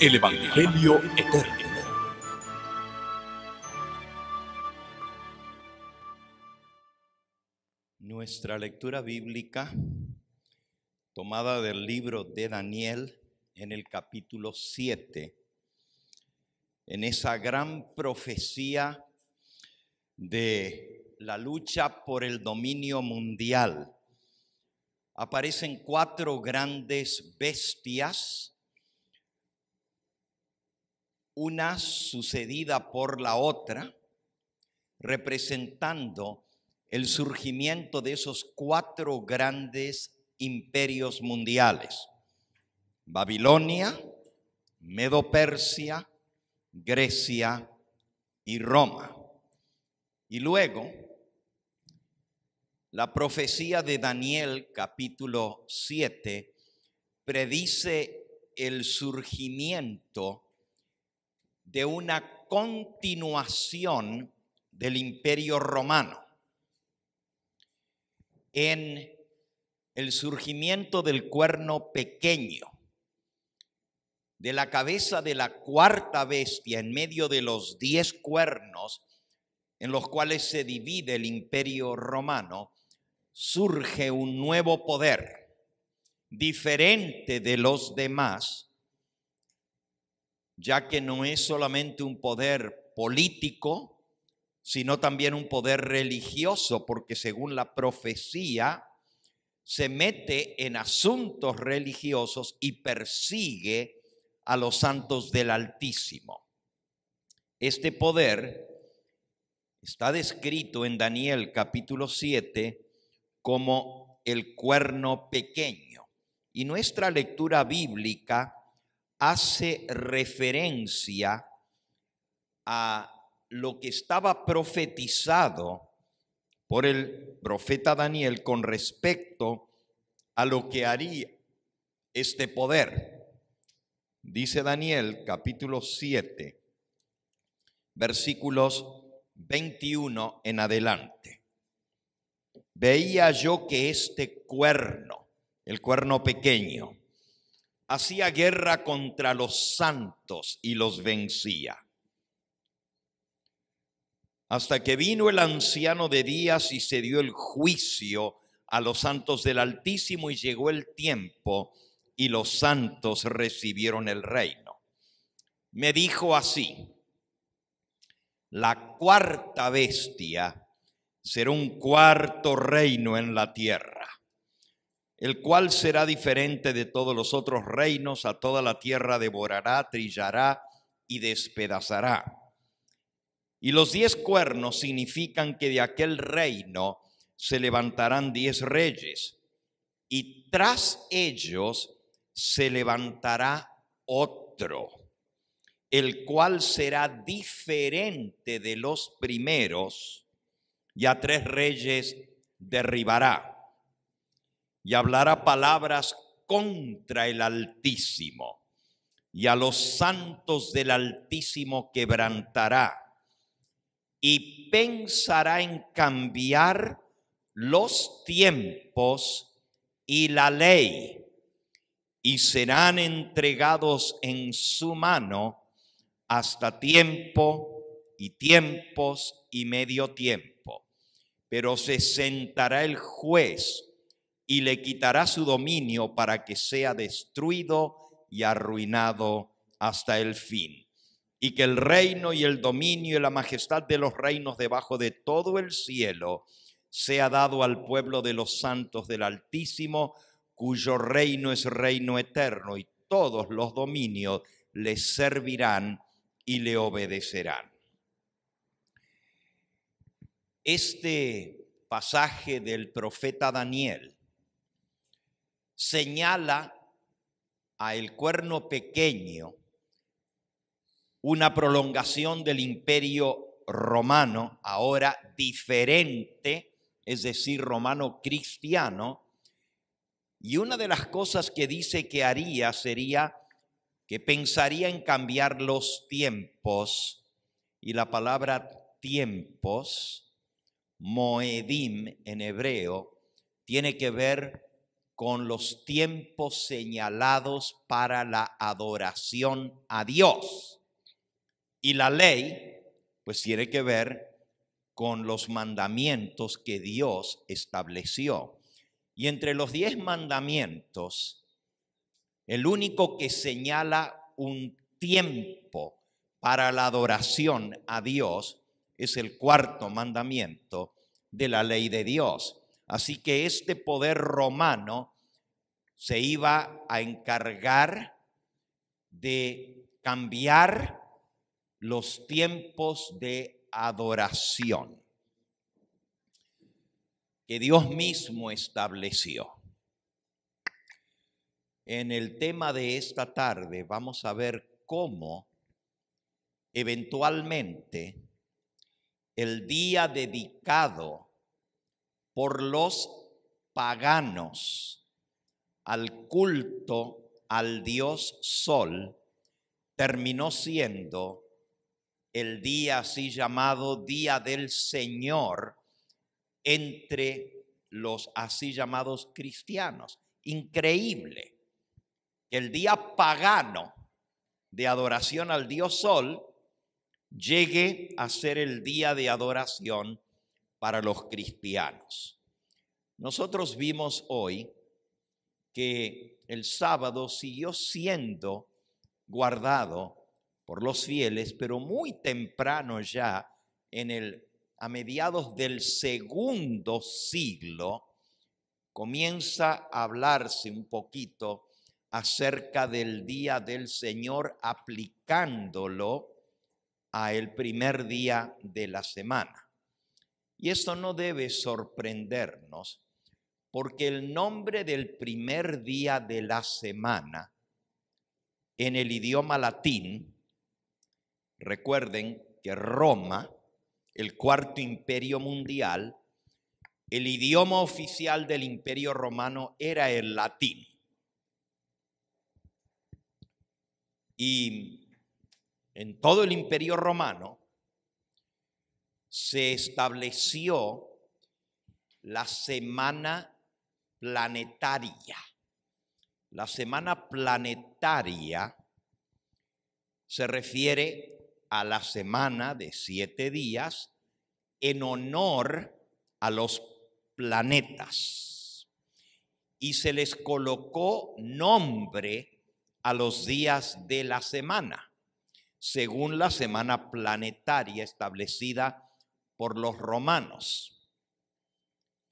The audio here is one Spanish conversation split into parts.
el Evangelio Eterno. Nuestra lectura bíblica, tomada del libro de Daniel en el capítulo 7, en esa gran profecía de la lucha por el dominio mundial, aparecen cuatro grandes bestias una sucedida por la otra, representando el surgimiento de esos cuatro grandes imperios mundiales, Babilonia, Medo-Persia, Grecia y Roma. Y luego, la profecía de Daniel capítulo 7 predice el surgimiento de una continuación del imperio romano. En el surgimiento del cuerno pequeño, de la cabeza de la cuarta bestia en medio de los diez cuernos en los cuales se divide el imperio romano, surge un nuevo poder diferente de los demás ya que no es solamente un poder político, sino también un poder religioso, porque según la profecía, se mete en asuntos religiosos y persigue a los santos del Altísimo. Este poder está descrito en Daniel capítulo 7 como el cuerno pequeño. Y nuestra lectura bíblica hace referencia a lo que estaba profetizado por el profeta Daniel con respecto a lo que haría este poder. Dice Daniel capítulo 7, versículos 21 en adelante. Veía yo que este cuerno, el cuerno pequeño, hacía guerra contra los santos y los vencía. Hasta que vino el anciano de días y se dio el juicio a los santos del Altísimo y llegó el tiempo y los santos recibieron el reino. Me dijo así, la cuarta bestia será un cuarto reino en la tierra el cual será diferente de todos los otros reinos, a toda la tierra devorará, trillará y despedazará. Y los diez cuernos significan que de aquel reino se levantarán diez reyes, y tras ellos se levantará otro, el cual será diferente de los primeros, y a tres reyes derribará y hablará palabras contra el Altísimo, y a los santos del Altísimo quebrantará, y pensará en cambiar los tiempos y la ley, y serán entregados en su mano hasta tiempo y tiempos y medio tiempo. Pero se sentará el juez y le quitará su dominio para que sea destruido y arruinado hasta el fin. Y que el reino y el dominio y la majestad de los reinos debajo de todo el cielo sea dado al pueblo de los santos del Altísimo, cuyo reino es reino eterno, y todos los dominios le servirán y le obedecerán. Este pasaje del profeta Daniel señala a el cuerno pequeño una prolongación del imperio romano, ahora diferente, es decir, romano cristiano. Y una de las cosas que dice que haría sería que pensaría en cambiar los tiempos. Y la palabra tiempos, moedim en hebreo, tiene que ver con los tiempos señalados para la adoración a Dios. Y la ley, pues tiene que ver con los mandamientos que Dios estableció. Y entre los diez mandamientos, el único que señala un tiempo para la adoración a Dios es el cuarto mandamiento de la ley de Dios. Así que este poder romano se iba a encargar de cambiar los tiempos de adoración que Dios mismo estableció. En el tema de esta tarde vamos a ver cómo eventualmente el día dedicado por los paganos al culto al dios Sol terminó siendo el día así llamado Día del Señor entre los así llamados cristianos. Increíble. El día pagano de adoración al dios Sol llegue a ser el día de adoración para los cristianos. Nosotros vimos hoy que el sábado siguió siendo guardado por los fieles, pero muy temprano ya, en el, a mediados del segundo siglo, comienza a hablarse un poquito acerca del día del Señor aplicándolo a el primer día de la semana. Y esto no debe sorprendernos, porque el nombre del primer día de la semana en el idioma latín, recuerden que Roma, el cuarto imperio mundial, el idioma oficial del imperio romano era el latín. Y en todo el imperio romano, se estableció la semana planetaria. La semana planetaria se refiere a la semana de siete días en honor a los planetas. Y se les colocó nombre a los días de la semana, según la semana planetaria establecida por los romanos.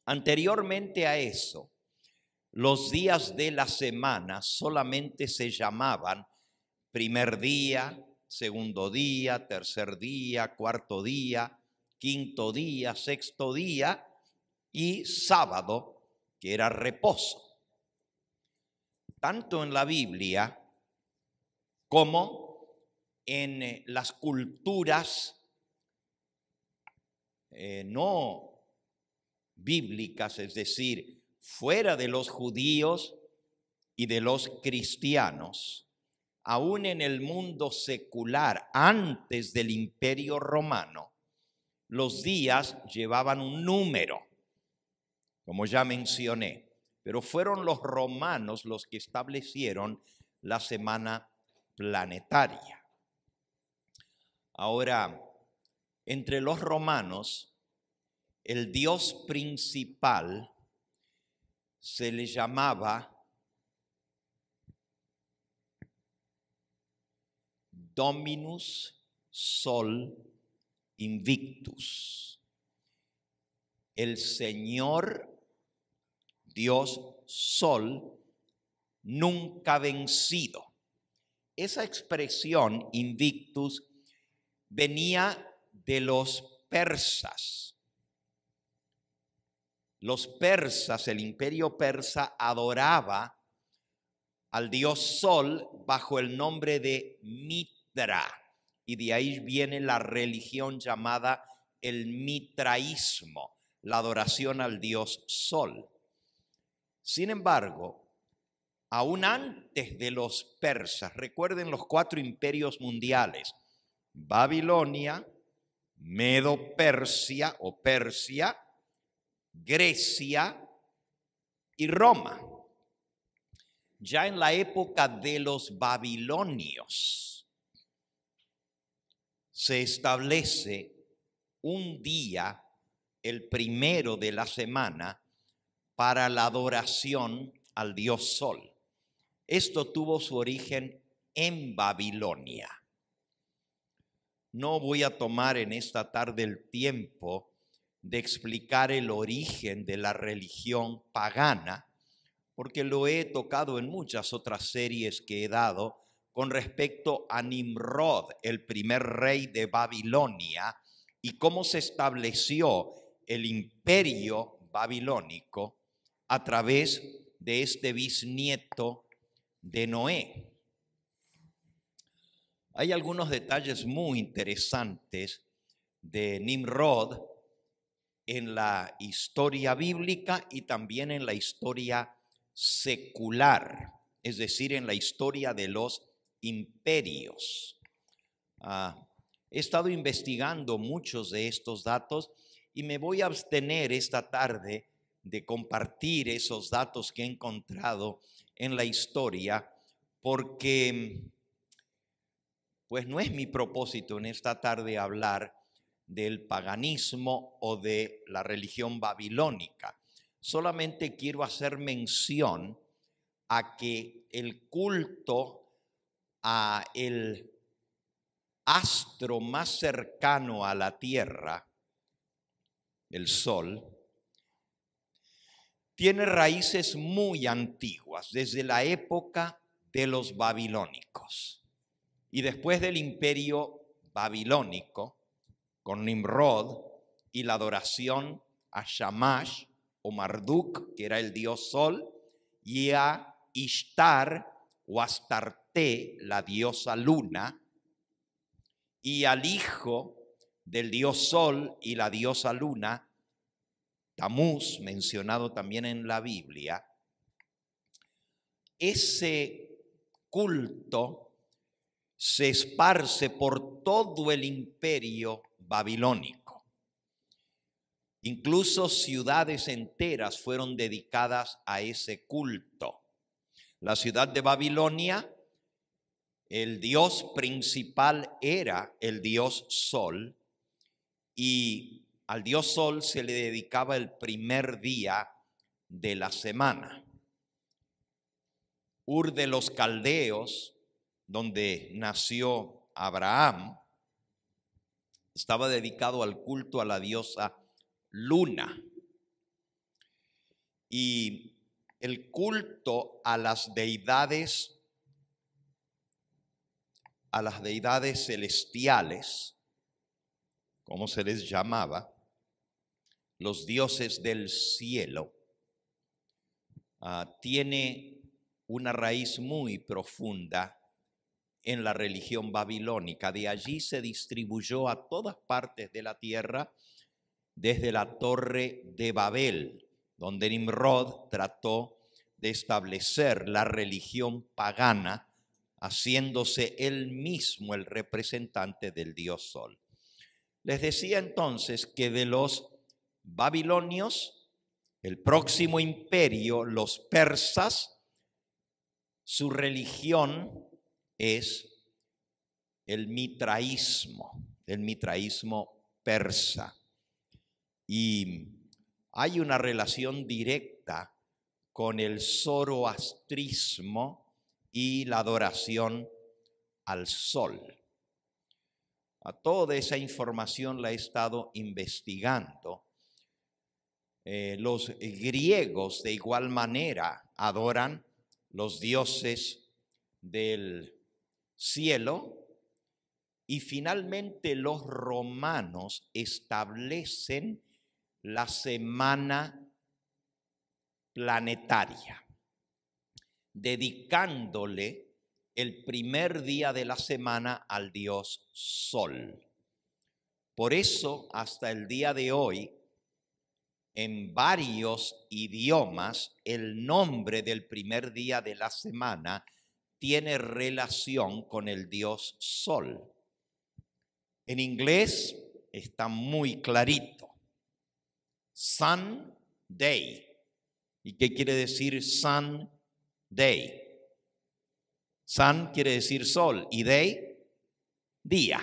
Anteriormente a eso, los días de la semana solamente se llamaban primer día, segundo día, tercer día, cuarto día, quinto día, sexto día y sábado, que era reposo. Tanto en la Biblia como en eh, las culturas eh, no bíblicas, es decir, fuera de los judíos y de los cristianos, aún en el mundo secular, antes del imperio romano, los días llevaban un número, como ya mencioné, pero fueron los romanos los que establecieron la semana planetaria. Ahora, entre los romanos, el dios principal se le llamaba Dominus Sol Invictus, el Señor Dios Sol nunca vencido. Esa expresión invictus venía de los persas. Los persas, el imperio persa, adoraba al dios Sol bajo el nombre de Mitra. Y de ahí viene la religión llamada el mitraísmo, la adoración al dios Sol. Sin embargo, aún antes de los persas, recuerden los cuatro imperios mundiales, Babilonia, Medo-Persia o Persia, Grecia y Roma. Ya en la época de los babilonios se establece un día, el primero de la semana, para la adoración al dios Sol. Esto tuvo su origen en Babilonia no voy a tomar en esta tarde el tiempo de explicar el origen de la religión pagana, porque lo he tocado en muchas otras series que he dado con respecto a Nimrod, el primer rey de Babilonia, y cómo se estableció el imperio babilónico a través de este bisnieto de Noé. Hay algunos detalles muy interesantes de Nimrod en la historia bíblica y también en la historia secular, es decir, en la historia de los imperios. Ah, he estado investigando muchos de estos datos y me voy a abstener esta tarde de compartir esos datos que he encontrado en la historia porque mm, pues no es mi propósito en esta tarde hablar del paganismo o de la religión babilónica. Solamente quiero hacer mención a que el culto a el astro más cercano a la Tierra, el Sol, tiene raíces muy antiguas, desde la época de los babilónicos. Y después del imperio babilónico, con Nimrod y la adoración a Shamash o Marduk, que era el dios Sol, y a Ishtar o Astarte, la diosa Luna, y al hijo del dios Sol y la diosa Luna, Tamuz, mencionado también en la Biblia, ese culto se esparce por todo el imperio babilónico. Incluso ciudades enteras fueron dedicadas a ese culto. La ciudad de Babilonia, el dios principal era el dios Sol y al dios Sol se le dedicaba el primer día de la semana. Ur de los caldeos donde nació Abraham, estaba dedicado al culto a la diosa Luna. Y el culto a las deidades a las deidades celestiales, como se les llamaba, los dioses del cielo, ah, tiene una raíz muy profunda en la religión babilónica. De allí se distribuyó a todas partes de la tierra desde la torre de Babel, donde Nimrod trató de establecer la religión pagana, haciéndose él mismo el representante del dios Sol. Les decía entonces que de los babilonios, el próximo imperio, los persas, su religión es el mitraísmo, el mitraísmo persa. Y hay una relación directa con el zoroastrismo y la adoración al sol. A toda esa información la he estado investigando. Eh, los griegos de igual manera adoran los dioses del cielo, y finalmente los romanos establecen la semana planetaria, dedicándole el primer día de la semana al dios Sol. Por eso, hasta el día de hoy, en varios idiomas, el nombre del primer día de la semana tiene relación con el dios Sol. En inglés está muy clarito. Sun Day. ¿Y qué quiere decir Sun Day? Sun quiere decir sol y day, día.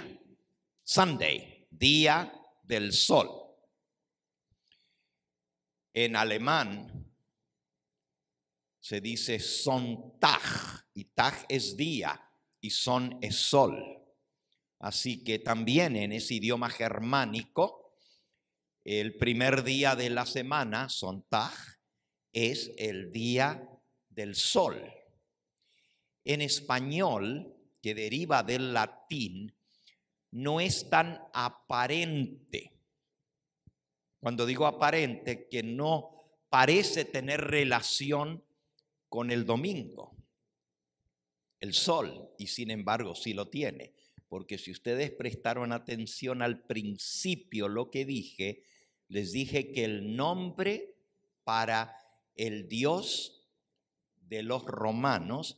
Sunday, día del sol. En alemán, se dice son y Tag es día, y son es sol. Así que también en ese idioma germánico, el primer día de la semana, son es el día del sol. En español, que deriva del latín, no es tan aparente. Cuando digo aparente, que no parece tener relación con el domingo, el sol, y sin embargo sí lo tiene, porque si ustedes prestaron atención al principio lo que dije, les dije que el nombre para el Dios de los romanos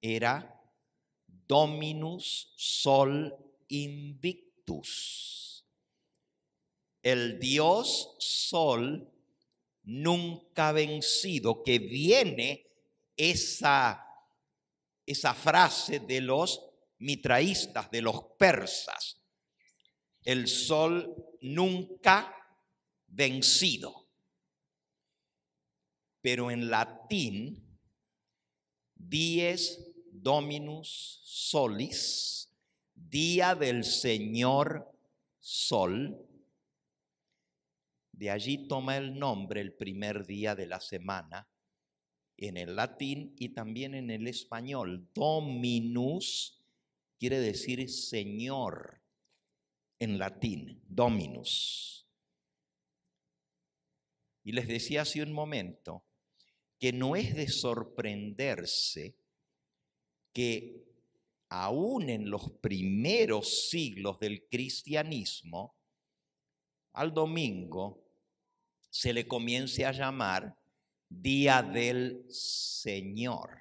era Dominus Sol Invictus. El Dios Sol nunca vencido que viene esa, frase de los mitraístas, de los persas. El sol nunca vencido. Pero en latín, dies dominus solis, día del Señor sol. De allí toma el nombre el primer día de la semana, en el latín y también en el español. Dominus quiere decir Señor en latín, Dominus. Y les decía hace un momento que no es de sorprenderse que aún en los primeros siglos del cristianismo, al domingo se le comience a llamar día del Señor.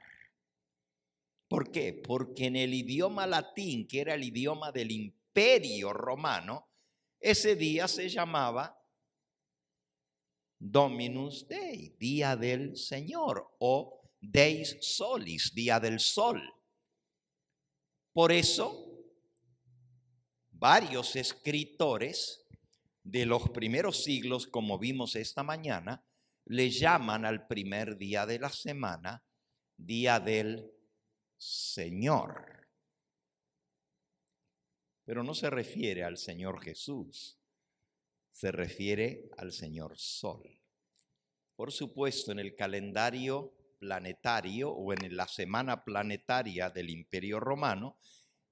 ¿Por qué? Porque en el idioma latín, que era el idioma del imperio romano, ese día se llamaba Dominus Dei, día del Señor, o Deis Solis, día del sol. Por eso, varios escritores de los primeros siglos, como vimos esta mañana, le llaman al primer día de la semana día del Señor. Pero no se refiere al Señor Jesús, se refiere al Señor Sol. Por supuesto, en el calendario planetario o en la semana planetaria del Imperio Romano,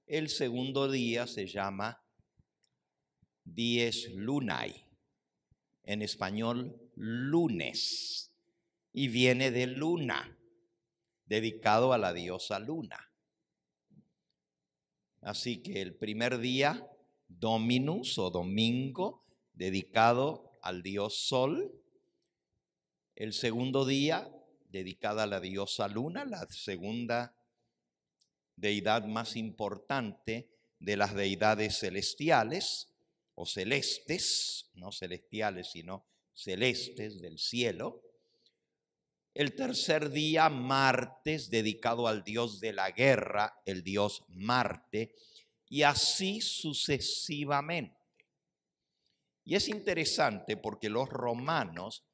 el segundo día se llama Dies Lunai. en español lunes y viene de luna, dedicado a la diosa luna. Así que el primer día, Dominus o domingo, dedicado al dios sol. El segundo día, dedicada a la diosa luna, la segunda deidad más importante de las deidades celestiales o celestes, no celestiales, sino celestes del cielo. El tercer día, martes, dedicado al dios de la guerra, el dios Marte, y así sucesivamente. Y es interesante porque los romanos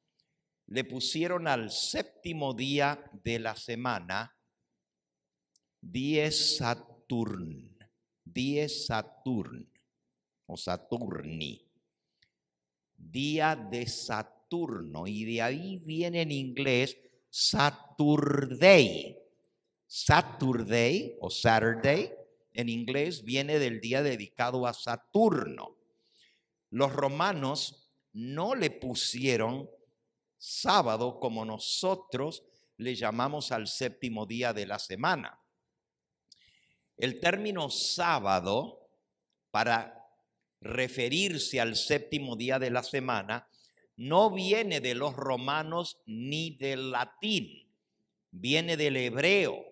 le pusieron al séptimo día de la semana dies Saturn, dies Saturn o Saturni día de Saturno. Y de ahí viene en inglés Saturday. Saturday o Saturday en inglés viene del día dedicado a Saturno. Los romanos no le pusieron sábado como nosotros le llamamos al séptimo día de la semana. El término sábado para referirse al séptimo día de la semana, no viene de los romanos ni del latín, viene del hebreo.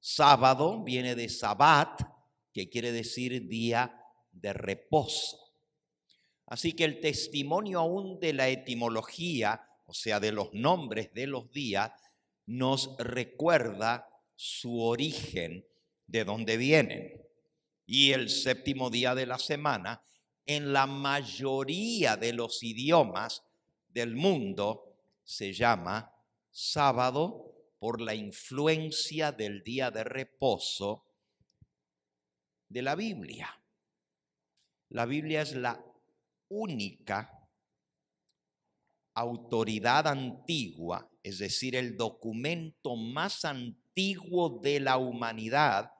Sábado viene de sabat, que quiere decir día de reposo. Así que el testimonio aún de la etimología, o sea, de los nombres de los días, nos recuerda su origen, de dónde vienen y el séptimo día de la semana en la mayoría de los idiomas del mundo se llama sábado por la influencia del día de reposo de la Biblia. La Biblia es la única autoridad antigua, es decir, el documento más antiguo de la humanidad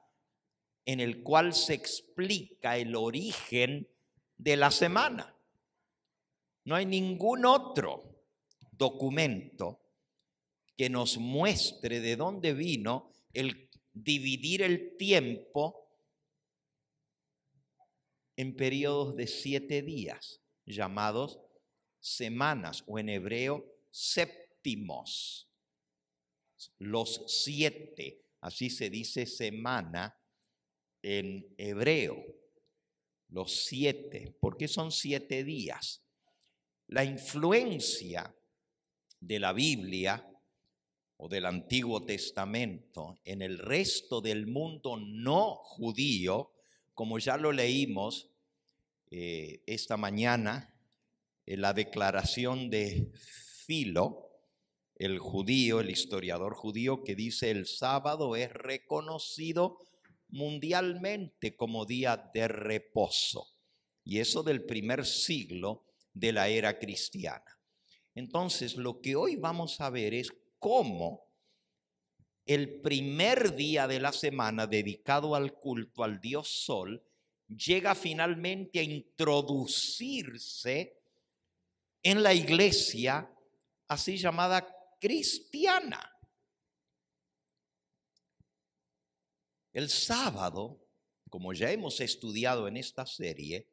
en el cual se explica el origen de la semana. No hay ningún otro documento que nos muestre de dónde vino el dividir el tiempo en periodos de siete días, llamados semanas o en hebreo séptimos. Los siete, así se dice semana en hebreo, los siete, porque son siete días. La influencia de la Biblia o del Antiguo Testamento en el resto del mundo no judío, como ya lo leímos eh, esta mañana, en la declaración de Filo, el judío, el historiador judío, que dice el sábado es reconocido mundialmente como día de reposo. Y eso del primer siglo de la era cristiana. Entonces, lo que hoy vamos a ver es cómo el primer día de la semana dedicado al culto al dios Sol llega finalmente a introducirse en la iglesia así llamada cristiana. El sábado, como ya hemos estudiado en esta serie,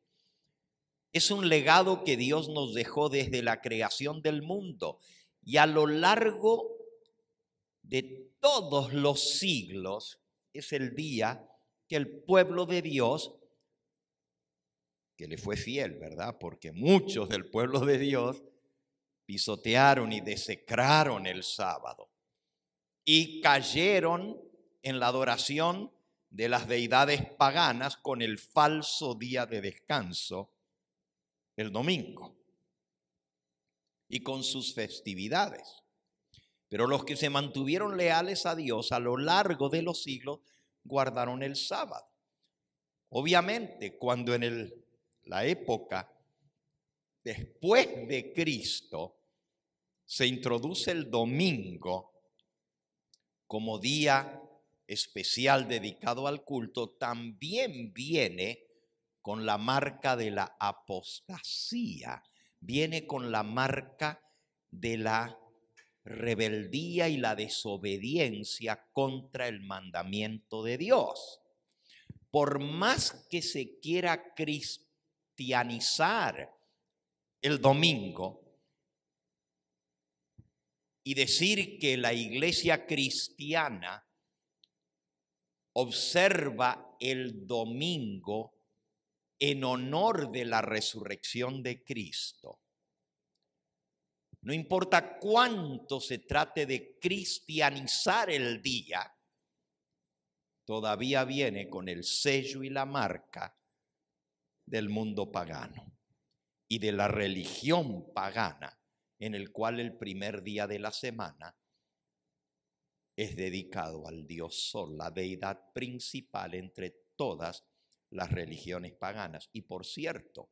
es un legado que Dios nos dejó desde la creación del mundo y a lo largo de todos los siglos es el día que el pueblo de Dios, que le fue fiel, ¿verdad? Porque muchos del pueblo de Dios pisotearon y desecraron el sábado y cayeron en la adoración de las deidades paganas con el falso día de descanso, el domingo, y con sus festividades. Pero los que se mantuvieron leales a Dios a lo largo de los siglos guardaron el sábado. Obviamente, cuando en el, la época después de Cristo se introduce el domingo como día especial dedicado al culto, también viene con la marca de la apostasía, viene con la marca de la rebeldía y la desobediencia contra el mandamiento de Dios. Por más que se quiera cristianizar el domingo y decir que la iglesia cristiana observa el domingo en honor de la resurrección de Cristo. No importa cuánto se trate de cristianizar el día, todavía viene con el sello y la marca del mundo pagano y de la religión pagana en el cual el primer día de la semana es dedicado al dios Sol, la deidad principal entre todas las religiones paganas. Y por cierto,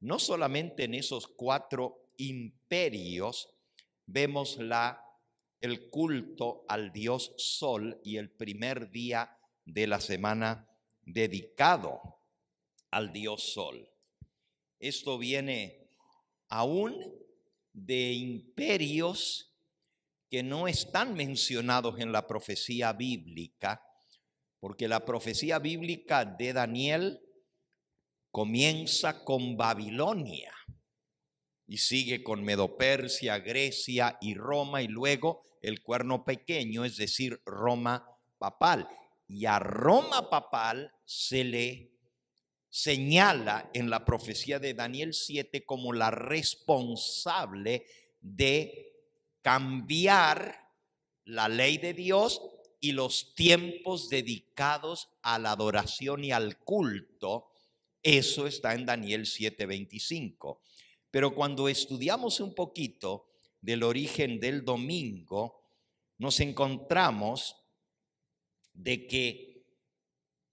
no solamente en esos cuatro imperios vemos la, el culto al dios Sol y el primer día de la semana dedicado al dios Sol. Esto viene aún de imperios que no están mencionados en la profecía bíblica, porque la profecía bíblica de Daniel comienza con Babilonia y sigue con Medopersia, Grecia y Roma y luego el cuerno pequeño, es decir, Roma papal. Y a Roma papal se le señala en la profecía de Daniel 7 como la responsable de cambiar la ley de Dios y los tiempos dedicados a la adoración y al culto. Eso está en Daniel 7:25. Pero cuando estudiamos un poquito del origen del domingo, nos encontramos de que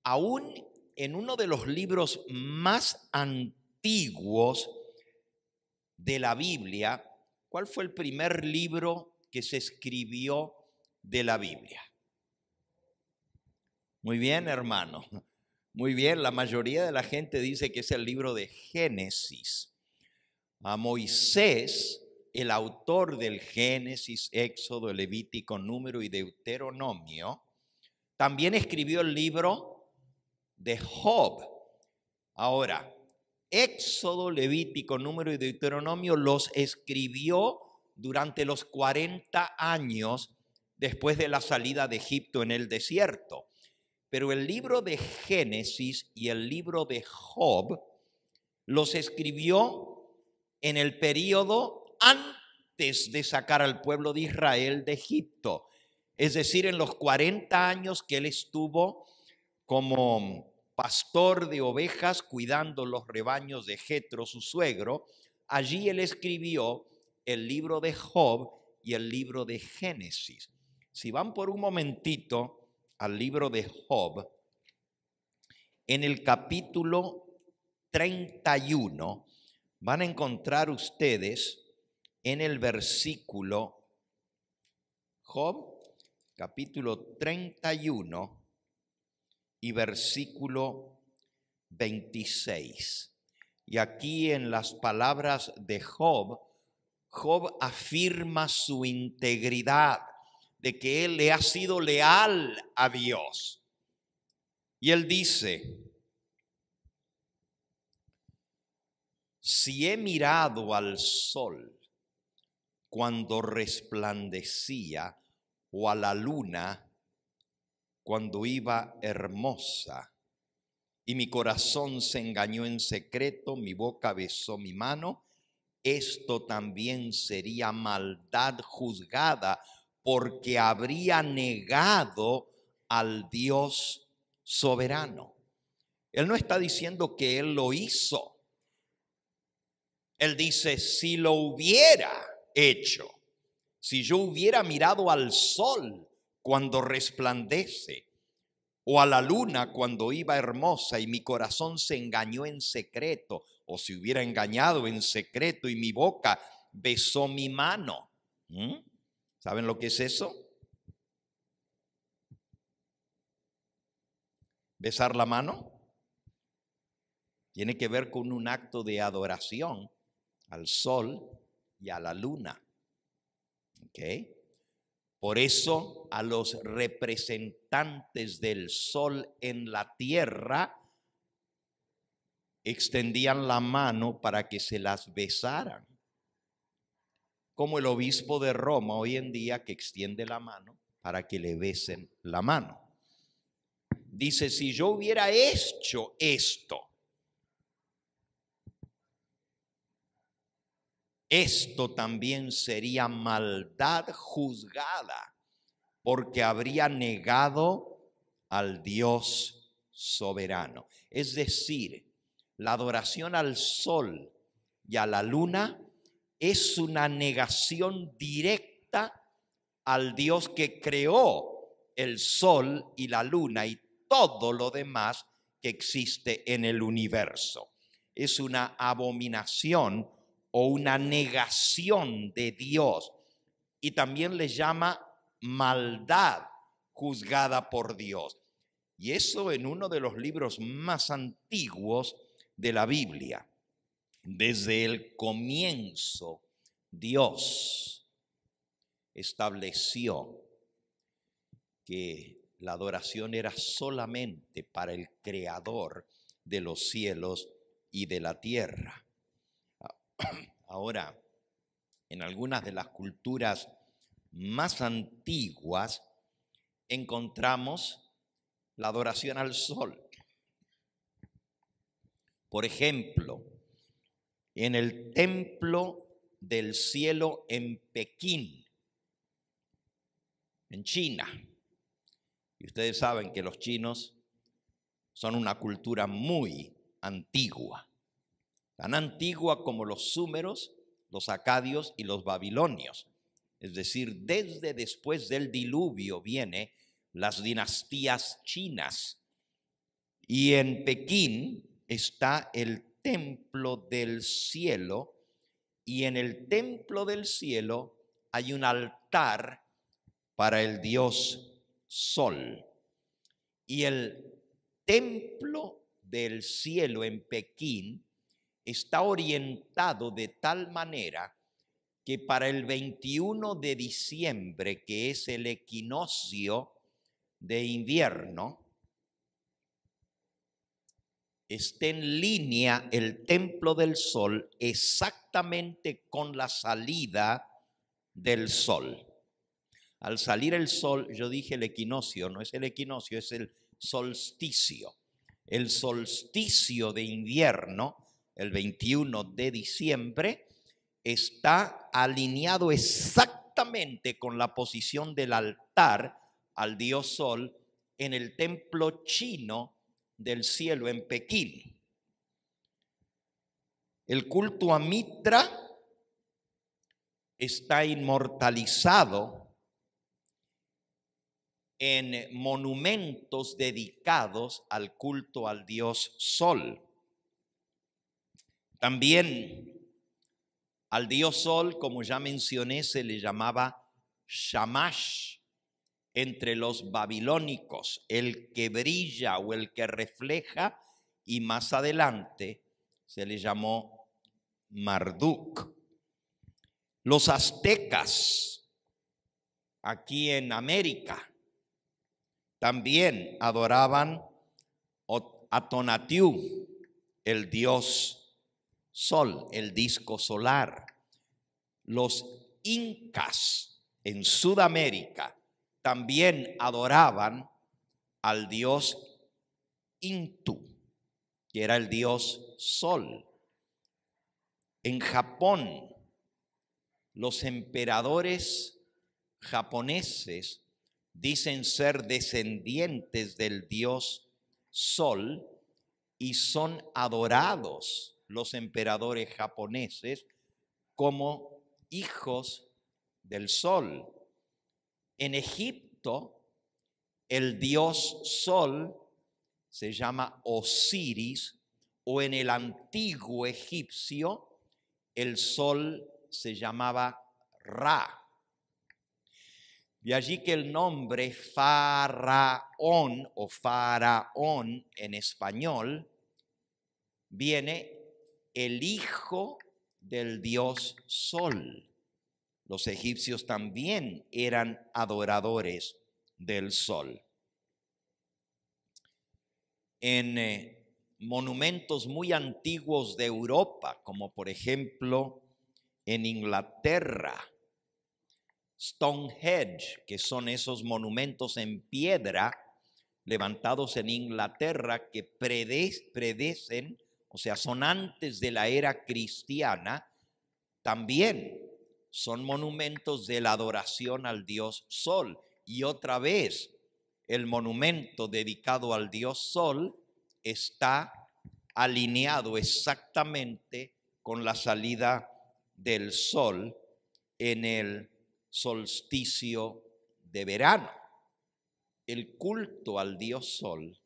aún en uno de los libros más antiguos de la Biblia, ¿Cuál fue el primer libro que se escribió de la Biblia? Muy bien, hermano. Muy bien, la mayoría de la gente dice que es el libro de Génesis. A Moisés, el autor del Génesis, Éxodo, Levítico, Número y Deuteronomio, también escribió el libro de Job. Ahora, Éxodo, Levítico, Número y Deuteronomio los escribió durante los 40 años después de la salida de Egipto en el desierto. Pero el libro de Génesis y el libro de Job los escribió en el periodo antes de sacar al pueblo de Israel de Egipto, es decir, en los 40 años que él estuvo como pastor de ovejas cuidando los rebaños de Jetro, su suegro. Allí él escribió el libro de Job y el libro de Génesis. Si van por un momentito al libro de Job, en el capítulo 31 van a encontrar ustedes en el versículo Job, capítulo 31, y versículo 26. Y aquí en las palabras de Job, Job afirma su integridad, de que él le ha sido leal a Dios. Y él dice, si he mirado al sol cuando resplandecía o a la luna cuando iba hermosa. Y mi corazón se engañó en secreto, mi boca besó mi mano. Esto también sería maldad juzgada porque habría negado al Dios soberano. Él no está diciendo que él lo hizo. Él dice, si lo hubiera hecho, si yo hubiera mirado al sol cuando resplandece, o a la luna cuando iba hermosa y mi corazón se engañó en secreto, o se hubiera engañado en secreto y mi boca besó mi mano. ¿Mm? ¿Saben lo que es eso? Besar la mano tiene que ver con un acto de adoración al sol y a la luna. ¿Okay? Por eso a los representantes del sol en la tierra extendían la mano para que se las besaran. Como el obispo de Roma hoy en día que extiende la mano para que le besen la mano. Dice, si yo hubiera hecho esto, esto también sería maldad juzgada, porque habría negado al Dios soberano. Es decir, la adoración al sol y a la luna es una negación directa al Dios que creó el sol y la luna y todo lo demás que existe en el universo. Es una abominación o una negación de Dios. Y también le llama maldad juzgada por Dios. Y eso en uno de los libros más antiguos de la Biblia. Desde el comienzo, Dios estableció que la adoración era solamente para el creador de los cielos y de la tierra. Ahora, en algunas de las culturas más antiguas encontramos la adoración al sol. Por ejemplo, en el templo del cielo en Pekín, en China. Y ustedes saben que los chinos son una cultura muy antigua tan antigua como los sumeros, los acadios y los babilonios. Es decir, desde después del diluvio viene las dinastías chinas. Y en Pekín está el templo del cielo y en el templo del cielo hay un altar para el dios sol. Y el templo del cielo en Pekín está orientado de tal manera que para el 21 de diciembre, que es el equinoccio de invierno, esté en línea el templo del sol exactamente con la salida del sol. Al salir el sol, yo dije el equinoccio, no es el equinoccio, es el solsticio. El solsticio de invierno el 21 de diciembre, está alineado exactamente con la posición del altar al dios Sol en el templo chino del cielo en Pekín. El culto a Mitra está inmortalizado en monumentos dedicados al culto al dios Sol. También al dios Sol, como ya mencioné, se le llamaba Shamash entre los babilónicos, el que brilla o el que refleja, y más adelante se le llamó Marduk. Los aztecas, aquí en América, también adoraban a Tonatiuh, el dios Sol, el disco solar. Los incas en Sudamérica también adoraban al dios Intu, que era el dios Sol. En Japón, los emperadores japoneses dicen ser descendientes del dios Sol y son adorados los emperadores japoneses como hijos del sol. En Egipto, el dios sol se llama Osiris o en el antiguo egipcio, el sol se llamaba Ra. De allí que el nombre faraón o faraón en español viene el hijo del dios sol. Los egipcios también eran adoradores del sol. En eh, monumentos muy antiguos de Europa, como por ejemplo en Inglaterra, Stonehenge, que son esos monumentos en piedra levantados en Inglaterra que predecen o sea, son antes de la era cristiana, también son monumentos de la adoración al Dios Sol. Y otra vez, el monumento dedicado al Dios Sol está alineado exactamente con la salida del sol en el solsticio de verano. El culto al dios sol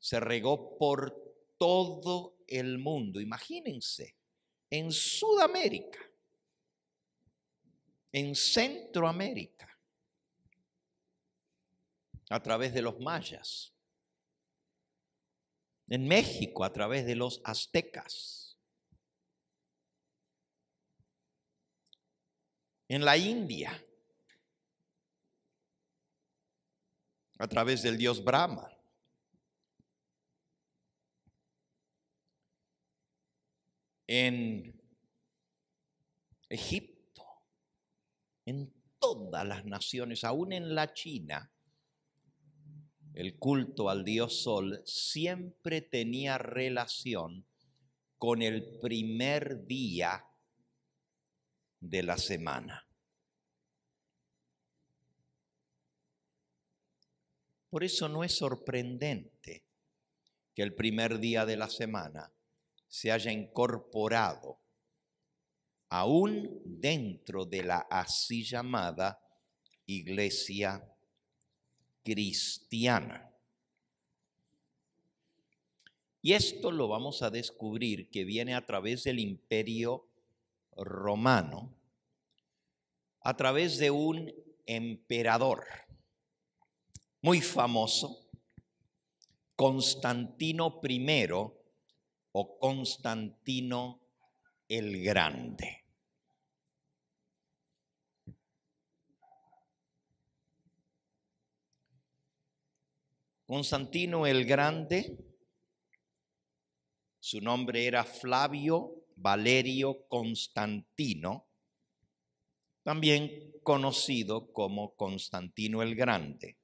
se regó por todo el mundo. Imagínense, en Sudamérica, en Centroamérica, a través de los mayas, en México a través de los aztecas, en la India a través del dios Brahma. en Egipto, en todas las naciones, aún en la China, el culto al dios Sol siempre tenía relación con el primer día de la semana. Por eso no es sorprendente que el primer día de la semana se haya incorporado aún dentro de la así llamada iglesia cristiana. Y esto lo vamos a descubrir que viene a través del imperio romano, a través de un emperador muy famoso, Constantino I, o Constantino el Grande. Constantino el Grande, su nombre era Flavio Valerio Constantino, también conocido como Constantino el Grande.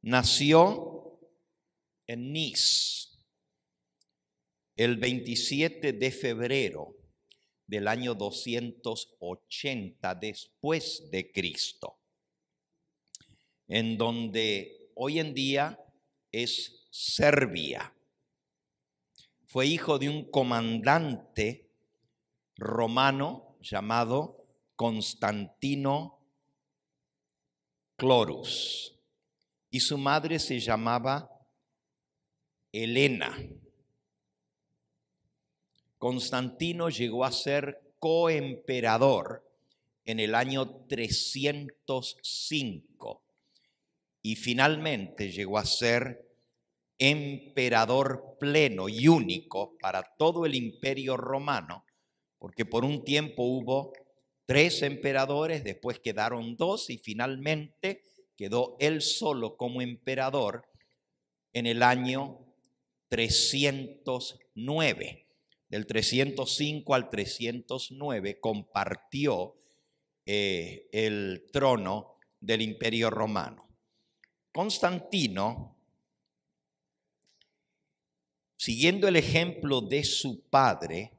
Nació en Nice, el 27 de febrero del año 280 después de Cristo, en donde hoy en día es Serbia. Fue hijo de un comandante romano llamado Constantino Clorus y su madre se llamaba Elena. Constantino llegó a ser coemperador en el año 305 y finalmente llegó a ser emperador pleno y único para todo el imperio romano, porque por un tiempo hubo tres emperadores, después quedaron dos y finalmente quedó él solo como emperador en el año 309 del 305 al 309, compartió eh, el trono del imperio romano. Constantino, siguiendo el ejemplo de su padre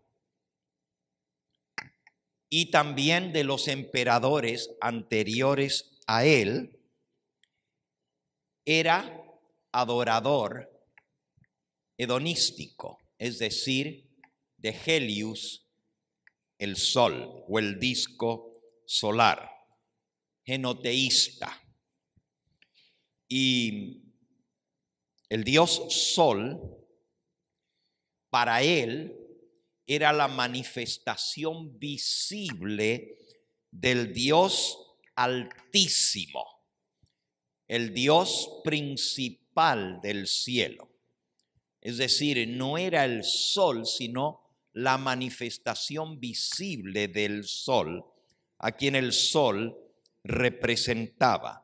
y también de los emperadores anteriores a él, era adorador hedonístico, es decir, de Helios, el sol o el disco solar, genoteísta. Y el dios sol, para él, era la manifestación visible del Dios altísimo, el Dios principal del cielo. Es decir, no era el sol, sino la manifestación visible del sol, a quien el sol representaba.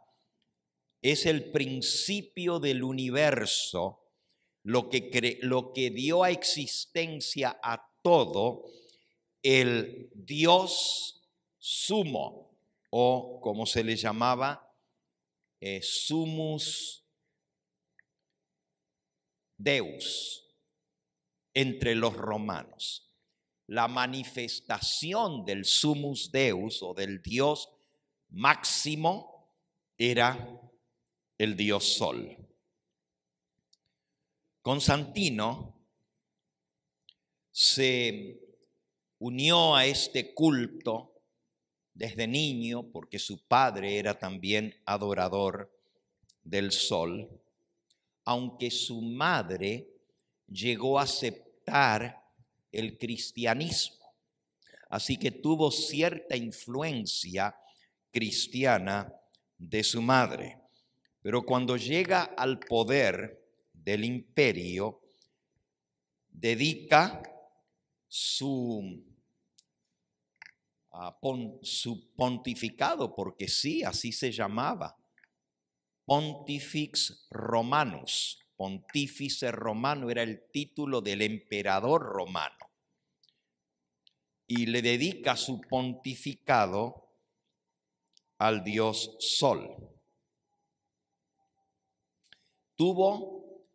Es el principio del universo, lo que, lo que dio a existencia a todo el Dios sumo, o como se le llamaba, eh, sumus deus, entre los romanos. La manifestación del sumus deus o del dios máximo era el dios sol. Constantino se unió a este culto desde niño porque su padre era también adorador del sol, aunque su madre llegó a aceptar el cristianismo. Así que tuvo cierta influencia cristiana de su madre. Pero cuando llega al poder del imperio, dedica su, ah, pontificado, porque sí, así se llamaba, pontifix romanus, pontífice romano era el título del emperador romano. Y le dedica su pontificado al dios Sol. Tuvo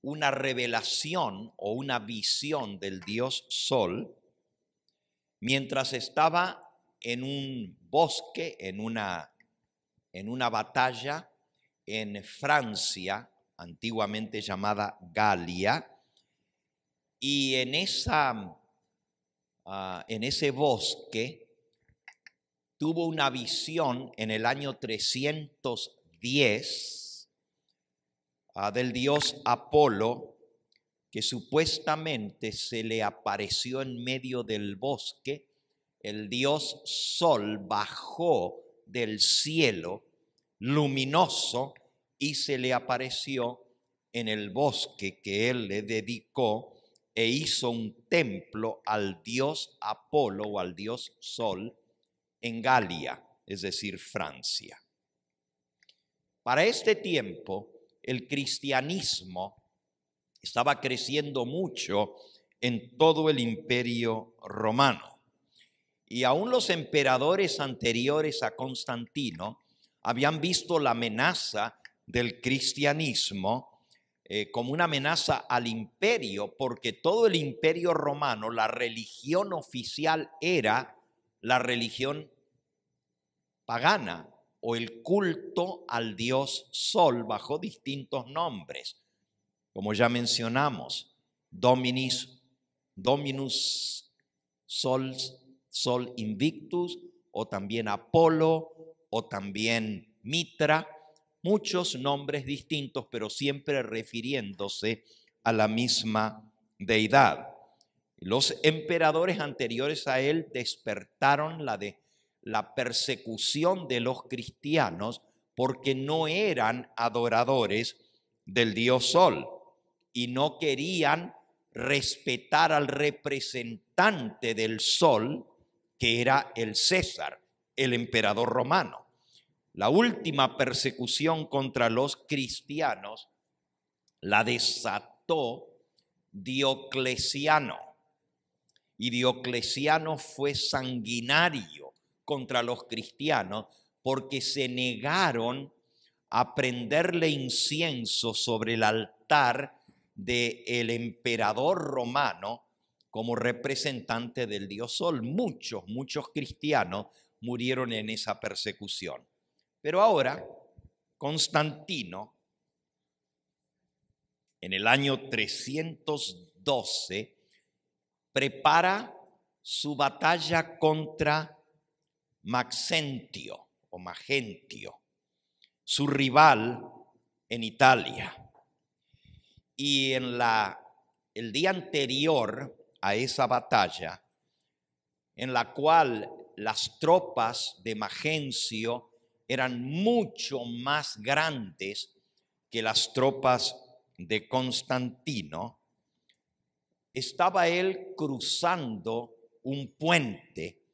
una revelación o una visión del dios Sol mientras estaba en un bosque, en una, en una batalla en Francia, antiguamente llamada Galia, y en, esa, ah, en ese bosque tuvo una visión en el año 310 ah, del dios Apolo, que supuestamente se le apareció en medio del bosque, el dios Sol bajó del cielo luminoso y se le apareció en el bosque que él le dedicó e hizo un templo al dios Apolo o al dios Sol en Galia, es decir, Francia. Para este tiempo, el cristianismo estaba creciendo mucho en todo el imperio romano. Y aún los emperadores anteriores a Constantino habían visto la amenaza del cristianismo eh, como una amenaza al imperio, porque todo el imperio romano, la religión oficial era la religión pagana o el culto al dios Sol bajo distintos nombres, como ya mencionamos, Dominis, Dominus Sol, Sol Invictus, o también Apolo, o también Mitra, muchos nombres distintos, pero siempre refiriéndose a la misma deidad. Los emperadores anteriores a él despertaron la, de, la persecución de los cristianos porque no eran adoradores del dios Sol y no querían respetar al representante del Sol, que era el César, el emperador romano la última persecución contra los cristianos la desató Diocleciano. Y Diocleciano fue sanguinario contra los cristianos porque se negaron a prenderle incienso sobre el altar del el emperador romano como representante del dios sol. Muchos, muchos cristianos murieron en esa persecución. Pero ahora, Constantino, en el año 312, prepara su batalla contra Maxentio o Magentio, su rival en Italia. Y en la el día anterior a esa batalla, en la cual las tropas de Magencio eran mucho más grandes que las tropas de Constantino, estaba él cruzando un puente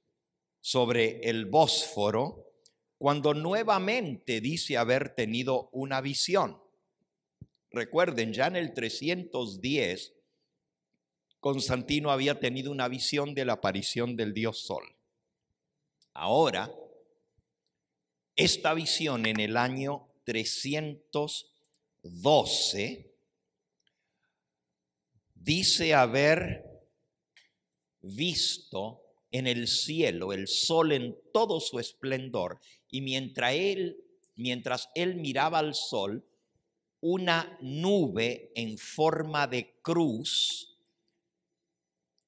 sobre el Bósforo cuando nuevamente dice haber tenido una visión. Recuerden, ya en el 310, Constantino había tenido una visión de la aparición del dios Sol. Ahora, esta visión en el año 312 dice haber visto en el cielo el sol en todo su esplendor y mientras él mientras él miraba al sol una nube en forma de cruz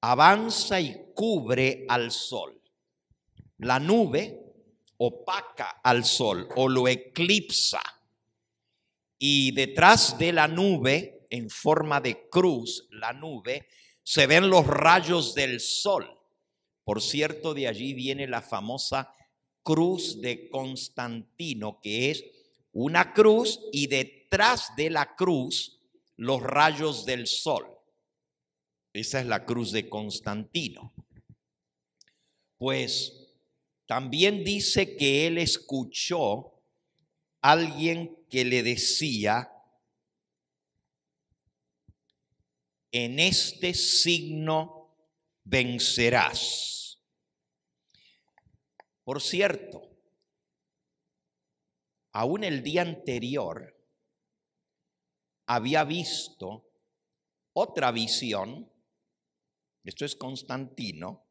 avanza y cubre al sol la nube opaca al sol o lo eclipsa. Y detrás de la nube, en forma de cruz, la nube, se ven los rayos del sol. Por cierto, de allí viene la famosa cruz de Constantino, que es una cruz y detrás de la cruz los rayos del sol. Esa es la cruz de Constantino. Pues también dice que él escuchó a alguien que le decía, en este signo vencerás. Por cierto, aún el día anterior había visto otra visión, esto es Constantino,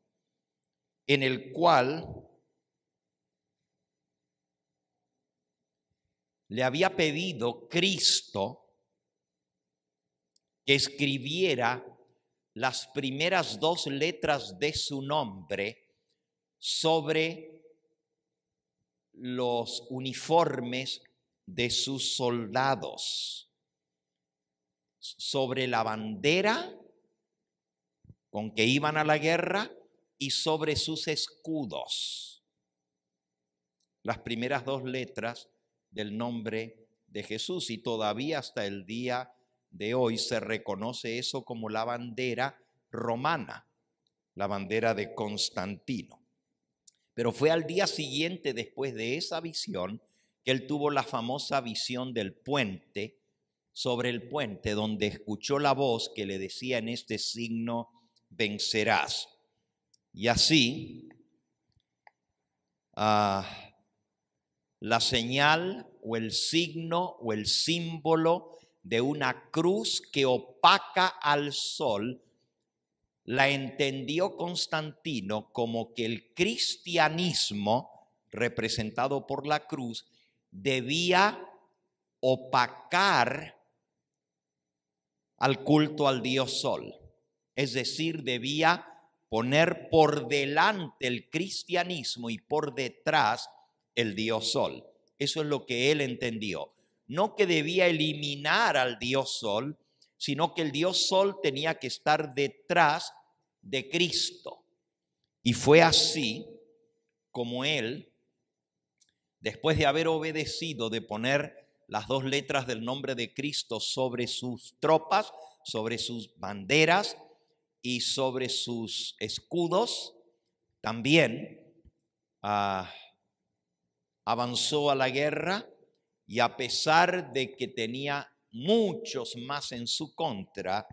en el cual le había pedido Cristo que escribiera las primeras dos letras de su nombre sobre los uniformes de sus soldados, sobre la bandera con que iban a la guerra y sobre sus escudos. Las primeras dos letras del nombre de Jesús. Y todavía hasta el día de hoy se reconoce eso como la bandera romana, la bandera de Constantino. Pero fue al día siguiente, después de esa visión, que él tuvo la famosa visión del puente, sobre el puente, donde escuchó la voz que le decía en este signo, vencerás. Y así, ah, la señal o el signo o el símbolo de una cruz que opaca al sol, la entendió Constantino como que el cristianismo, representado por la cruz, debía opacar al culto al dios sol. Es decir, debía poner por delante el cristianismo y por detrás el dios sol. Eso es lo que él entendió. No que debía eliminar al dios sol, sino que el dios sol tenía que estar detrás de Cristo. Y fue así como él, después de haber obedecido, de poner las dos letras del nombre de Cristo sobre sus tropas, sobre sus banderas y sobre sus escudos, también... Ah, avanzó a la guerra y a pesar de que tenía muchos más en su contra,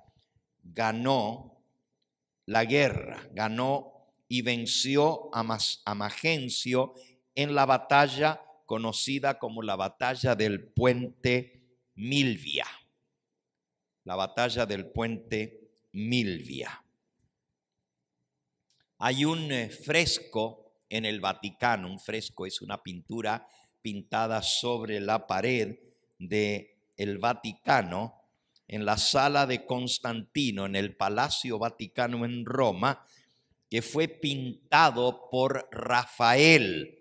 ganó la guerra, ganó y venció a, Magencio en la batalla conocida como la batalla del puente Milvia. La batalla del puente Milvia. Hay un eh, fresco en el Vaticano. Un fresco es una pintura pintada sobre la pared del el Vaticano, en la sala de Constantino, en el Palacio Vaticano en Roma, que fue pintado por Rafael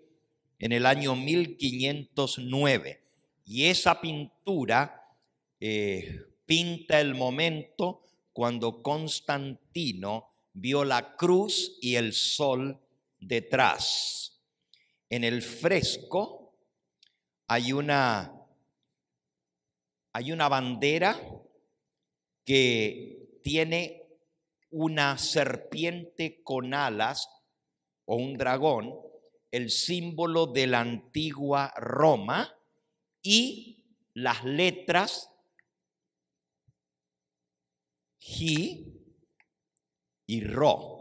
en el año 1509. Y esa pintura eh, pinta el momento cuando Constantino vio la cruz y el sol detrás. En el fresco hay una, hay una bandera que tiene una serpiente con alas o un dragón, el símbolo de la antigua Roma y las letras hi y Ro.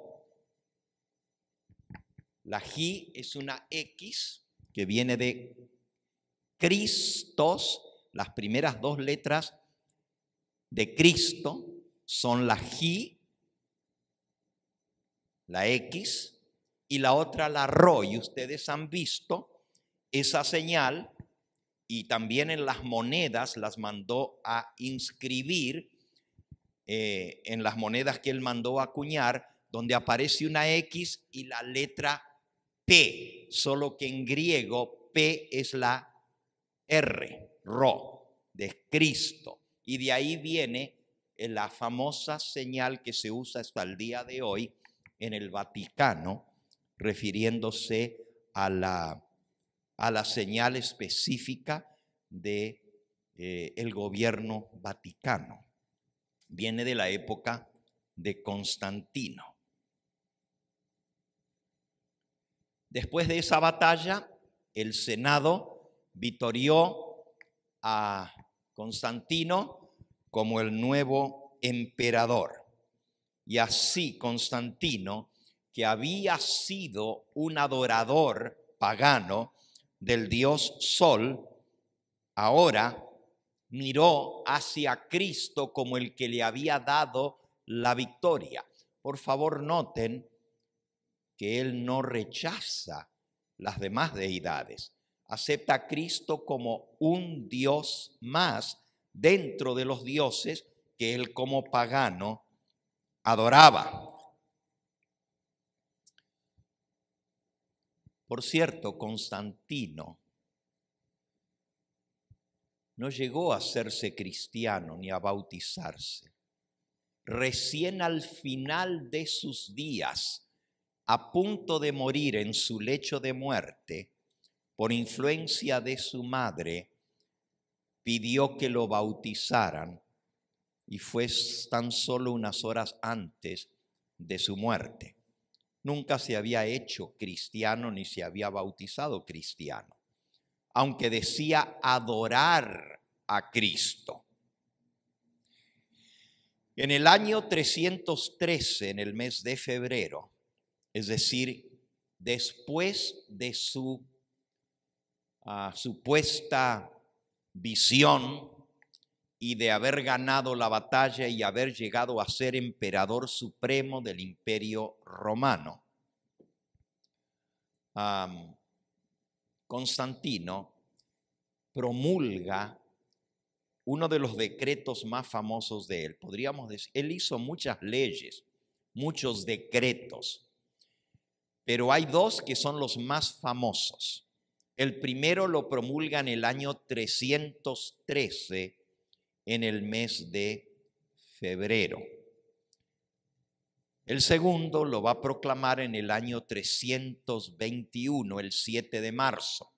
La G es una X que viene de Cristos. Las primeras dos letras de Cristo son la G, la X, y la otra la R. Y ustedes han visto esa señal y también en las monedas las mandó a inscribir, eh, en las monedas que él mandó a acuñar, donde aparece una X y la letra P, solo que en griego P es la R, Ro, de Cristo. Y de ahí viene eh, la famosa señal que se usa hasta el día de hoy en el Vaticano, refiriéndose a la, a la señal específica de eh, el gobierno vaticano. Viene de la época de Constantino. Después de esa batalla, el Senado vitorió a Constantino como el nuevo emperador. Y así Constantino, que había sido un adorador pagano del dios Sol, ahora miró hacia Cristo como el que le había dado la victoria. Por favor, noten que él no rechaza las demás deidades. Acepta a Cristo como un Dios más dentro de los dioses que él como pagano adoraba. Por cierto, Constantino no llegó a hacerse cristiano ni a bautizarse. Recién al final de sus días, a punto de morir en su lecho de muerte, por influencia de su madre, pidió que lo bautizaran y fue tan solo unas horas antes de su muerte. Nunca se había hecho cristiano ni se había bautizado cristiano, aunque decía adorar a Cristo. En el año 313, en el mes de febrero, es decir, después de su ah, supuesta visión y de haber ganado la batalla y haber llegado a ser emperador supremo del imperio romano. Constantino promulga uno de los decretos más famosos de él. Podríamos decir, él hizo muchas leyes, muchos decretos, pero hay dos que son los más famosos. El primero lo promulga en el año 313, en el mes de febrero. El segundo lo va a proclamar en el año 321, el 7 de marzo.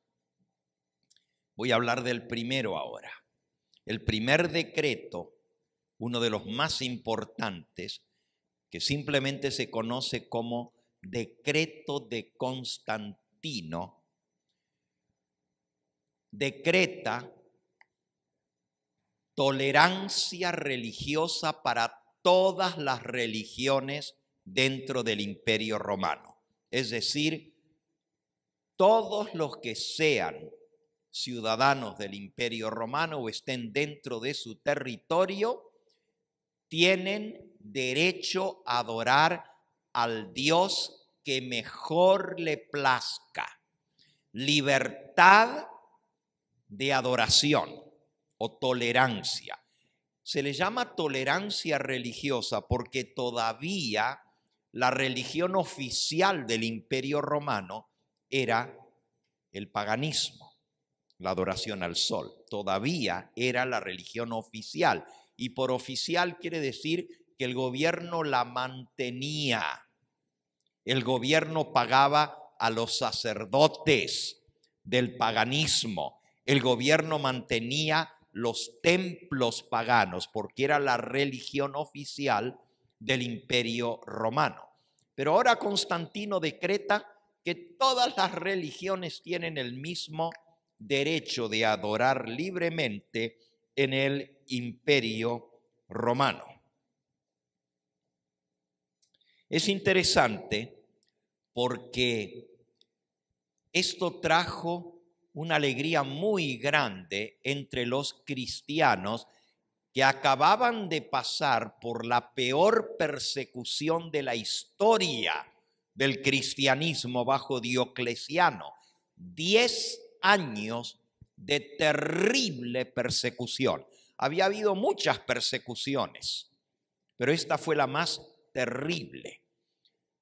Voy a hablar del primero ahora. El primer decreto, uno de los más importantes, que simplemente se conoce como decreto de Constantino, decreta tolerancia religiosa para todas las religiones dentro del imperio romano. Es decir, todos los que sean ciudadanos del imperio romano o estén dentro de su territorio, tienen derecho a adorar al Dios que mejor le plazca. Libertad de adoración o tolerancia. Se le llama tolerancia religiosa porque todavía la religión oficial del imperio romano era el paganismo, la adoración al sol. Todavía era la religión oficial. Y por oficial quiere decir que el gobierno la mantenía el gobierno pagaba a los sacerdotes del paganismo, el gobierno mantenía los templos paganos porque era la religión oficial del imperio romano. Pero ahora Constantino decreta que todas las religiones tienen el mismo derecho de adorar libremente en el imperio romano. Es interesante porque esto trajo una alegría muy grande entre los cristianos que acababan de pasar por la peor persecución de la historia del cristianismo bajo Diocleciano. Diez años de terrible persecución. Había habido muchas persecuciones, pero esta fue la más terrible.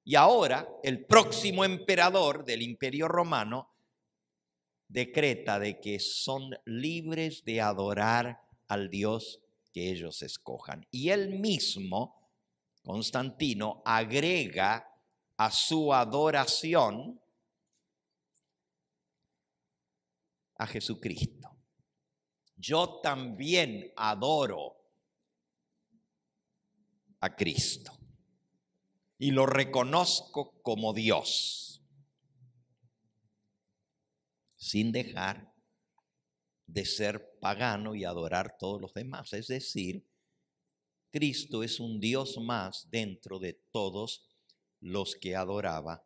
Y ahora el próximo emperador del imperio romano decreta de que son libres de adorar al Dios que ellos escojan. Y él mismo, Constantino, agrega a su adoración a Jesucristo. Yo también adoro a Cristo y lo reconozco como Dios, sin dejar de ser pagano y adorar a todos los demás. Es decir, Cristo es un Dios más dentro de todos los que adoraba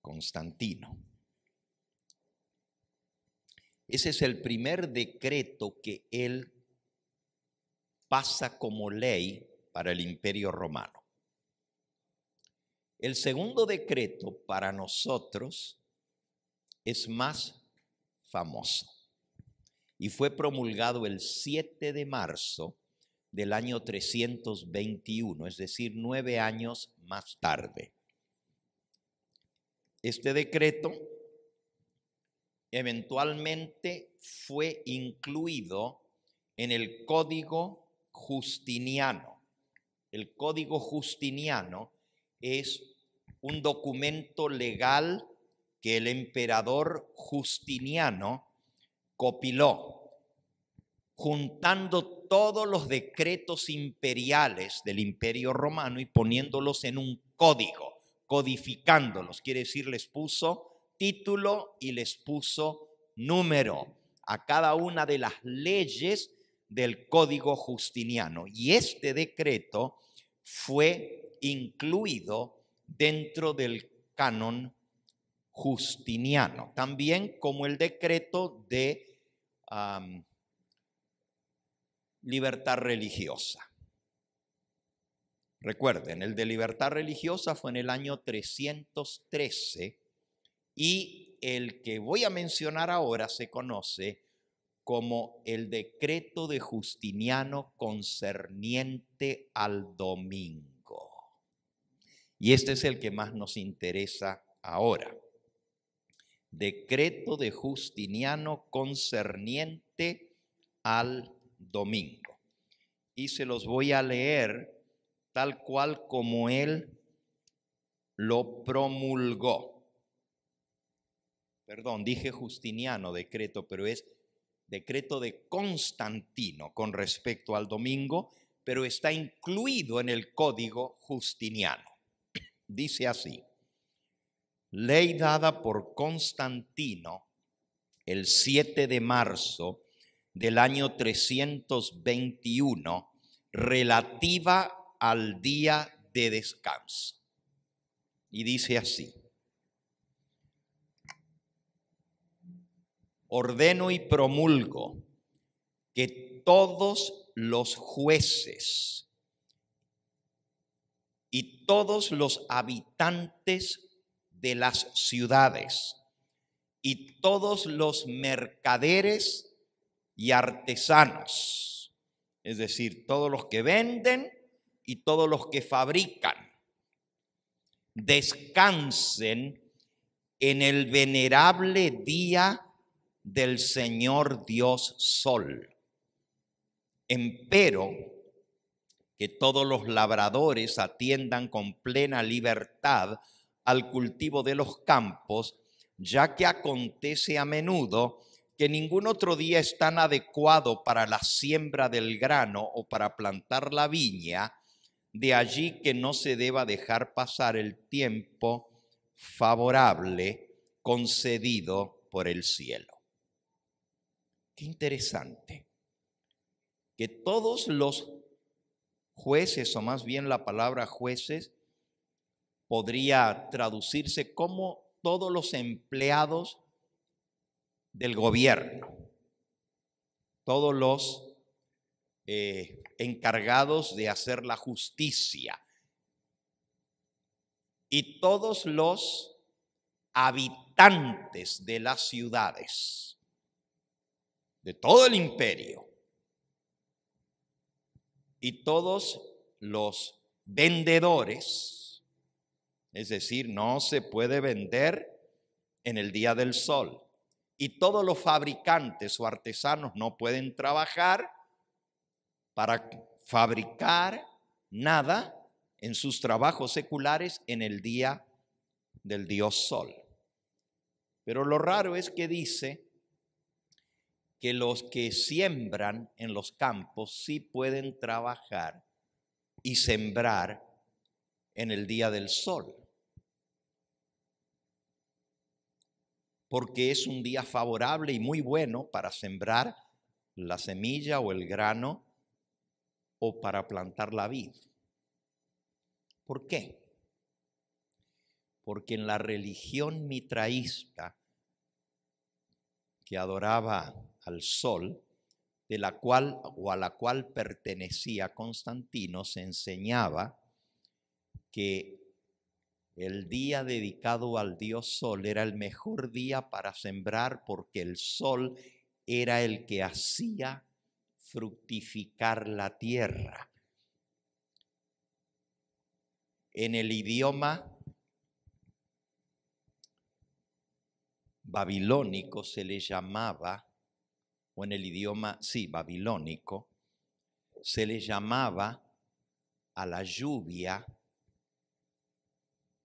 Constantino. Ese es el primer decreto que él pasa como ley para el imperio romano. El segundo decreto para nosotros es más famoso y fue promulgado el 7 de marzo del año 321, es decir, nueve años más tarde. Este decreto eventualmente fue incluido en el Código Justiniano. El Código Justiniano es un documento legal que el emperador Justiniano copiló, juntando todos los decretos imperiales del imperio romano y poniéndolos en un código, codificándolos. Quiere decir, les puso título y les puso número a cada una de las leyes del código justiniano. Y este decreto fue incluido dentro del canon justiniano, también como el decreto de libertad religiosa. Recuerden, el de libertad religiosa fue en el año 313 y el que voy a mencionar ahora se conoce como el decreto de Justiniano concerniente al domingo. Y este es el que más nos interesa ahora. Decreto de Justiniano concerniente al domingo. Y se los voy a leer tal cual como él lo promulgó. Perdón, dije Justiniano decreto, pero es decreto de Constantino con respecto al domingo, pero está incluido en el código justiniano. Dice así, ley dada por Constantino el 7 de marzo del año 321 relativa al día de descanso. Y dice así, ordeno y promulgo que todos los jueces y todos los habitantes de las ciudades y todos los mercaderes y artesanos, es decir, todos los que venden y todos los que fabrican, descansen en el venerable día del Señor Dios Sol. Empero, que todos los labradores atiendan con plena libertad al cultivo de los campos, ya que acontece a menudo que ningún otro día es tan adecuado para la siembra del grano o para plantar la viña, de allí que no se deba dejar pasar el tiempo favorable concedido por el cielo. Qué interesante que todos los jueces, o más bien la palabra jueces, podría traducirse como todos los empleados del gobierno, todos los eh, encargados de hacer la justicia y todos los habitantes de las ciudades, de todo el imperio y todos los vendedores, es decir, no se puede vender en el día del sol, y todos los fabricantes o artesanos no pueden trabajar para fabricar nada en sus trabajos seculares en el día del dios sol. Pero lo raro es que dice, que los que siembran en los campos sí pueden trabajar y sembrar en el día del sol. Porque es un día favorable y muy bueno para sembrar la semilla o el grano o para plantar la vid. ¿Por qué? Porque en la religión mitraísta que adoraba al sol, de la cual o a la cual pertenecía Constantino, se enseñaba que el día dedicado al dios sol era el mejor día para sembrar porque el sol era el que hacía fructificar la tierra. En el idioma babilónico se le llamaba o en el idioma, sí, babilónico, se le llamaba a la lluvia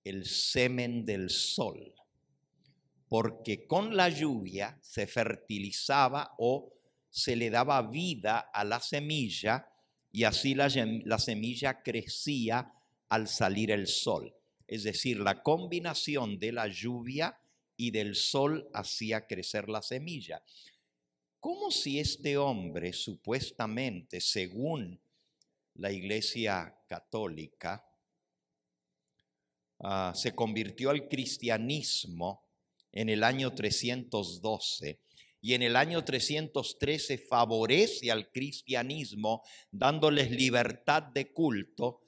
el semen del sol, porque con la lluvia se fertilizaba o se le daba vida a la semilla y así la, la semilla crecía al salir el sol. Es decir, la combinación de la lluvia y del sol hacía crecer la semilla. ¿Cómo si este hombre, supuestamente, según la Iglesia Católica, ah, se convirtió al cristianismo en el año 312 y en el año 313 favorece al cristianismo dándoles libertad de culto,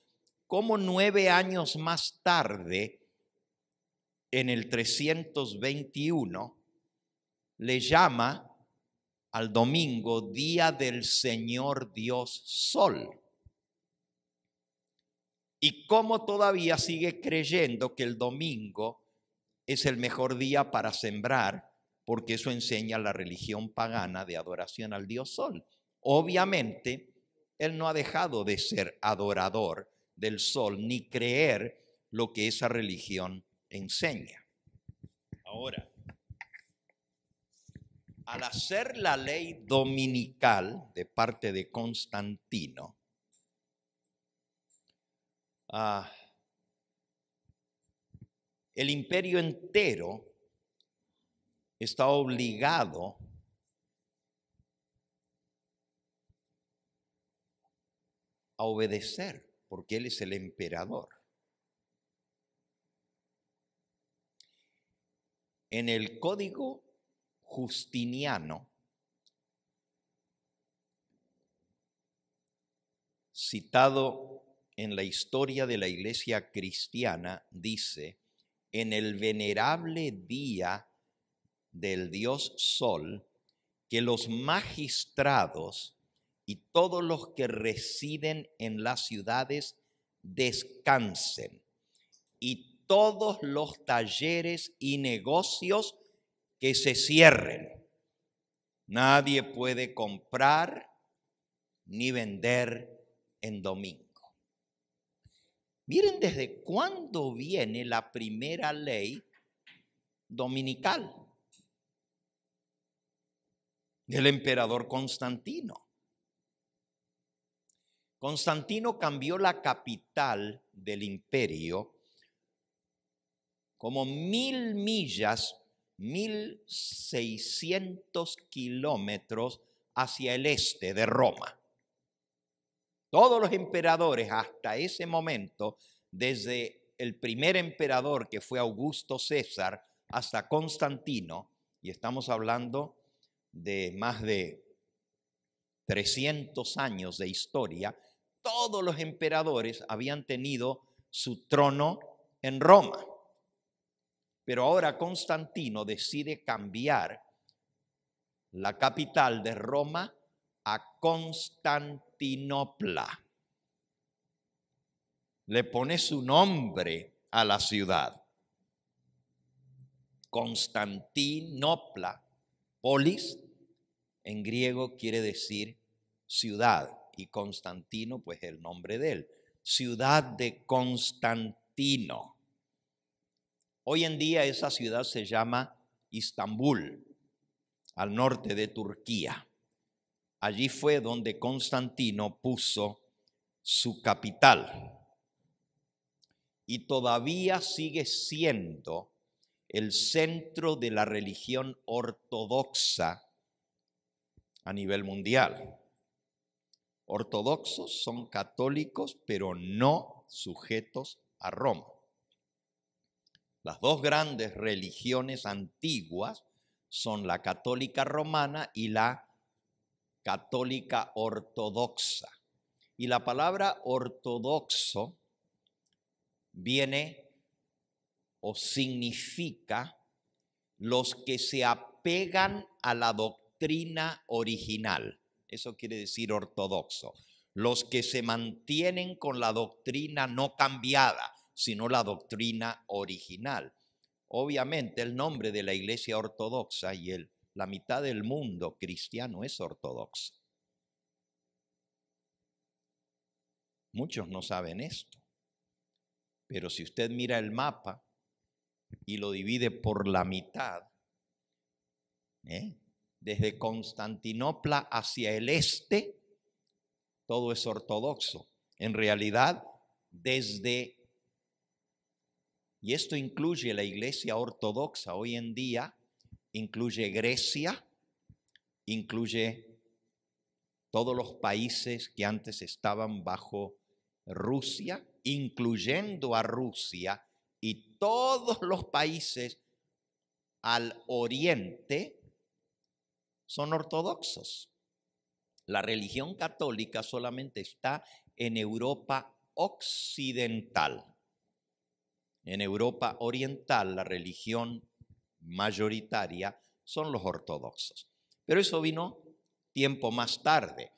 como nueve años más tarde, en el 321, le llama al domingo, día del Señor Dios Sol. Y cómo todavía sigue creyendo que el domingo es el mejor día para sembrar, porque eso enseña la religión pagana de adoración al Dios Sol. Obviamente, él no ha dejado de ser adorador del Sol ni creer lo que esa religión enseña. Ahora, al hacer la ley dominical de parte de Constantino, ah, el imperio entero está obligado a obedecer, porque él es el emperador. En el código Justiniano, citado en la historia de la iglesia cristiana, dice, en el venerable día del dios Sol, que los magistrados y todos los que residen en las ciudades descansen y todos los talleres y negocios que se cierren. Nadie puede comprar ni vender en domingo. Miren desde cuándo viene la primera ley dominical del emperador Constantino. Constantino cambió la capital del imperio como mil millas 1.600 kilómetros hacia el este de Roma. Todos los emperadores hasta ese momento, desde el primer emperador que fue Augusto César hasta Constantino, y estamos hablando de más de 300 años de historia, todos los emperadores habían tenido su trono en Roma. Pero ahora Constantino decide cambiar la capital de Roma a Constantinopla. Le pone su nombre a la ciudad. Constantinopla, polis, en griego quiere decir ciudad y Constantino pues el nombre de él. Ciudad de Constantino. Hoy en día esa ciudad se llama Istambul, al norte de Turquía. Allí fue donde Constantino puso su capital. Y todavía sigue siendo el centro de la religión ortodoxa a nivel mundial. Ortodoxos son católicos, pero no sujetos a Roma. Las dos grandes religiones antiguas son la católica romana y la católica ortodoxa. Y la palabra ortodoxo viene o significa los que se apegan a la doctrina original. Eso quiere decir ortodoxo. Los que se mantienen con la doctrina no cambiada, sino la doctrina original. Obviamente el nombre de la iglesia ortodoxa y la mitad del mundo cristiano es ortodoxa. Muchos no saben esto, pero si usted mira el mapa y lo divide por la mitad, ¿eh? desde Constantinopla hacia el este, todo es ortodoxo. En realidad, desde y esto incluye la iglesia ortodoxa hoy en día, incluye Grecia, incluye todos los países que antes estaban bajo Rusia, incluyendo a Rusia y todos los países al oriente son ortodoxos. La religión católica solamente está en Europa occidental. En Europa Oriental la religión mayoritaria son los ortodoxos. Pero eso vino tiempo más tarde,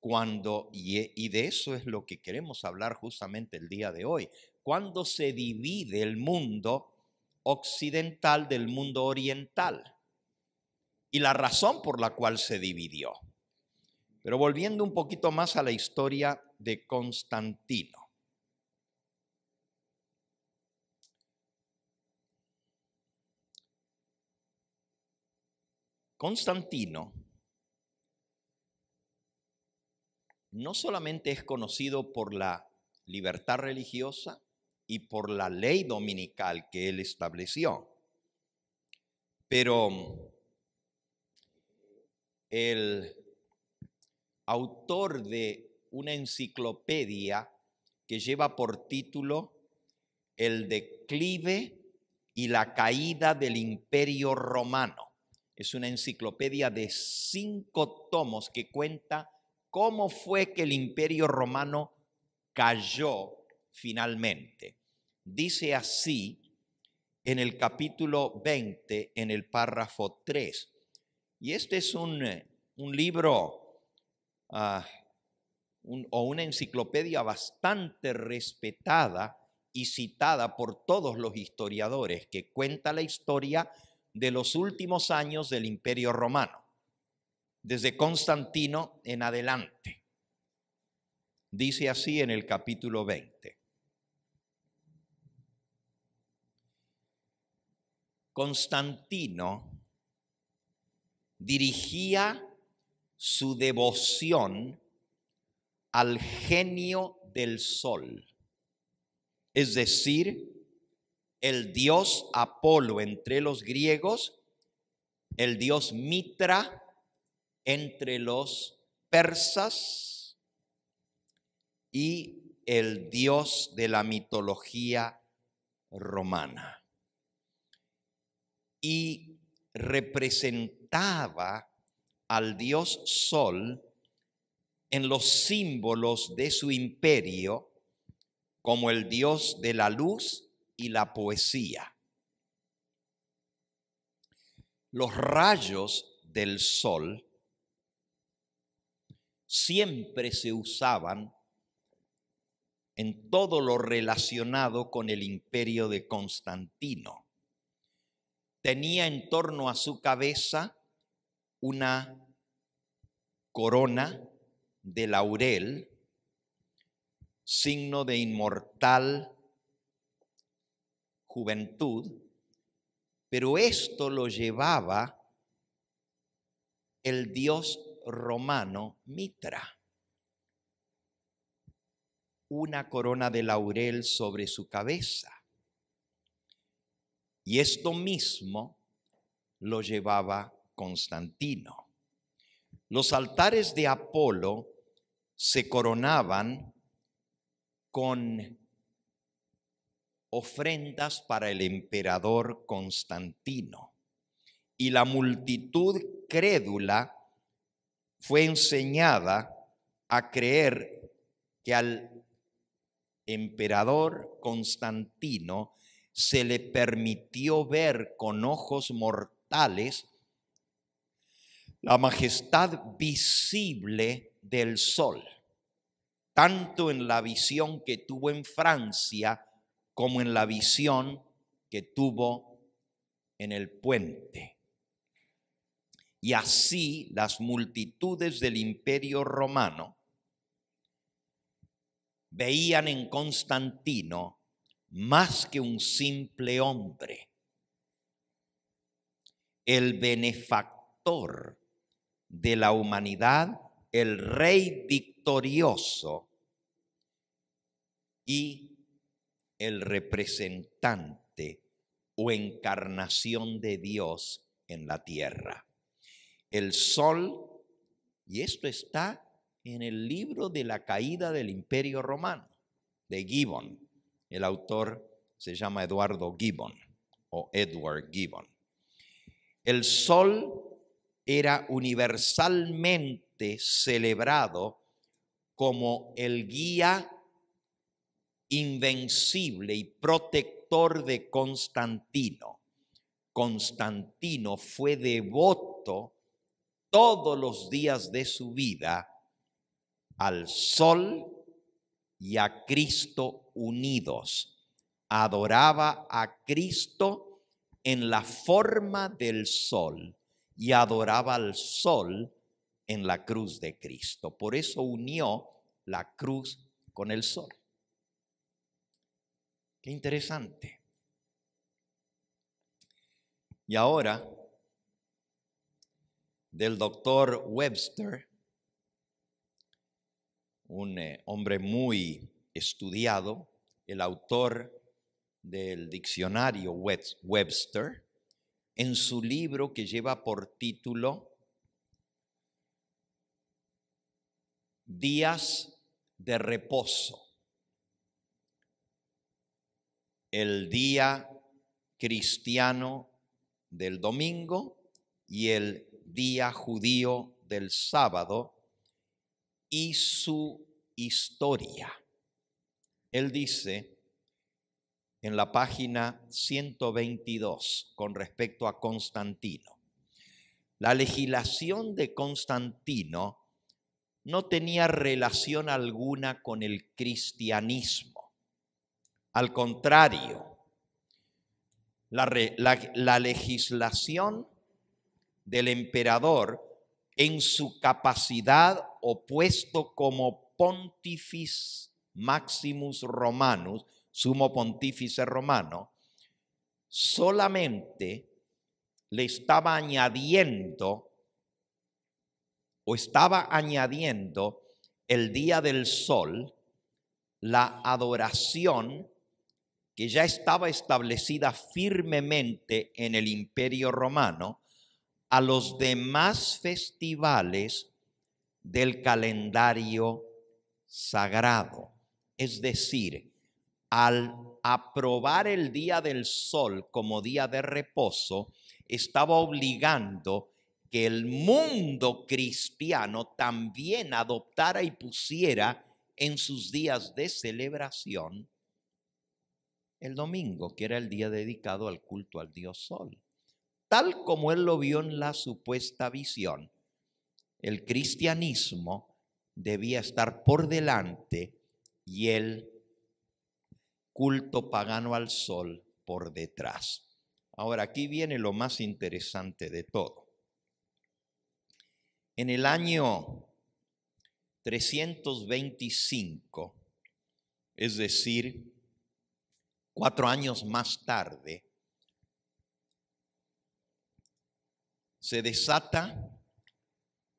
cuando, y, de eso es lo que queremos hablar justamente el día de hoy, cuando se divide el mundo occidental del mundo oriental y la razón por la cual se dividió. Pero volviendo un poquito más a la historia de Constantino. Constantino no solamente es conocido por la libertad religiosa y por la ley dominical que él estableció, pero el autor de una enciclopedia que lleva por título El declive y la caída del imperio romano. Es una enciclopedia de cinco tomos que cuenta cómo fue que el imperio romano cayó finalmente. Dice así en el capítulo 20, en el párrafo 3. Y este es un, libro ah, o una enciclopedia bastante respetada y citada por todos los historiadores que cuenta la historia de los últimos años del Imperio Romano, desde Constantino en adelante. Dice así en el capítulo 20. Constantino dirigía su devoción al genio del sol, es decir, el dios Apolo entre los griegos, el dios Mitra entre los persas y el dios de la mitología romana. Y representaba al dios Sol en los símbolos de su imperio como el dios de la luz y la poesía. Los rayos del sol siempre se usaban en todo lo relacionado con el imperio de Constantino. Tenía en torno a su cabeza una corona de laurel, signo de inmortal juventud, pero esto lo llevaba el dios romano Mitra. Una corona de laurel sobre su cabeza. Y esto mismo lo llevaba Constantino. Los altares de Apolo se coronaban con ofrendas para el emperador Constantino. Y la multitud crédula fue enseñada a creer que al emperador Constantino se le permitió ver con ojos mortales la majestad visible del sol, tanto en la visión que tuvo en Francia como en la visión que tuvo en el puente. Y así las multitudes del imperio romano veían en Constantino más que un simple hombre, el benefactor de la humanidad, el rey victorioso y el representante o encarnación de Dios en la tierra. El sol, y esto está en el libro de la caída del imperio romano, de Gibbon. El autor se llama Eduardo Gibbon o Edward Gibbon. El sol era universalmente celebrado como el guía invencible y protector de Constantino. Constantino fue devoto todos los días de su vida al sol y a Cristo unidos. Adoraba a Cristo en la forma del sol y adoraba al sol en la cruz de Cristo. Por eso unió la cruz con el sol interesante. Y ahora, del doctor Webster, un eh, hombre muy estudiado, el autor del diccionario Webster, en su libro que lleva por título Días de reposo. el día cristiano del domingo y el día judío del sábado y su historia. Él dice en la página 122 con respecto a Constantino, la legislación de Constantino no tenía relación alguna con el cristianismo al contrario, la, legislación del emperador en su capacidad opuesto como pontificis maximus romanus, sumo pontífice romano, solamente le estaba añadiendo o estaba añadiendo el día del sol, la adoración que ya estaba establecida firmemente en el imperio romano, a los demás festivales del calendario sagrado. Es decir, al aprobar el día del sol como día de reposo, estaba obligando que el mundo cristiano también adoptara y pusiera en sus días de celebración el domingo, que era el día dedicado al culto al dios Sol. Tal como él lo vio en la supuesta visión, el cristianismo debía estar por delante y el culto pagano al sol por detrás. Ahora, aquí viene lo más interesante de todo. En el año 325, es decir, Cuatro años más tarde, se desata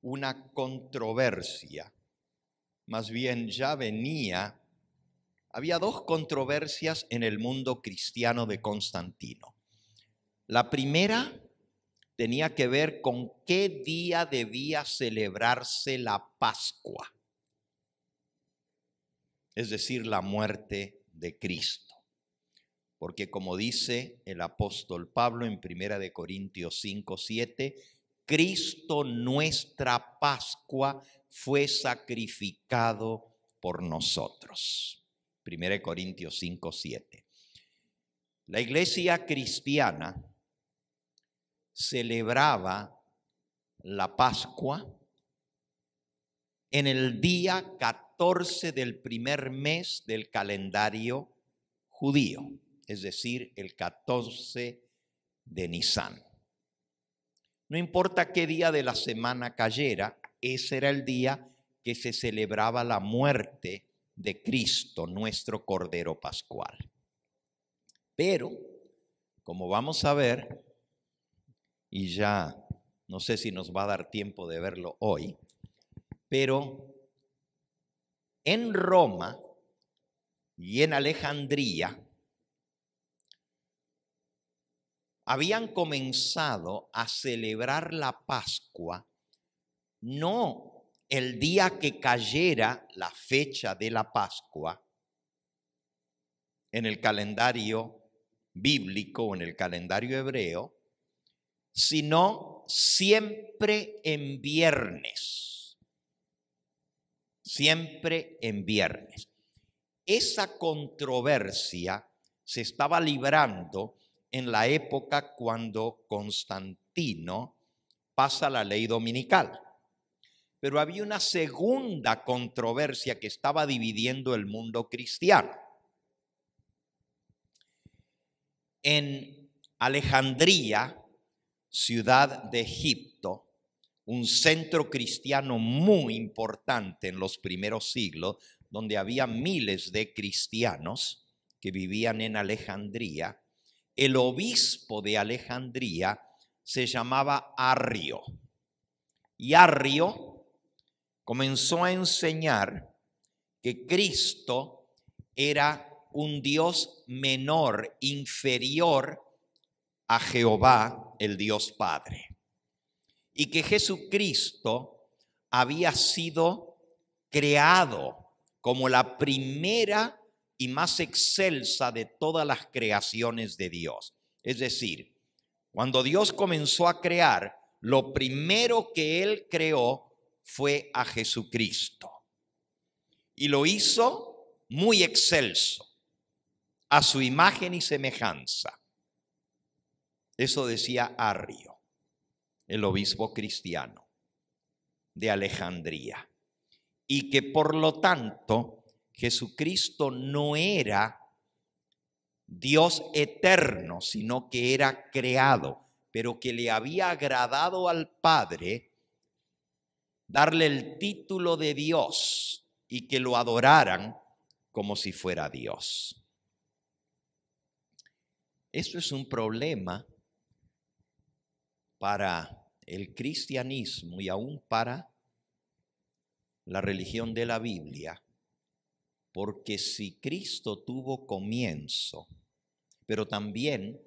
una controversia. Más bien ya venía, había dos controversias en el mundo cristiano de Constantino. La primera tenía que ver con qué día debía celebrarse la Pascua, es decir, la muerte de Cristo. Porque como dice el apóstol Pablo en Primera de Corintios 5, 7, Cristo nuestra Pascua fue sacrificado por nosotros. Primera de Corintios 5, 7. La iglesia cristiana celebraba la Pascua en el día 14 del primer mes del calendario judío es decir, el 14 de Nisan. No importa qué día de la semana cayera, ese era el día que se celebraba la muerte de Cristo, nuestro Cordero Pascual. Pero, como vamos a ver, y ya no sé si nos va a dar tiempo de verlo hoy, pero en Roma y en Alejandría, habían comenzado a celebrar la Pascua no el día que cayera la fecha de la Pascua en el calendario bíblico o en el calendario hebreo, sino siempre en viernes. Siempre en viernes. Esa controversia se estaba librando en la época cuando Constantino pasa la ley dominical. Pero había una segunda controversia que estaba dividiendo el mundo cristiano. En Alejandría, ciudad de Egipto, un centro cristiano muy importante en los primeros siglos, donde había miles de cristianos que vivían en Alejandría, el obispo de Alejandría se llamaba Arrio. Y Arrio comenzó a enseñar que Cristo era un Dios menor, inferior a Jehová, el Dios Padre. Y que Jesucristo había sido creado como la primera y más excelsa de todas las creaciones de Dios. Es decir, cuando Dios comenzó a crear, lo primero que Él creó fue a Jesucristo. Y lo hizo muy excelso, a su imagen y semejanza. Eso decía Arrio, el obispo cristiano de Alejandría. Y que por lo tanto Jesucristo no era Dios eterno, sino que era creado, pero que le había agradado al Padre darle el título de Dios y que lo adoraran como si fuera Dios. Esto es un problema para el cristianismo y aún para la religión de la Biblia, porque si Cristo tuvo comienzo, pero también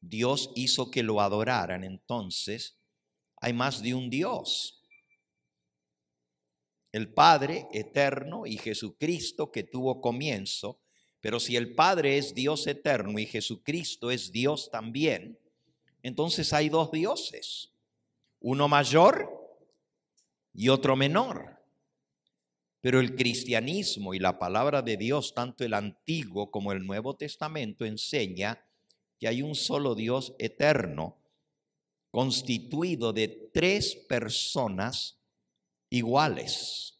Dios hizo que lo adoraran, entonces hay más de un Dios. El Padre eterno y Jesucristo que tuvo comienzo, pero si el Padre es Dios eterno y Jesucristo es Dios también, entonces hay dos dioses, uno mayor y otro menor. Pero el cristianismo y la palabra de Dios, tanto el Antiguo como el Nuevo Testamento, enseña que hay un solo Dios eterno, constituido de tres personas iguales,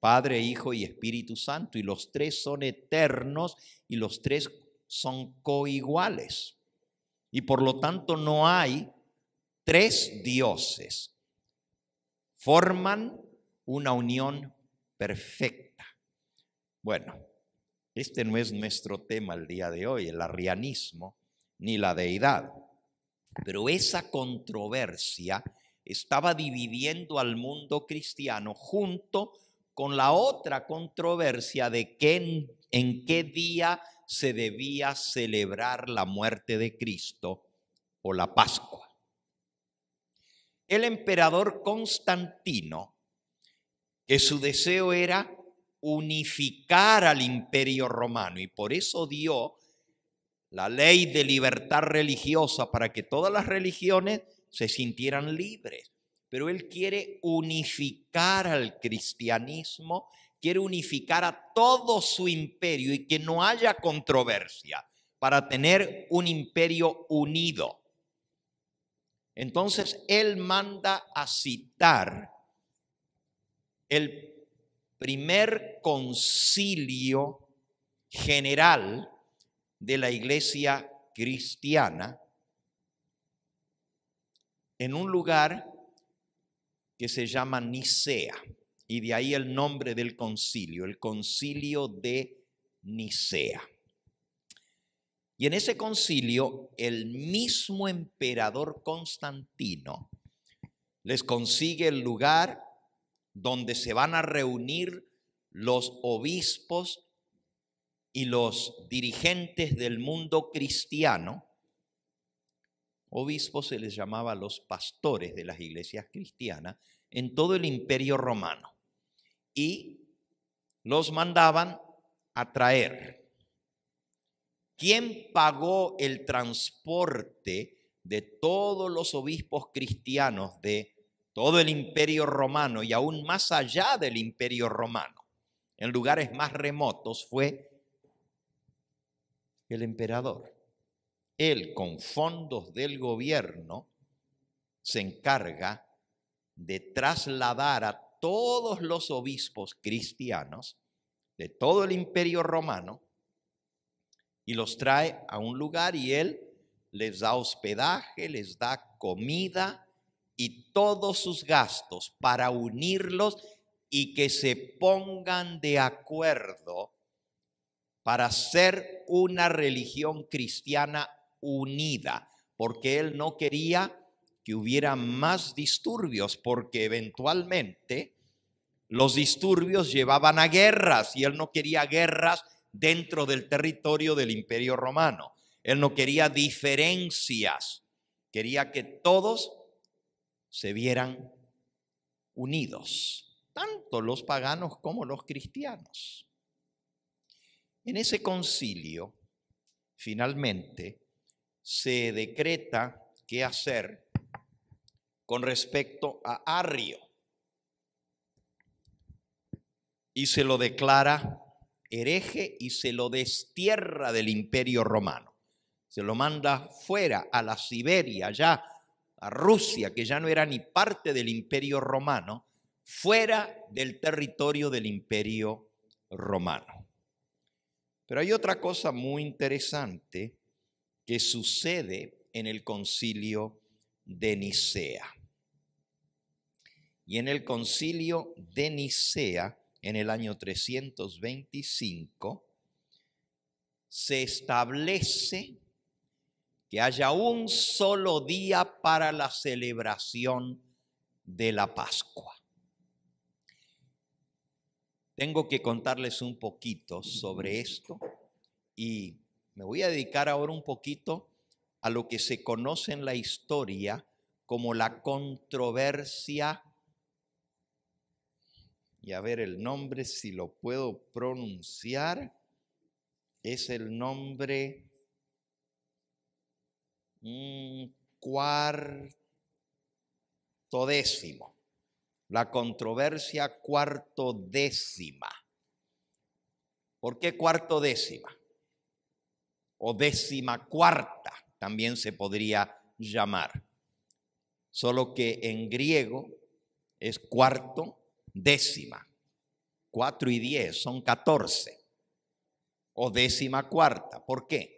Padre, Hijo y Espíritu Santo, y los tres son eternos y los tres son coiguales. Y por lo tanto no hay tres dioses. Forman una unión perfecta. Bueno, este no es nuestro tema el día de hoy, el arrianismo ni la deidad. Pero esa controversia estaba dividiendo al mundo cristiano junto con la otra controversia de en qué día se debía celebrar la muerte de Cristo o la Pascua. El emperador Constantino que su deseo era unificar al imperio romano y por eso dio la ley de libertad religiosa para que todas las religiones se sintieran libres. Pero él quiere unificar al cristianismo, quiere unificar a todo su imperio y que no haya controversia para tener un imperio unido. Entonces él manda a citar el primer concilio general de la iglesia cristiana en un lugar que se llama Nicea, y de ahí el nombre del concilio, el concilio de Nicea. Y en ese concilio, el mismo emperador Constantino les consigue el lugar donde se van a reunir los obispos y los dirigentes del mundo cristiano, obispos se les llamaba los pastores de las iglesias cristianas, en todo el imperio romano. Y los mandaban a traer. ¿Quién pagó el transporte de todos los obispos cristianos de todo el imperio romano y aún más allá del imperio romano, en lugares más remotos, fue el emperador. Él, con fondos del gobierno, se encarga de trasladar a todos los obispos cristianos de todo el imperio romano y los trae a un lugar y él les da hospedaje, les da comida, y todos sus gastos para unirlos y que se pongan de acuerdo para ser una religión cristiana unida, porque él no quería que hubiera más disturbios, porque eventualmente los disturbios llevaban a guerras y él no quería guerras dentro del territorio del imperio romano. Él no quería diferencias, quería que todos se vieran unidos, tanto los paganos como los cristianos. En ese concilio, finalmente, se decreta qué hacer con respecto a Arrio y se lo declara hereje y se lo destierra del imperio romano. Se lo manda fuera a la Siberia, allá a Rusia, que ya no era ni parte del imperio romano, fuera del territorio del imperio romano. Pero hay otra cosa muy interesante que sucede en el concilio de Nicea. Y en el concilio de Nicea, en el año 325, se establece que haya un solo día para la celebración de la Pascua. Tengo que contarles un poquito sobre esto y me voy a dedicar ahora un poquito a lo que se conoce en la historia como la controversia, y a ver el nombre si lo puedo pronunciar, es el nombre un cuarto décimo. La controversia cuarto décima. ¿Por qué cuarto décima? O décima cuarta también se podría llamar. Solo que en griego es cuarto décima. Cuatro y diez son catorce. O décima cuarta. ¿Por qué?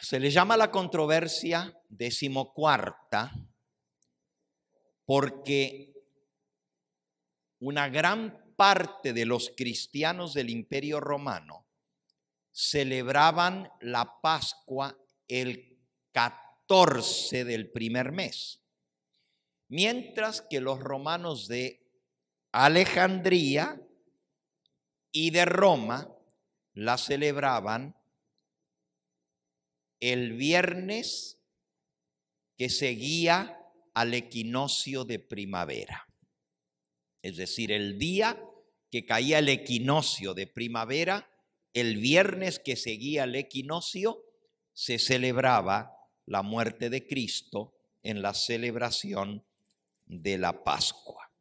Se le llama la controversia decimocuarta porque una gran parte de los cristianos del imperio romano celebraban la Pascua el 14 del primer mes, mientras que los romanos de Alejandría y de Roma la celebraban el viernes que seguía al equinoccio de primavera. Es decir, el día que caía el equinoccio de primavera, el viernes que seguía al equinoccio, se celebraba la muerte de Cristo en la celebración de la Pascua.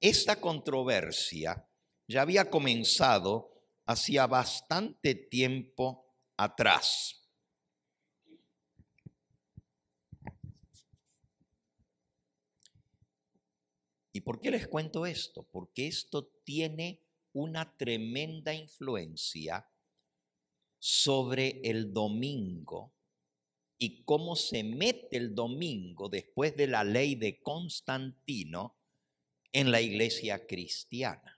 Esta controversia ya había comenzado hacía bastante tiempo atrás. ¿Y por qué les cuento esto? Porque esto tiene una tremenda influencia sobre el domingo y cómo se mete el domingo después de la ley de Constantino en la iglesia cristiana.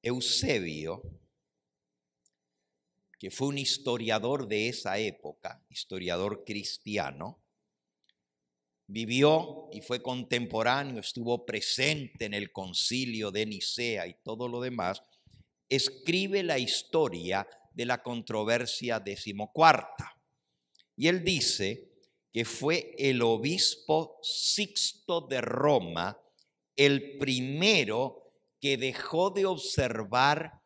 Eusebio, que fue un historiador de esa época, historiador cristiano, vivió y fue contemporáneo, estuvo presente en el concilio de Nicea y todo lo demás, escribe la historia de la controversia decimocuarta. Y él dice que fue el obispo Sixto de Roma el primero que dejó de observar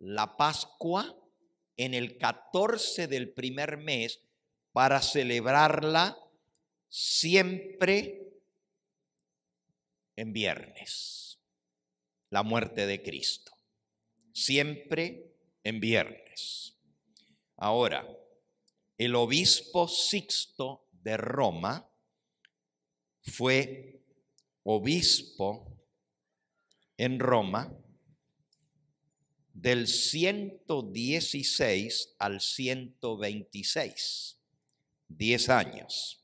la Pascua en el 14 del primer mes para celebrarla siempre en viernes. La muerte de Cristo. Siempre en viernes. Ahora, el obispo Sixto de Roma fue obispo en Roma del 116 al 126, 10 años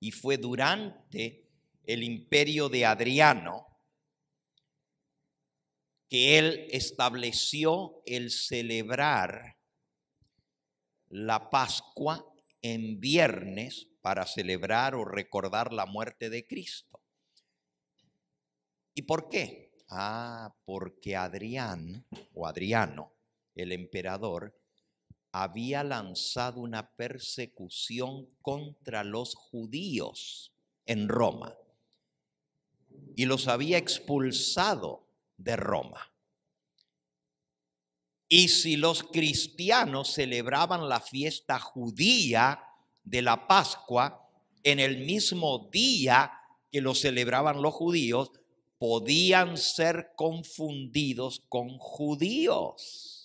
y fue durante el imperio de Adriano que él estableció el celebrar la Pascua en viernes para celebrar o recordar la muerte de Cristo. ¿Y por qué? Ah, porque Adrián o Adriano, el emperador, había lanzado una persecución contra los judíos en Roma y los había expulsado de Roma. Y si los cristianos celebraban la fiesta judía de la Pascua en el mismo día que lo celebraban los judíos, podían ser confundidos con judíos.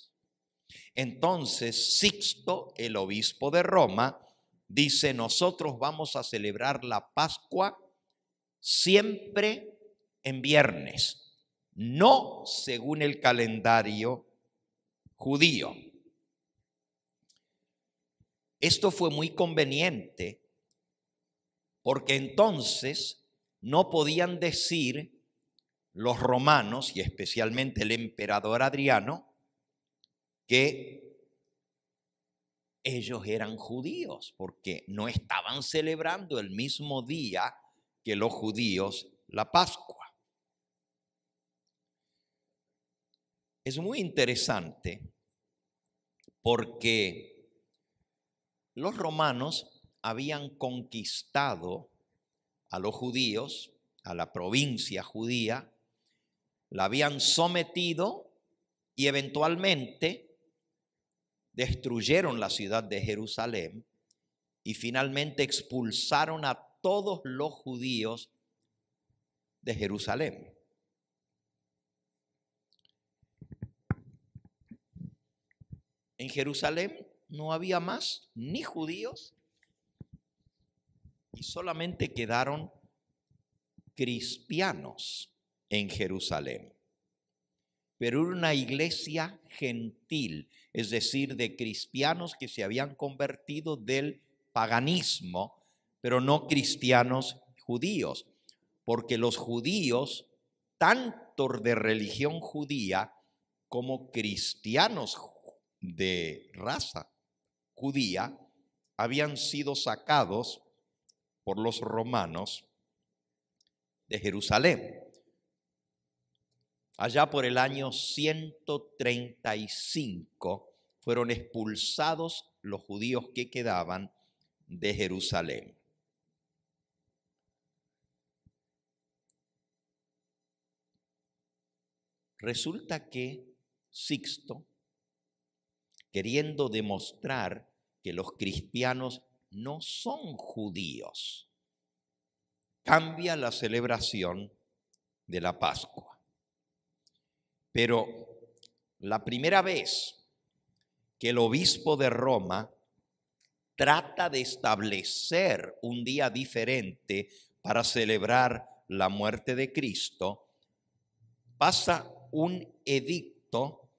Entonces Sixto, el obispo de Roma, dice, nosotros vamos a celebrar la Pascua siempre en viernes, no según el calendario judío. Esto fue muy conveniente porque entonces no podían decir los romanos y especialmente el emperador Adriano ellos eran judíos, porque no estaban celebrando el mismo día que los judíos la Pascua. Es muy interesante porque los romanos habían conquistado a los judíos, a la provincia judía, la habían sometido y eventualmente destruyeron la ciudad de Jerusalén y finalmente expulsaron a todos los judíos de Jerusalén. En Jerusalén no había más ni judíos y solamente quedaron cristianos en Jerusalén. Pero era una iglesia gentil, es decir, de cristianos que se habían convertido del paganismo, pero no cristianos judíos, porque los judíos, tanto de religión judía como cristianos de raza judía, habían sido sacados por los romanos de Jerusalén allá por el año 135, fueron expulsados los judíos que quedaban de Jerusalén. Resulta que Sixto, queriendo demostrar que los cristianos no son judíos, cambia la celebración de la Pascua. Pero la primera vez que el obispo de Roma trata de establecer un día diferente para celebrar la muerte de Cristo, pasa un edicto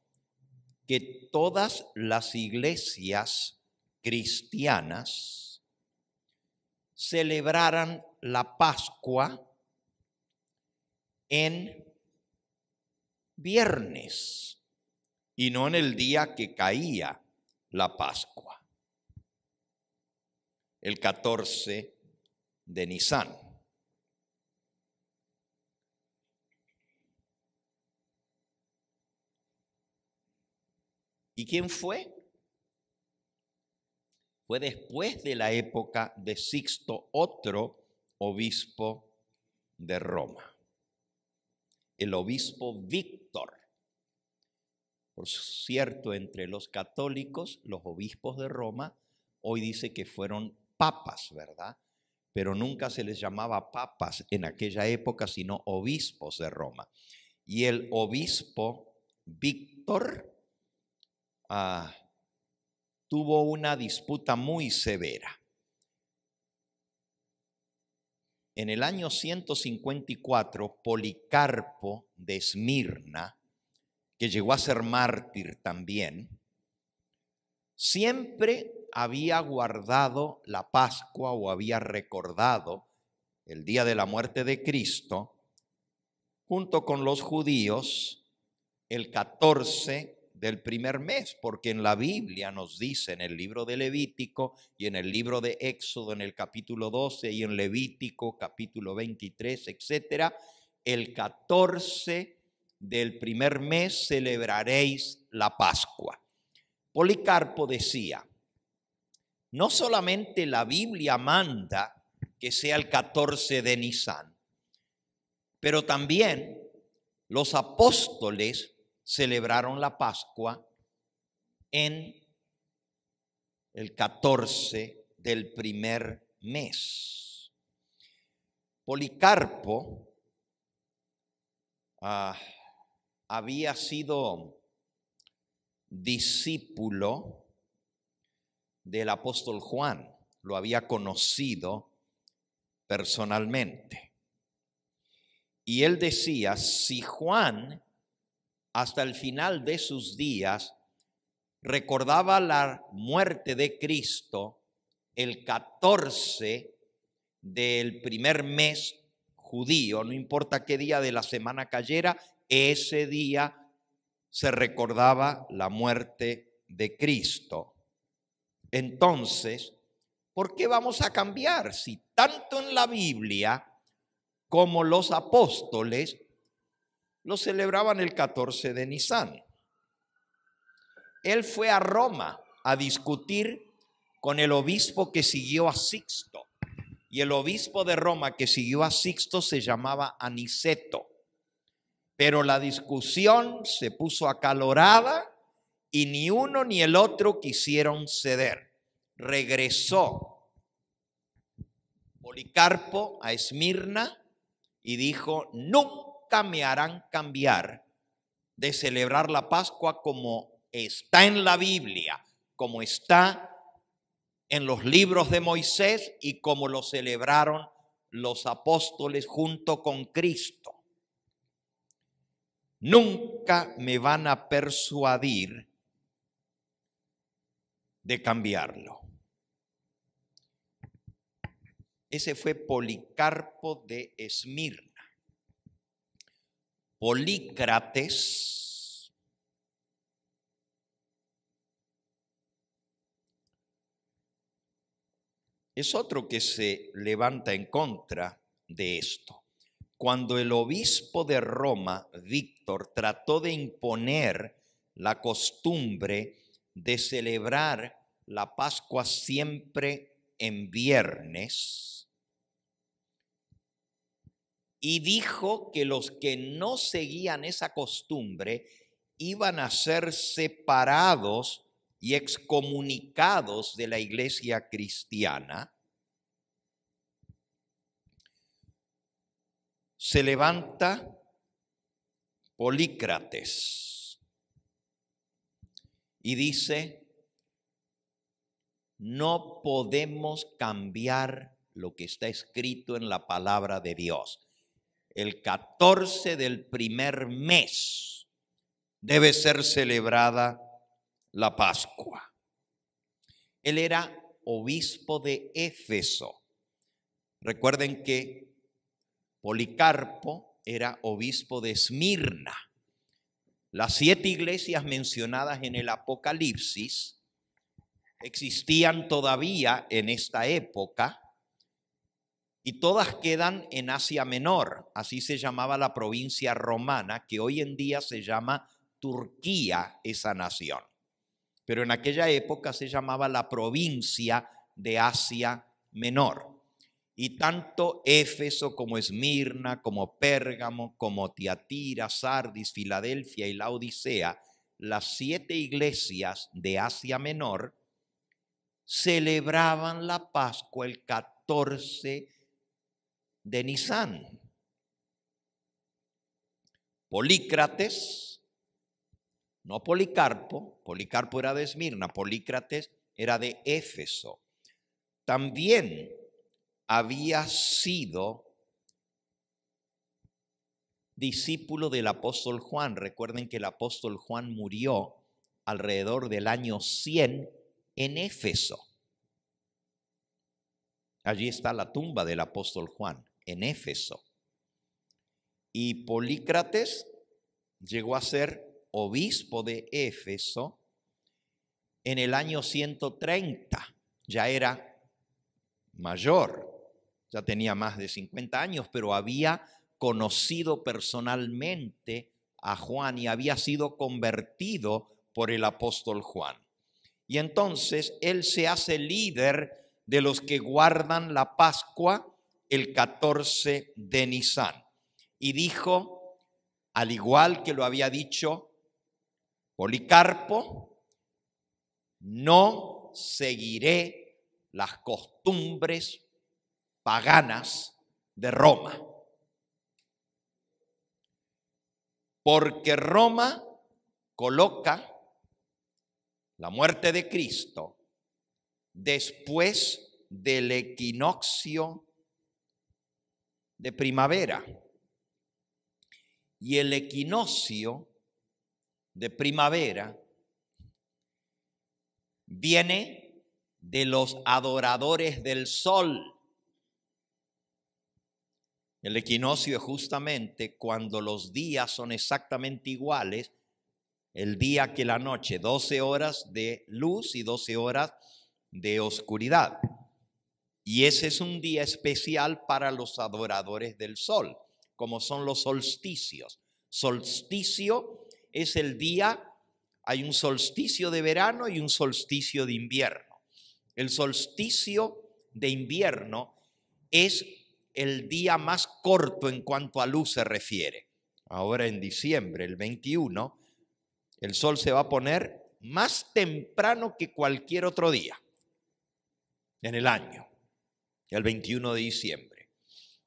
que todas las iglesias cristianas celebraran la Pascua en viernes y no en el día que caía la Pascua, el 14 de nisán ¿Y quién fue? Fue después de la época de Sixto, otro obispo de Roma, el obispo Víctor por cierto, entre los católicos, los obispos de Roma, hoy dice que fueron papas, ¿verdad? Pero nunca se les llamaba papas en aquella época, sino obispos de Roma. Y el obispo Víctor ah, tuvo una disputa muy severa. En el año 154, Policarpo de Esmirna, que llegó a ser mártir también, siempre había guardado la Pascua o había recordado el día de la muerte de Cristo, junto con los judíos, el 14 del primer mes, porque en la Biblia nos dice en el libro de Levítico y en el libro de Éxodo en el capítulo 12 y en Levítico capítulo 23, etcétera, el 14 del primer mes celebraréis la Pascua. Policarpo decía, no solamente la Biblia manda que sea el 14 de Nisan, pero también los apóstoles celebraron la Pascua en el 14 del primer mes. Policarpo ah, había sido discípulo del apóstol Juan, lo había conocido personalmente. Y él decía, si Juan hasta el final de sus días recordaba la muerte de Cristo el 14 del primer mes judío, no importa qué día de la semana cayera, ese día se recordaba la muerte de Cristo. Entonces, ¿por qué vamos a cambiar si tanto en la Biblia como los apóstoles lo celebraban el 14 de Nisan? Él fue a Roma a discutir con el obispo que siguió a Sixto. Y el obispo de Roma que siguió a Sixto se llamaba Aniceto. Pero la discusión se puso acalorada y ni uno ni el otro quisieron ceder. Regresó Policarpo a Esmirna y dijo, nunca me harán cambiar de celebrar la Pascua como está en la Biblia, como está en los libros de Moisés y como lo celebraron los apóstoles junto con Cristo nunca me van a persuadir de cambiarlo. Ese fue Policarpo de Esmirna. Polícrates es otro que se levanta en contra de esto cuando el obispo de Roma, Víctor, trató de imponer la costumbre de celebrar la Pascua siempre en viernes, y dijo que los que no seguían esa costumbre iban a ser separados y excomunicados de la iglesia cristiana se levanta Polícrates y dice, no podemos cambiar lo que está escrito en la palabra de Dios. El 14 del primer mes debe ser celebrada la Pascua. Él era obispo de Éfeso. Recuerden que Policarpo era obispo de Esmirna. Las siete iglesias mencionadas en el Apocalipsis existían todavía en esta época y todas quedan en Asia Menor, así se llamaba la provincia romana, que hoy en día se llama Turquía, esa nación. Pero en aquella época se llamaba la provincia de Asia Menor. Y tanto Éfeso como Esmirna, como Pérgamo, como Tiatira, Sardis, Filadelfia y Laodicea, las siete iglesias de Asia Menor, celebraban la Pascua el 14 de Nisan. Polícrates, no Policarpo, Policarpo era de Esmirna, Polícrates era de Éfeso. También había sido discípulo del apóstol Juan. Recuerden que el apóstol Juan murió alrededor del año 100 en Éfeso. Allí está la tumba del apóstol Juan, en Éfeso. Y Polícrates llegó a ser obispo de Éfeso en el año 130. Ya era mayor ya tenía más de 50 años, pero había conocido personalmente a Juan y había sido convertido por el apóstol Juan. Y entonces él se hace líder de los que guardan la Pascua el 14 de Nisan. Y dijo, al igual que lo había dicho Policarpo, no seguiré las costumbres paganas de Roma. Porque Roma coloca la muerte de Cristo después del equinoccio de primavera. Y el equinoccio de primavera viene de los adoradores del sol. El equinoccio es justamente cuando los días son exactamente iguales, el día que la noche, 12 horas de luz y 12 horas de oscuridad. Y ese es un día especial para los adoradores del sol, como son los solsticios. Solsticio es el día, hay un solsticio de verano y un solsticio de invierno. El solsticio de invierno es el día más corto en cuanto a luz se refiere. Ahora en diciembre, el 21, el sol se va a poner más temprano que cualquier otro día en el año, el 21 de diciembre.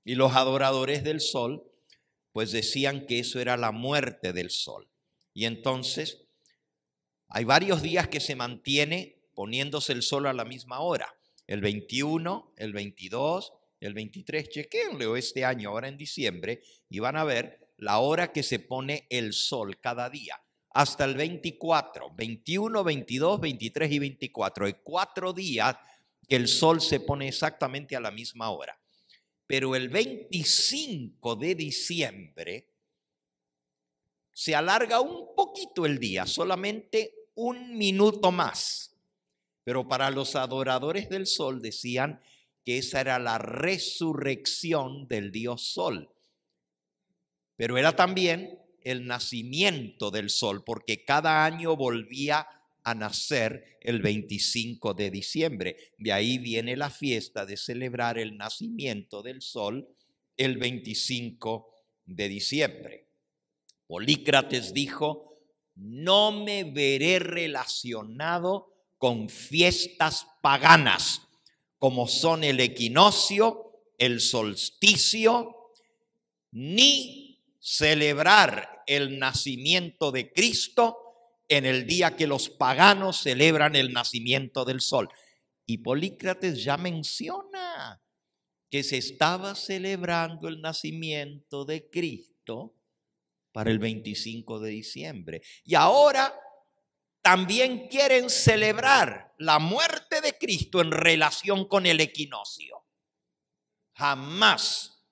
Y los adoradores del sol, pues decían que eso era la muerte del sol. Y entonces, hay varios días que se mantiene poniéndose el sol a la misma hora, el 21, el 22, el 23, chequenlo este año, ahora en diciembre, y van a ver la hora que se pone el sol cada día, hasta el 24, 21, 22, 23 y 24. Hay cuatro días que el sol se pone exactamente a la misma hora. Pero el 25 de diciembre se alarga un poquito el día, solamente un minuto más. Pero para los adoradores del sol decían, que esa era la resurrección del dios sol. Pero era también el nacimiento del sol, porque cada año volvía a nacer el 25 de diciembre. De ahí viene la fiesta de celebrar el nacimiento del sol el 25 de diciembre. Polícrates dijo, no me veré relacionado con fiestas paganas como son el equinoccio, el solsticio, ni celebrar el nacimiento de Cristo en el día que los paganos celebran el nacimiento del sol. Y Polícrates ya menciona que se estaba celebrando el nacimiento de Cristo para el 25 de diciembre. Y ahora también quieren celebrar la muerte de Cristo en relación con el equinoccio. Jamás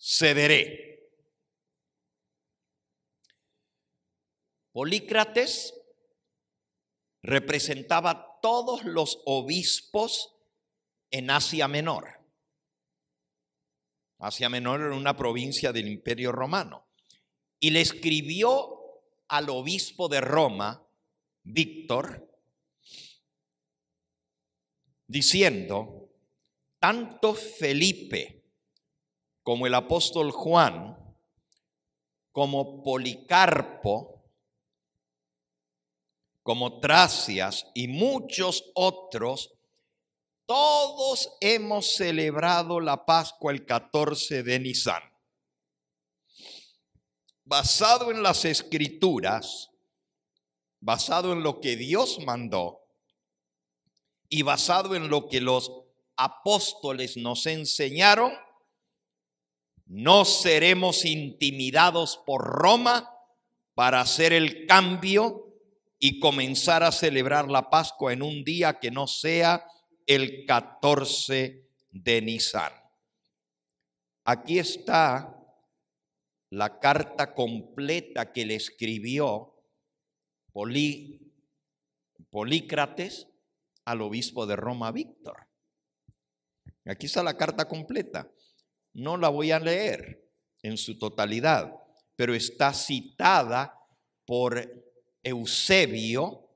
cederé. Polícrates representaba todos los obispos en Asia Menor. Asia Menor era una provincia del Imperio Romano. Y le escribió al obispo de Roma, Víctor, diciendo, tanto Felipe como el apóstol Juan, como Policarpo, como Tracias y muchos otros, todos hemos celebrado la Pascua el 14 de Nisan. Basado en las escrituras, basado en lo que Dios mandó y basado en lo que los apóstoles nos enseñaron, no seremos intimidados por Roma para hacer el cambio y comenzar a celebrar la Pascua en un día que no sea el 14 de Nisan. Aquí está la carta completa que le escribió Polícrates al obispo de Roma, Víctor. Aquí está la carta completa. No la voy a leer en su totalidad, pero está citada por Eusebio,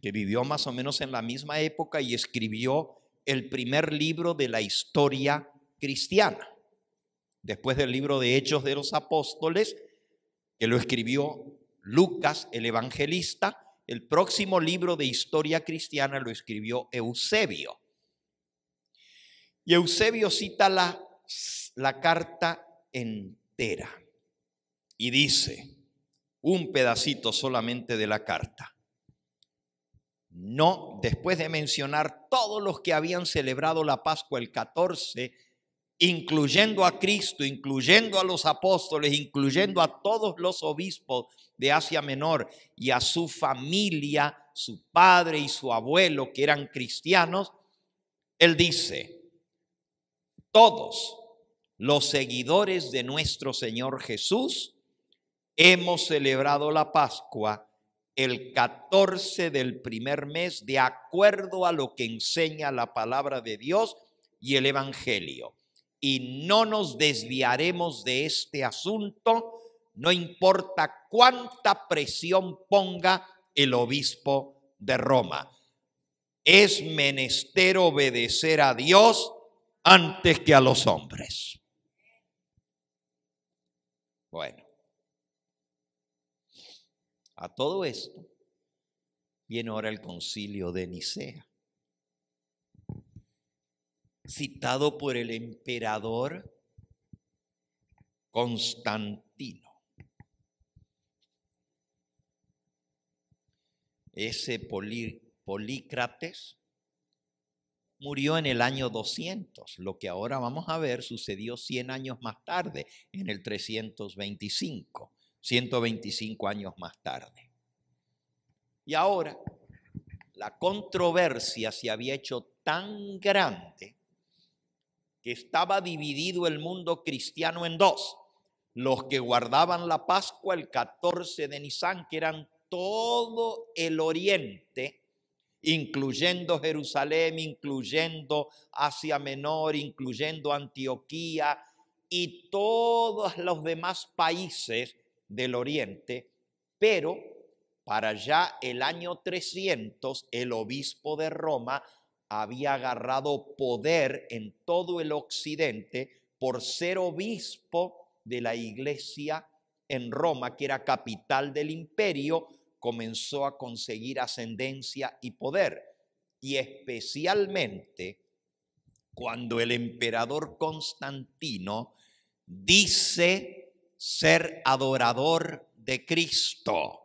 que vivió más o menos en la misma época y escribió el primer libro de la historia cristiana. Después del libro de Hechos de los Apóstoles, que lo escribió Lucas, el evangelista, el próximo libro de historia cristiana lo escribió Eusebio. Y Eusebio cita la, la carta entera y dice, un pedacito solamente de la carta. No, después de mencionar todos los que habían celebrado la Pascua el 14 incluyendo a Cristo, incluyendo a los apóstoles, incluyendo a todos los obispos de Asia Menor y a su familia, su padre y su abuelo que eran cristianos, él dice, todos los seguidores de nuestro Señor Jesús hemos celebrado la Pascua el 14 del primer mes de acuerdo a lo que enseña la palabra de Dios y el Evangelio y no nos desviaremos de este asunto, no importa cuánta presión ponga el obispo de Roma. Es menester obedecer a Dios antes que a los hombres. Bueno, a todo esto viene ahora el concilio de Nicea citado por el emperador Constantino. Ese Polícrates murió en el año 200. Lo que ahora vamos a ver sucedió 100 años más tarde, en el 325, 125 años más tarde. Y ahora la controversia se había hecho tan grande que estaba dividido el mundo cristiano en dos. Los que guardaban la Pascua el 14 de Nisan, que eran todo el oriente, incluyendo Jerusalén, incluyendo Asia Menor, incluyendo Antioquía y todos los demás países del oriente, pero para ya el año 300 el obispo de Roma había agarrado poder en todo el occidente por ser obispo de la iglesia en Roma, que era capital del imperio, comenzó a conseguir ascendencia y poder. Y especialmente cuando el emperador Constantino dice ser adorador de Cristo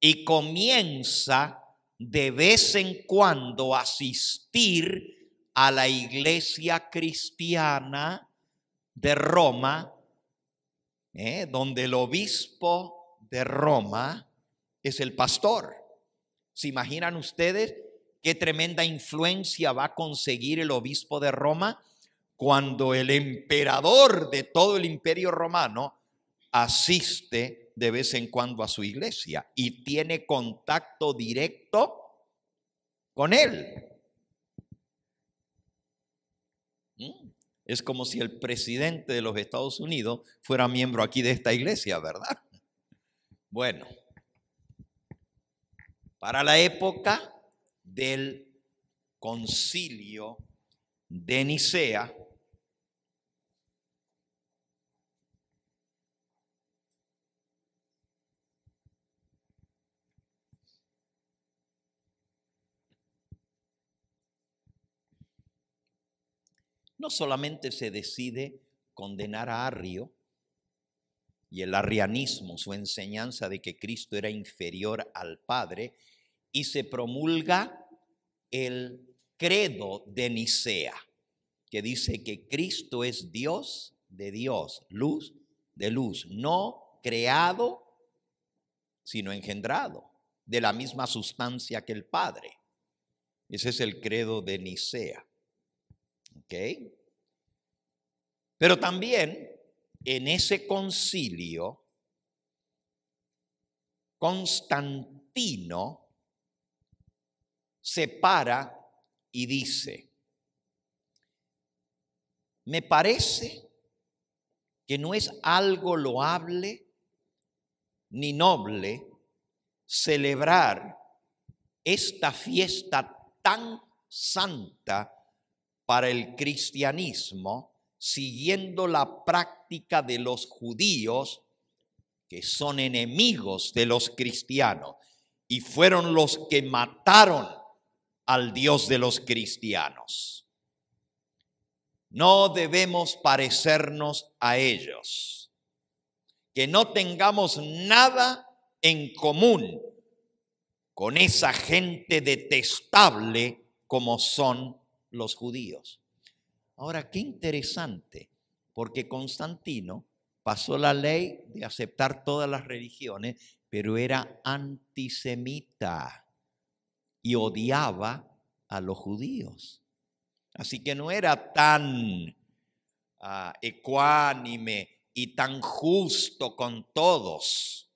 y comienza de vez en cuando asistir a la iglesia cristiana de Roma, ¿eh? donde el obispo de Roma es el pastor. ¿Se imaginan ustedes qué tremenda influencia va a conseguir el obispo de Roma cuando el emperador de todo el imperio romano asiste de vez en cuando a su iglesia y tiene contacto directo con él. Mm, es como si el presidente de los Estados Unidos fuera miembro aquí de esta iglesia, ¿verdad? Bueno, para la época del concilio de Nicea, no solamente se decide condenar a Arrio y el arrianismo, su enseñanza de que Cristo era inferior al Padre, y se promulga el credo de Nicea, que dice que Cristo es Dios de Dios, luz de luz, no creado, sino engendrado, de la misma sustancia que el Padre. Ese es el credo de Nicea. Pero también en ese concilio, Constantino se para y dice, me parece que no es algo loable ni noble celebrar esta fiesta tan santa para el cristianismo siguiendo la práctica de los judíos que son enemigos de los cristianos y fueron los que mataron al Dios de los cristianos. No debemos parecernos a ellos, que no tengamos nada en común con esa gente detestable como son los judíos. Ahora, qué interesante, porque Constantino pasó la ley de aceptar todas las religiones, pero era antisemita y odiaba a los judíos. Así que no era tan ah, ecuánime y tan justo con todos.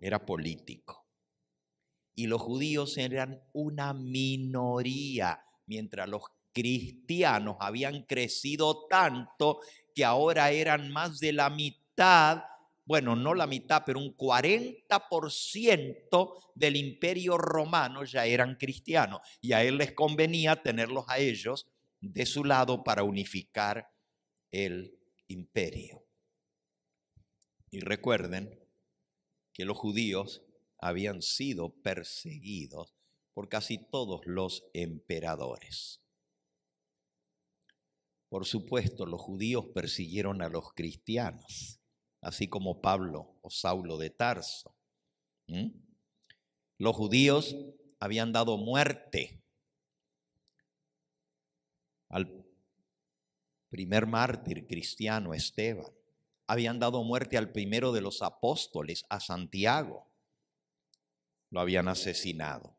Era político y los judíos eran una minoría, mientras los cristianos habían crecido tanto que ahora eran más de la mitad, bueno, no la mitad, pero un 40% del imperio romano ya eran cristianos y a él les convenía tenerlos a ellos de su lado para unificar el imperio. Y recuerden que los judíos habían sido perseguidos por casi todos los emperadores. Por supuesto, los judíos persiguieron a los cristianos, así como Pablo o Saulo de Tarso. Los judíos habían dado muerte al primer mártir cristiano, Esteban. Habían dado muerte al primero de los apóstoles, a Santiago lo habían asesinado.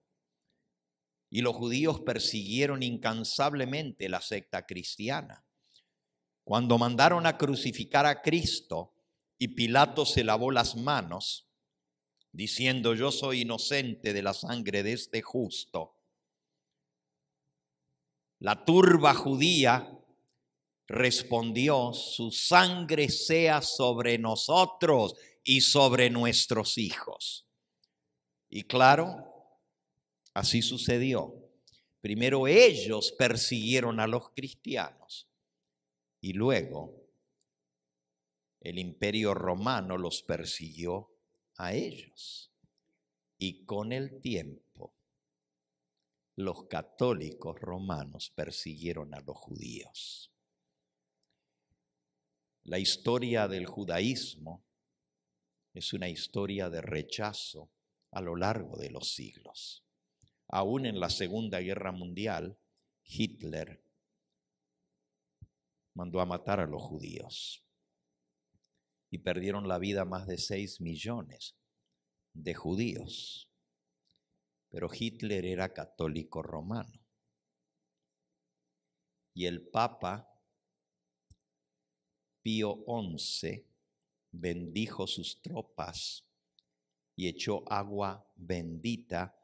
Y los judíos persiguieron incansablemente la secta cristiana. Cuando mandaron a crucificar a Cristo y Pilato se lavó las manos, diciendo, yo soy inocente de la sangre de este justo, la turba judía respondió, su sangre sea sobre nosotros y sobre nuestros hijos. Y claro, así sucedió. Primero ellos persiguieron a los cristianos y luego el imperio romano los persiguió a ellos. Y con el tiempo los católicos romanos persiguieron a los judíos. La historia del judaísmo es una historia de rechazo a lo largo de los siglos. Aún en la Segunda Guerra Mundial, Hitler mandó a matar a los judíos y perdieron la vida más de seis millones de judíos. Pero Hitler era católico romano y el Papa Pío XI bendijo sus tropas y echó agua bendita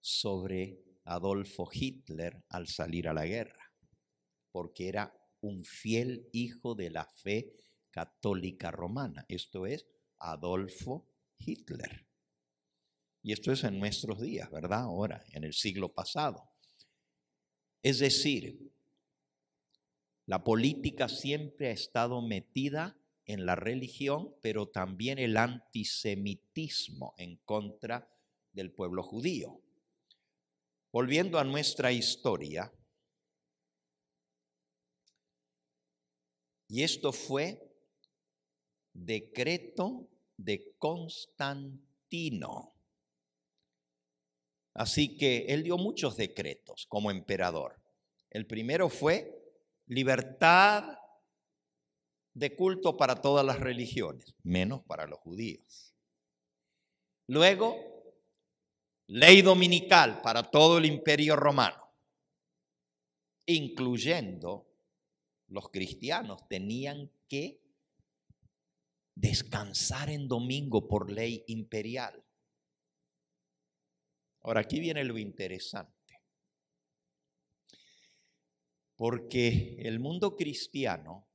sobre Adolfo Hitler al salir a la guerra, porque era un fiel hijo de la fe católica romana, esto es Adolfo Hitler. Y esto es en nuestros días, ¿verdad? Ahora, en el siglo pasado. Es decir, la política siempre ha estado metida en la religión, pero también el antisemitismo en contra del pueblo judío. Volviendo a nuestra historia, y esto fue decreto de Constantino. Así que él dio muchos decretos como emperador. El primero fue libertad de culto para todas las religiones, menos para los judíos. Luego, ley dominical para todo el imperio romano, incluyendo los cristianos, tenían que descansar en domingo por ley imperial. Ahora, aquí viene lo interesante. Porque el mundo cristiano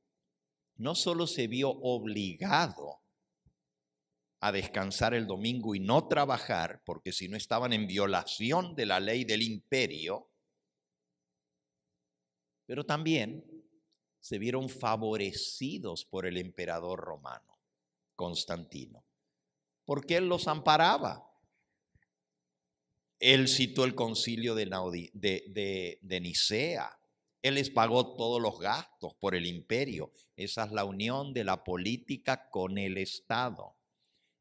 no solo se vio obligado a descansar el domingo y no trabajar, porque si no estaban en violación de la ley del imperio, pero también se vieron favorecidos por el emperador romano, Constantino, porque él los amparaba. Él citó el concilio de, de Nicea, él les pagó todos los gastos por el imperio. Esa es la unión de la política con el Estado.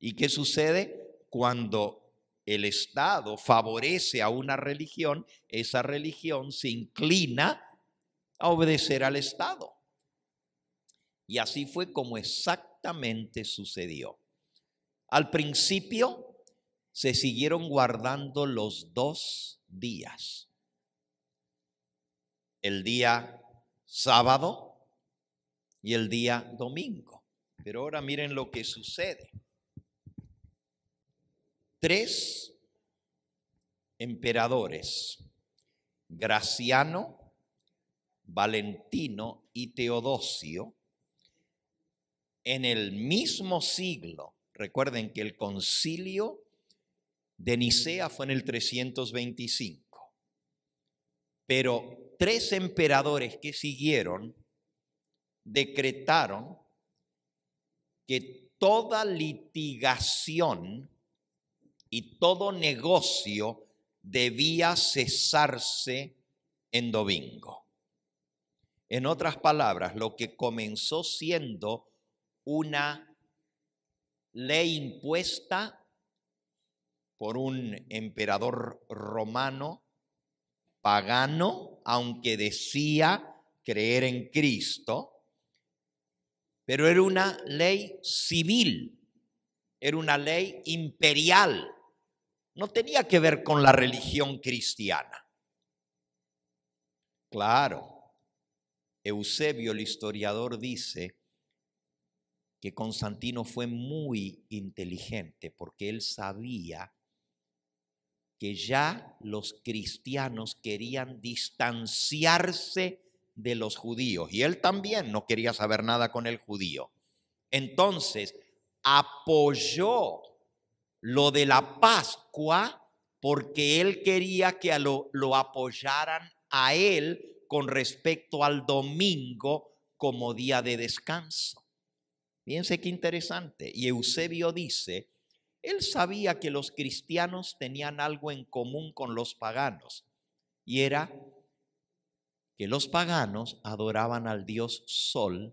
¿Y qué sucede? Cuando el Estado favorece a una religión, esa religión se inclina a obedecer al Estado. Y así fue como exactamente sucedió. Al principio se siguieron guardando los dos días el día sábado y el día domingo. Pero ahora miren lo que sucede. Tres emperadores, Graciano, Valentino y Teodosio, en el mismo siglo, recuerden que el concilio de Nicea fue en el 325, pero tres emperadores que siguieron decretaron que toda litigación y todo negocio debía cesarse en domingo. En otras palabras, lo que comenzó siendo una ley impuesta por un emperador romano pagano, aunque decía creer en Cristo, pero era una ley civil, era una ley imperial, no tenía que ver con la religión cristiana. Claro, Eusebio el historiador dice que Constantino fue muy inteligente porque él sabía que ya los cristianos querían distanciarse de los judíos y él también no quería saber nada con el judío. Entonces, apoyó lo de la Pascua porque él quería que lo, apoyaran a él con respecto al domingo como día de descanso. Fíjense qué interesante. Y Eusebio dice él sabía que los cristianos tenían algo en común con los paganos y era que los paganos adoraban al dios Sol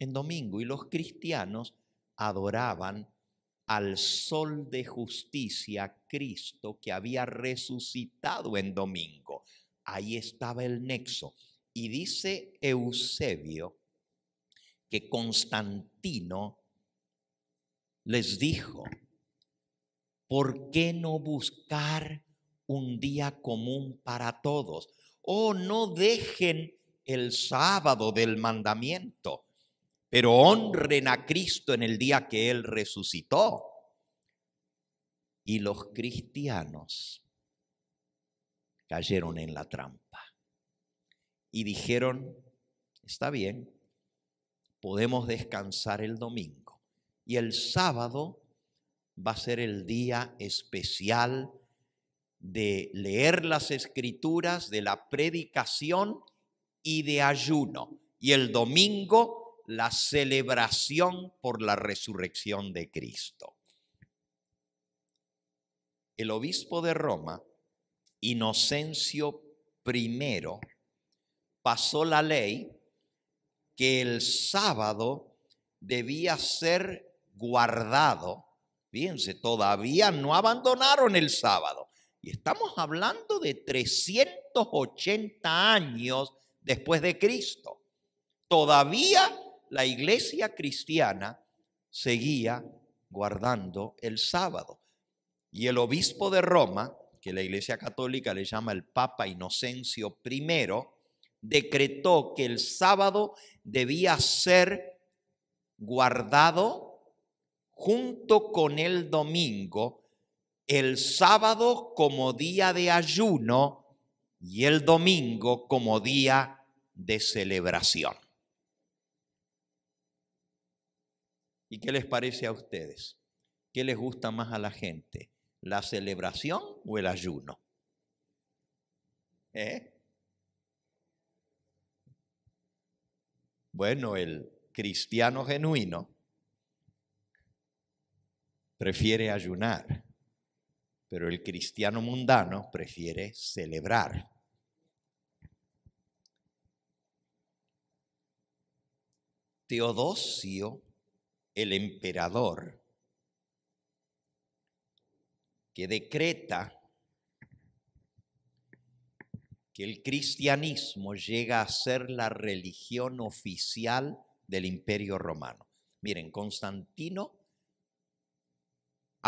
en domingo y los cristianos adoraban al Sol de justicia, Cristo, que había resucitado en domingo. Ahí estaba el nexo. Y dice Eusebio que Constantino les dijo, ¿por qué no buscar un día común para todos? Oh, no dejen el sábado del mandamiento, pero honren a Cristo en el día que Él resucitó. Y los cristianos cayeron en la trampa y dijeron, está bien, podemos descansar el domingo y el sábado va a ser el día especial de leer las escrituras, de la predicación y de ayuno. Y el domingo, la celebración por la resurrección de Cristo. El obispo de Roma, Inocencio I, pasó la ley que el sábado debía ser guardado. Fíjense, todavía no abandonaron el sábado. Y estamos hablando de 380 años después de Cristo. Todavía la iglesia cristiana seguía guardando el sábado. Y el obispo de Roma, que la iglesia católica le llama el Papa Inocencio I, decretó que el sábado debía ser guardado junto con el domingo, el sábado como día de ayuno y el domingo como día de celebración. ¿Y qué les parece a ustedes? ¿Qué les gusta más a la gente? ¿La celebración o el ayuno? ¿Eh? Bueno, el cristiano genuino prefiere ayunar, pero el cristiano mundano prefiere celebrar. Teodosio, el emperador, que decreta que el cristianismo llega a ser la religión oficial del imperio romano. Miren, Constantino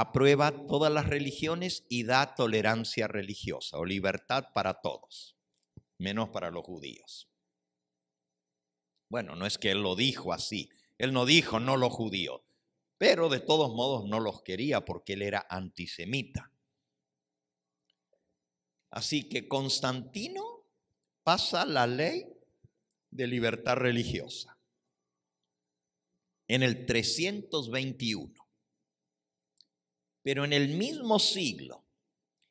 aprueba todas las religiones y da tolerancia religiosa o libertad para todos, menos para los judíos. Bueno, no es que él lo dijo así, él no dijo no los judíos, pero de todos modos no los quería porque él era antisemita. Así que Constantino pasa la ley de libertad religiosa en el 321. Pero en el mismo siglo,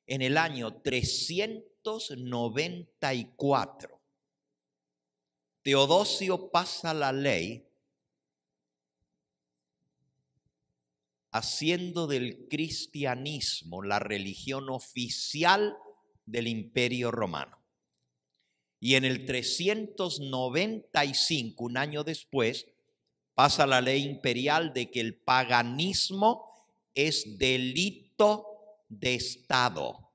en el año 394, Teodosio pasa la ley haciendo del cristianismo la religión oficial del imperio romano. Y en el 395, un año después, pasa la ley imperial de que el paganismo es delito de Estado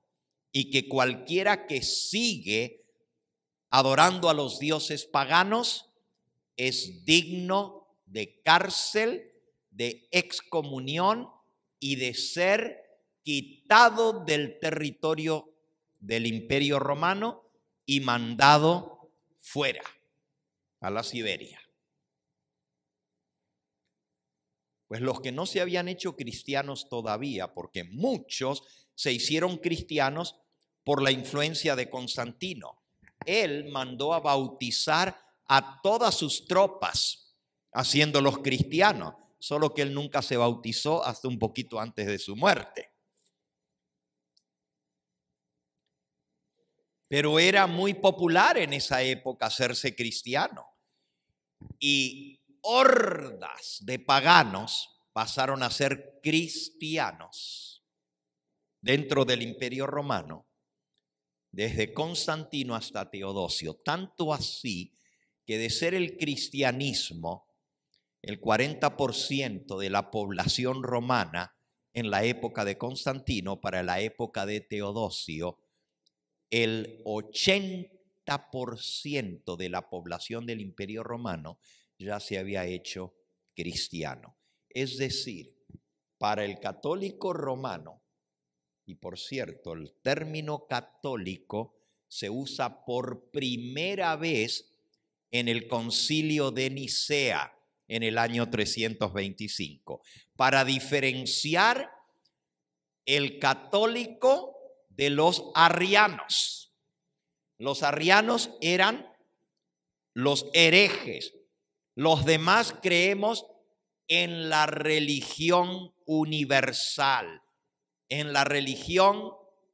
y que cualquiera que sigue adorando a los dioses paganos es digno de cárcel, de excomunión y de ser quitado del territorio del imperio romano y mandado fuera a la Siberia. Pues los que no se habían hecho cristianos todavía, porque muchos se hicieron cristianos por la influencia de Constantino. Él mandó a bautizar a todas sus tropas, haciéndolos cristianos, solo que él nunca se bautizó hasta un poquito antes de su muerte. Pero era muy popular en esa época hacerse cristiano. Y hordas de paganos pasaron a ser cristianos dentro del imperio romano, desde Constantino hasta Teodosio, tanto así que de ser el cristianismo el 40% de la población romana en la época de Constantino para la época de Teodosio, el 80% de la población del imperio romano ya se había hecho cristiano. Es decir, para el católico romano, y por cierto, el término católico se usa por primera vez en el concilio de Nicea en el año 325, para diferenciar el católico de los arrianos. Los arrianos eran los herejes, los demás creemos en la religión universal, en la religión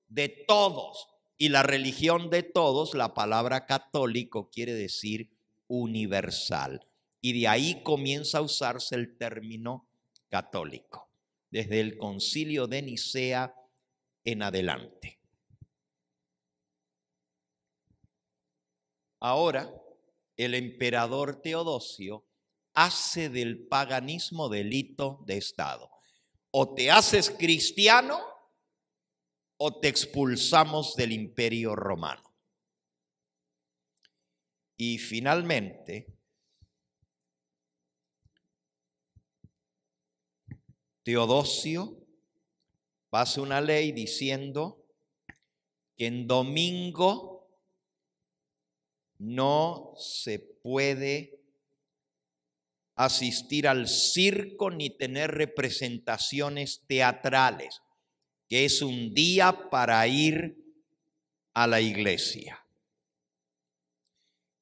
de todos. Y la religión de todos, la palabra católico quiere decir universal. Y de ahí comienza a usarse el término católico, desde el concilio de Nicea en adelante. Ahora, el emperador Teodosio hace del paganismo delito de Estado. O te haces cristiano o te expulsamos del imperio romano. Y finalmente, Teodosio pasa una ley diciendo que en domingo no se puede asistir al circo ni tener representaciones teatrales, que es un día para ir a la iglesia.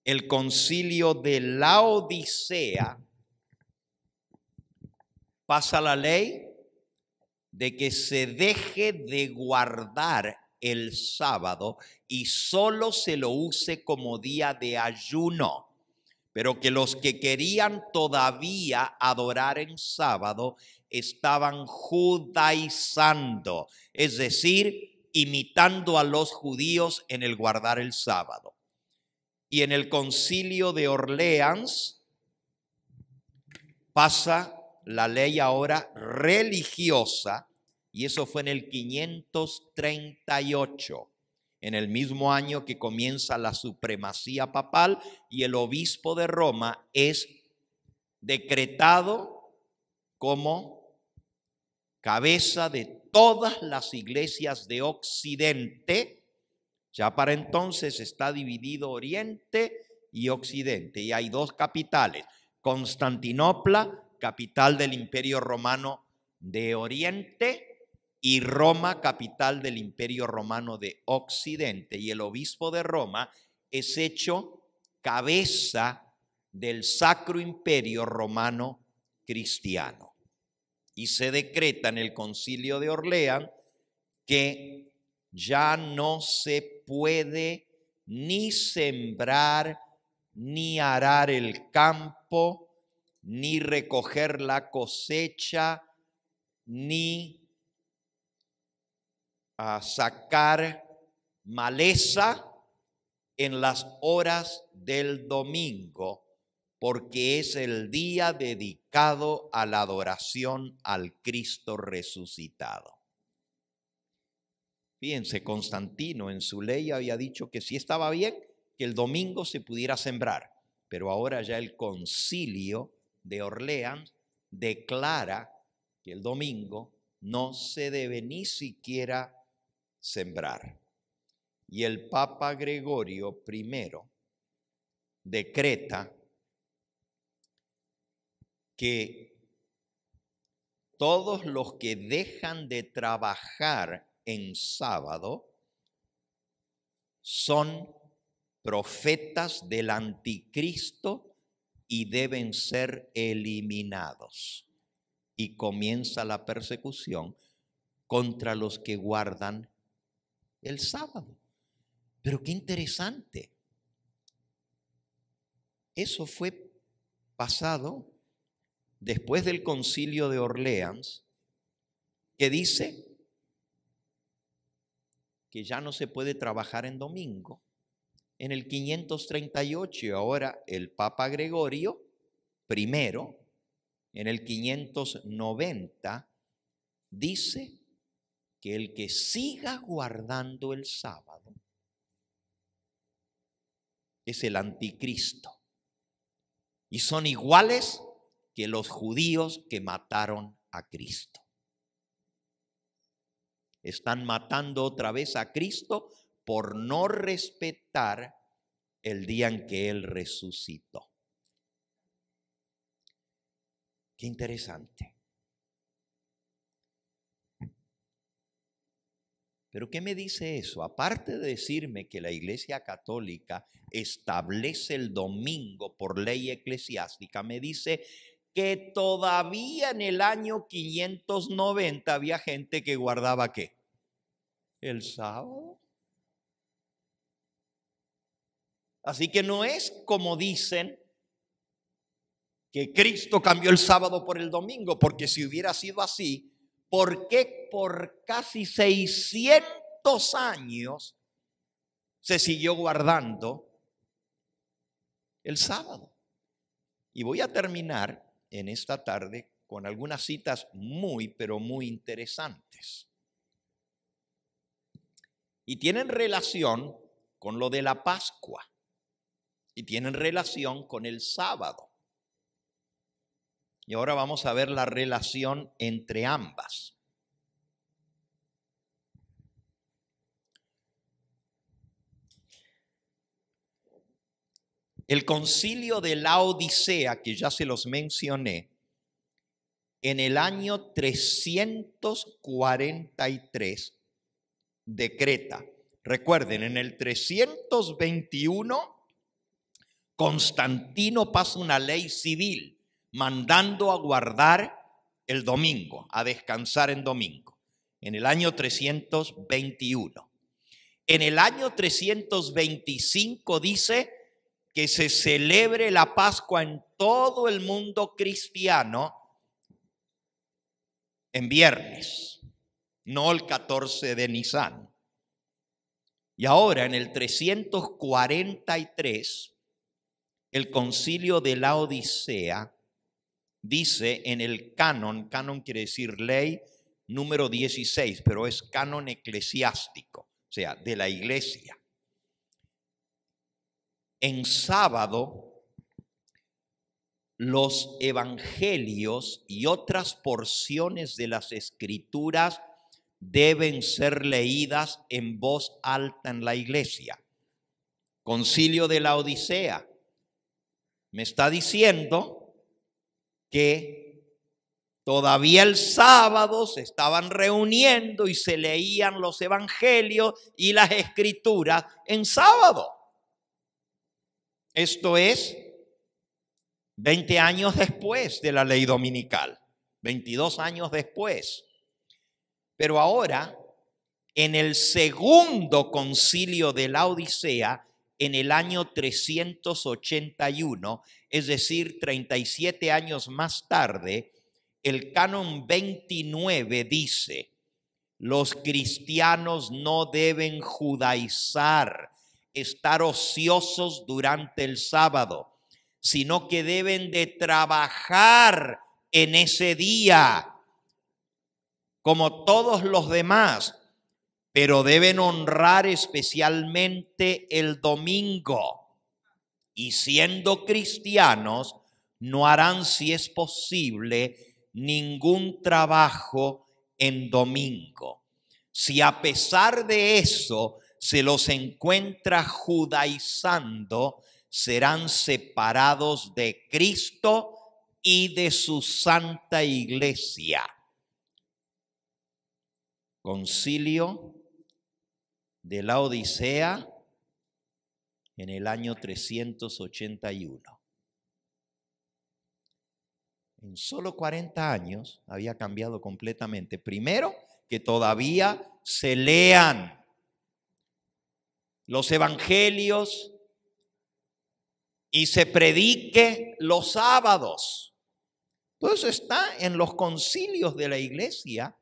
El concilio de Laodicea pasa la ley de que se deje de guardar el sábado y solo se lo use como día de ayuno, pero que los que querían todavía adorar en sábado estaban judaizando, es decir, imitando a los judíos en el guardar el sábado. Y en el concilio de Orleans pasa la ley ahora religiosa y eso fue en el 538, en el mismo año que comienza la supremacía papal y el obispo de Roma es decretado como cabeza de todas las iglesias de Occidente. Ya para entonces está dividido Oriente y Occidente y hay dos capitales, Constantinopla, capital del Imperio Romano de Oriente, y Roma, capital del imperio romano de Occidente, y el obispo de Roma es hecho cabeza del sacro imperio romano cristiano. Y se decreta en el concilio de Orlea que ya no se puede ni sembrar, ni arar el campo, ni recoger la cosecha, ni a sacar maleza en las horas del domingo, porque es el día dedicado a la adoración al Cristo resucitado. Fíjense, Constantino en su ley había dicho que si estaba bien que el domingo se pudiera sembrar, pero ahora ya el concilio de Orleans declara que el domingo no se debe ni siquiera sembrar. Y el Papa Gregorio I decreta que todos los que dejan de trabajar en sábado son profetas del anticristo y deben ser eliminados. Y comienza la persecución contra los que guardan el sábado. Pero qué interesante. Eso fue pasado después del concilio de Orleans, que dice que ya no se puede trabajar en domingo. En el 538, ahora el Papa Gregorio primero, en el 590, dice que el que siga guardando el sábado es el anticristo. Y son iguales que los judíos que mataron a Cristo. Están matando otra vez a Cristo por no respetar el día en que Él resucitó. Qué interesante. Pero ¿qué me dice eso? Aparte de decirme que la Iglesia Católica establece el domingo por ley eclesiástica, me dice que todavía en el año 590 había gente que guardaba qué? El sábado. Así que no es como dicen que Cristo cambió el sábado por el domingo, porque si hubiera sido así, ¿Por qué por casi 600 años se siguió guardando el sábado. Y voy a terminar en esta tarde con algunas citas muy, pero muy interesantes. Y tienen relación con lo de la Pascua. Y tienen relación con el sábado. Y ahora vamos a ver la relación entre ambas. El concilio de la Odisea, que ya se los mencioné, en el año 343 decreta. Recuerden, en el 321 Constantino pasa una ley civil mandando a guardar el domingo, a descansar en domingo, en el año 321. En el año 325 dice que se celebre la Pascua en todo el mundo cristiano en viernes, no el 14 de Nisan. Y ahora en el 343, el concilio de la Odisea dice en el canon, canon quiere decir ley número 16, pero es canon eclesiástico, o sea, de la iglesia. En sábado, los evangelios y otras porciones de las escrituras deben ser leídas en voz alta en la iglesia. Concilio de la Odisea me está diciendo que todavía el sábado se estaban reuniendo y se leían los evangelios y las escrituras en sábado. Esto es 20 años después de la ley dominical, 22 años después. Pero ahora, en el segundo concilio de la Odisea, en el año 381, es decir, 37 años más tarde, el canon 29 dice, los cristianos no deben judaizar, estar ociosos durante el sábado, sino que deben de trabajar en ese día, como todos los demás pero deben honrar especialmente el domingo. Y siendo cristianos, no harán, si es posible, ningún trabajo en domingo. Si a pesar de eso se los encuentra judaizando, serán separados de Cristo y de su santa iglesia. Concilio de la Odisea en el año 381. En solo 40 años había cambiado completamente. Primero, que todavía se lean los evangelios y se predique los sábados. Todo eso está en los concilios de la iglesia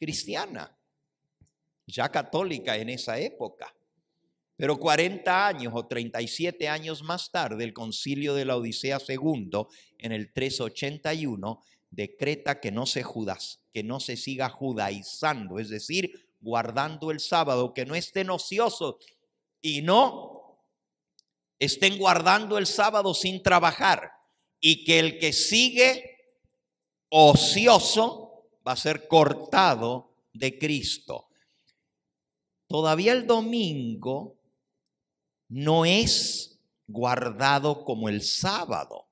cristiana ya católica en esa época. Pero 40 años o 37 años más tarde, el concilio de la Odisea II, en el 381, decreta que no se, judas, que no se siga judaizando, es decir, guardando el sábado, que no estén ociosos y no estén guardando el sábado sin trabajar. Y que el que sigue ocioso va a ser cortado de Cristo todavía el domingo no es guardado como el sábado.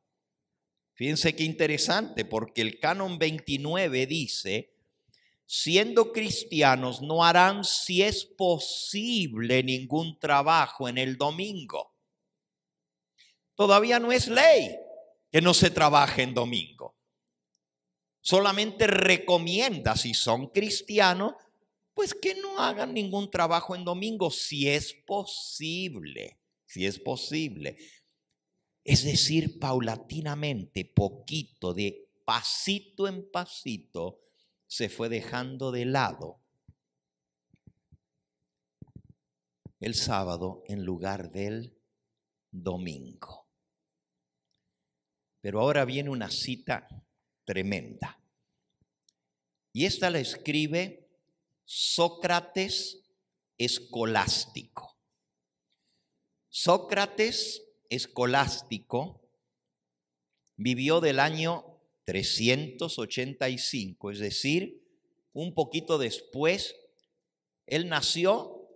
Fíjense qué interesante, porque el canon 29 dice, siendo cristianos no harán, si es posible, ningún trabajo en el domingo. Todavía no es ley que no se trabaje en domingo. Solamente recomienda, si son cristianos, pues que no hagan ningún trabajo en domingo, si es posible, si es posible. Es decir, paulatinamente, poquito, de pasito en pasito, se fue dejando de lado el sábado en lugar del domingo. Pero ahora viene una cita tremenda. Y esta la escribe Sócrates escolástico. Sócrates escolástico vivió del año 385, es decir, un poquito después. Él nació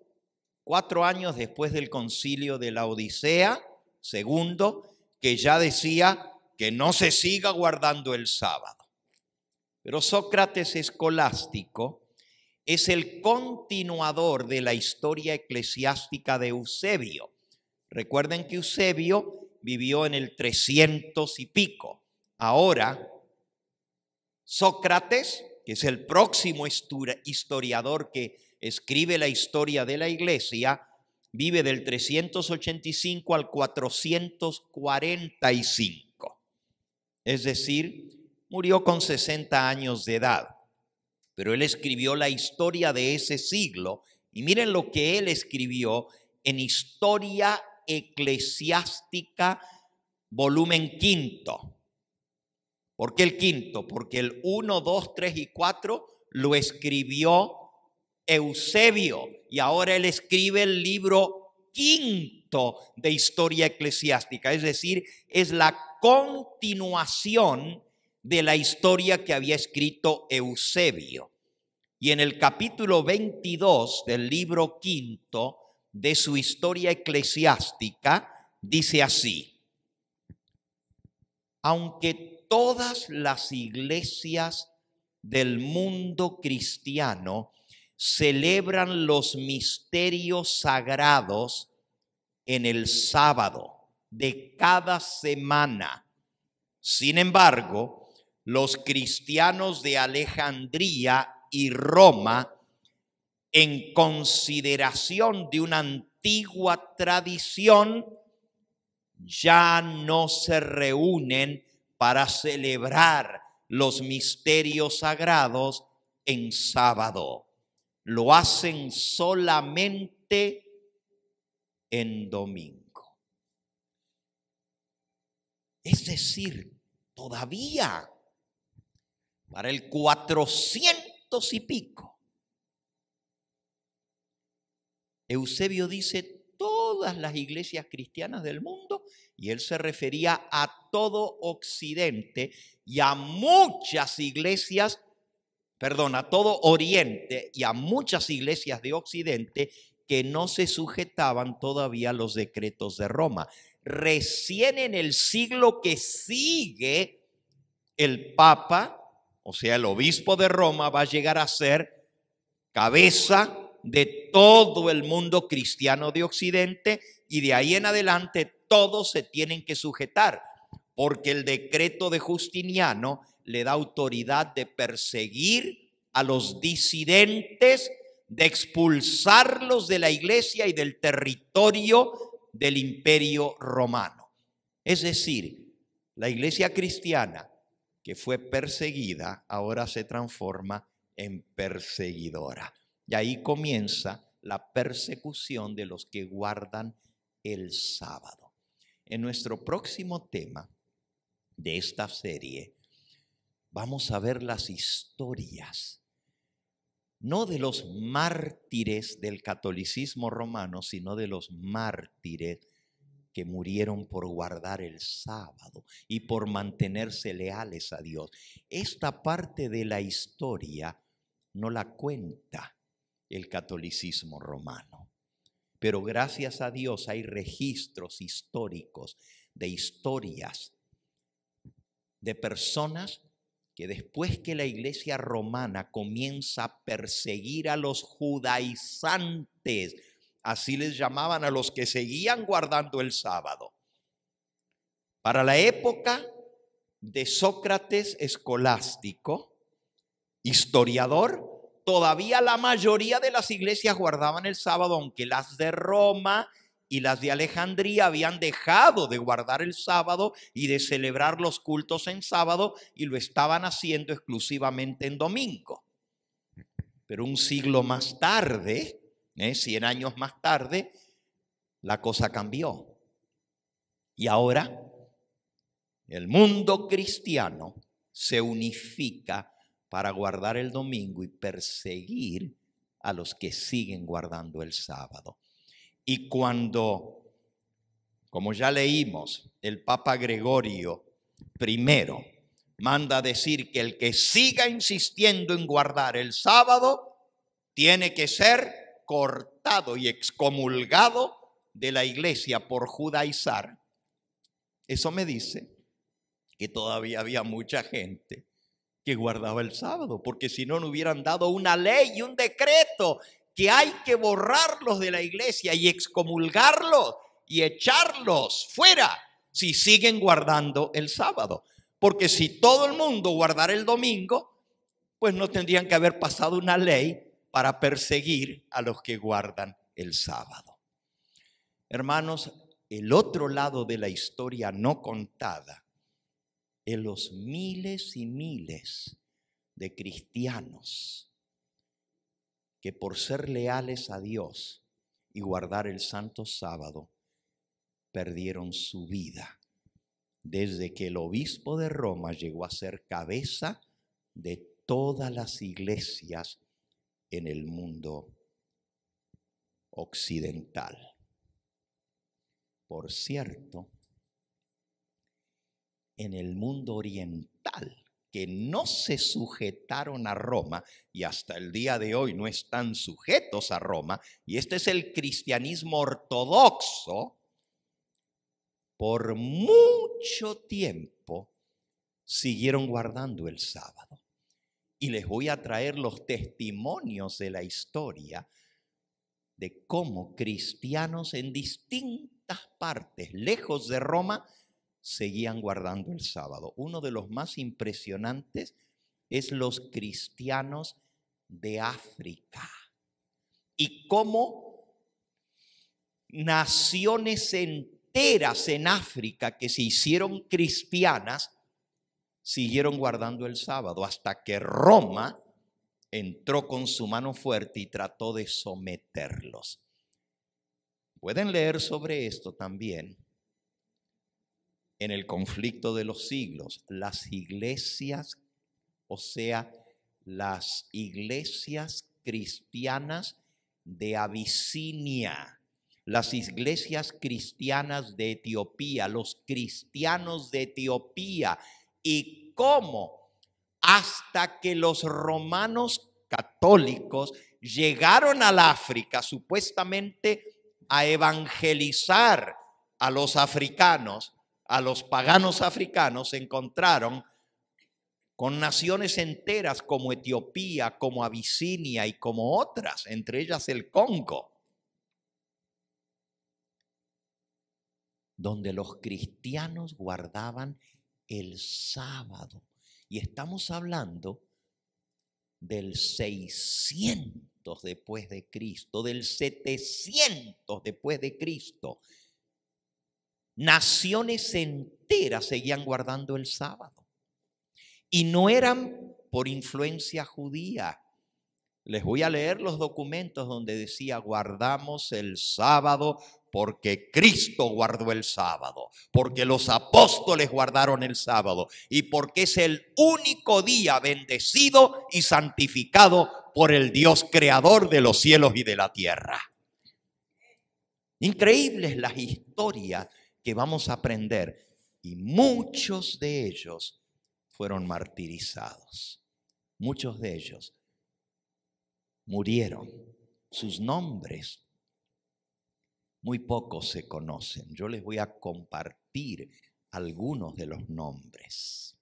cuatro años después del concilio de la Odisea, segundo, que ya decía que no se siga guardando el sábado. Pero Sócrates escolástico es el continuador de la historia eclesiástica de Eusebio. Recuerden que Eusebio vivió en el 300 y pico. Ahora, Sócrates, que es el próximo historiador que escribe la historia de la iglesia, vive del 385 al 445. Es decir, murió con 60 años de edad pero él escribió la historia de ese siglo y miren lo que él escribió en Historia Eclesiástica, volumen quinto. ¿Por qué el quinto? Porque el 1, 2, 3 y 4 lo escribió Eusebio y ahora él escribe el libro quinto de Historia Eclesiástica, es decir, es la continuación de la historia que había escrito Eusebio. Y en el capítulo 22 del libro quinto de su historia eclesiástica, dice así, aunque todas las iglesias del mundo cristiano celebran los misterios sagrados en el sábado de cada semana, sin embargo, los cristianos de Alejandría y Roma en consideración de una antigua tradición, ya no se reúnen para celebrar los misterios sagrados en sábado. Lo hacen solamente en domingo. Es decir, todavía para el 400 y pico. Eusebio dice todas las iglesias cristianas del mundo y él se refería a todo Occidente y a muchas iglesias, perdón, a todo Oriente y a muchas iglesias de Occidente que no se sujetaban todavía a los decretos de Roma. Recién en el siglo que sigue, el Papa o sea, el obispo de Roma va a llegar a ser cabeza de todo el mundo cristiano de Occidente y de ahí en adelante todos se tienen que sujetar, porque el decreto de Justiniano le da autoridad de perseguir a los disidentes, de expulsarlos de la iglesia y del territorio del imperio romano. Es decir, la iglesia cristiana que fue perseguida, ahora se transforma en perseguidora. Y ahí comienza la persecución de los que guardan el sábado. En nuestro próximo tema de esta serie, vamos a ver las historias, no de los mártires del catolicismo romano, sino de los mártires que murieron por guardar el sábado y por mantenerse leales a Dios. Esta parte de la historia no la cuenta el catolicismo romano, pero gracias a Dios hay registros históricos de historias de personas que después que la iglesia romana comienza a perseguir a los judaizantes, Así les llamaban a los que seguían guardando el sábado. Para la época de Sócrates escolástico, historiador, todavía la mayoría de las iglesias guardaban el sábado, aunque las de Roma y las de Alejandría habían dejado de guardar el sábado y de celebrar los cultos en sábado y lo estaban haciendo exclusivamente en domingo. Pero un siglo más tarde, ¿eh? cien años más tarde, la cosa cambió. Y ahora el mundo cristiano se unifica para guardar el domingo y perseguir a los que siguen guardando el sábado. Y cuando, como ya leímos, el Papa Gregorio I manda decir que el que siga insistiendo en guardar el sábado tiene que ser cortado y excomulgado de la iglesia por judaizar. Eso me dice que todavía había mucha gente que guardaba el sábado, porque si no, no hubieran dado una ley y un decreto que hay que borrarlos de la iglesia y excomulgarlos y echarlos fuera si siguen guardando el sábado. Porque si todo el mundo guardara el domingo, pues no tendrían que haber pasado una ley para perseguir a los que guardan el sábado. Hermanos, el otro lado de la historia no contada en los miles y miles de cristianos que por ser leales a Dios y guardar el santo sábado, perdieron su vida desde que el obispo de Roma llegó a ser cabeza de todas las iglesias en el mundo occidental. Por cierto, en el mundo oriental, que no se sujetaron a Roma y hasta el día de hoy no están sujetos a Roma, y este es el cristianismo ortodoxo, por mucho tiempo siguieron guardando el sábado y les voy a traer los testimonios de la historia de cómo cristianos en distintas partes, lejos de Roma, seguían guardando el sábado. Uno de los más impresionantes es los cristianos de África y cómo naciones enteras en África que se hicieron cristianas siguieron guardando el sábado hasta que Roma entró con su mano fuerte y trató de someterlos. Pueden leer sobre esto también en el conflicto de los siglos. Las iglesias, o sea, las iglesias cristianas de Abisinia, las iglesias cristianas de Etiopía, los cristianos de Etiopía y cómo hasta que los romanos católicos llegaron al África supuestamente a evangelizar a los africanos, a los paganos africanos, se encontraron con naciones enteras como Etiopía, como Abisinia y como otras, entre ellas el Congo, donde los cristianos guardaban el sábado. Y estamos hablando del 600 después de Cristo, del 700 después de Cristo. Naciones enteras seguían guardando el sábado. Y no eran por influencia judía, les voy a leer los documentos donde decía guardamos el sábado porque Cristo guardó el sábado, porque los apóstoles guardaron el sábado y porque es el único día bendecido y santificado por el Dios creador de los cielos y de la tierra. Increíbles las historias que vamos a aprender y muchos de ellos fueron martirizados, muchos de ellos murieron. Sus nombres muy pocos se conocen. Yo les voy a compartir algunos de los nombres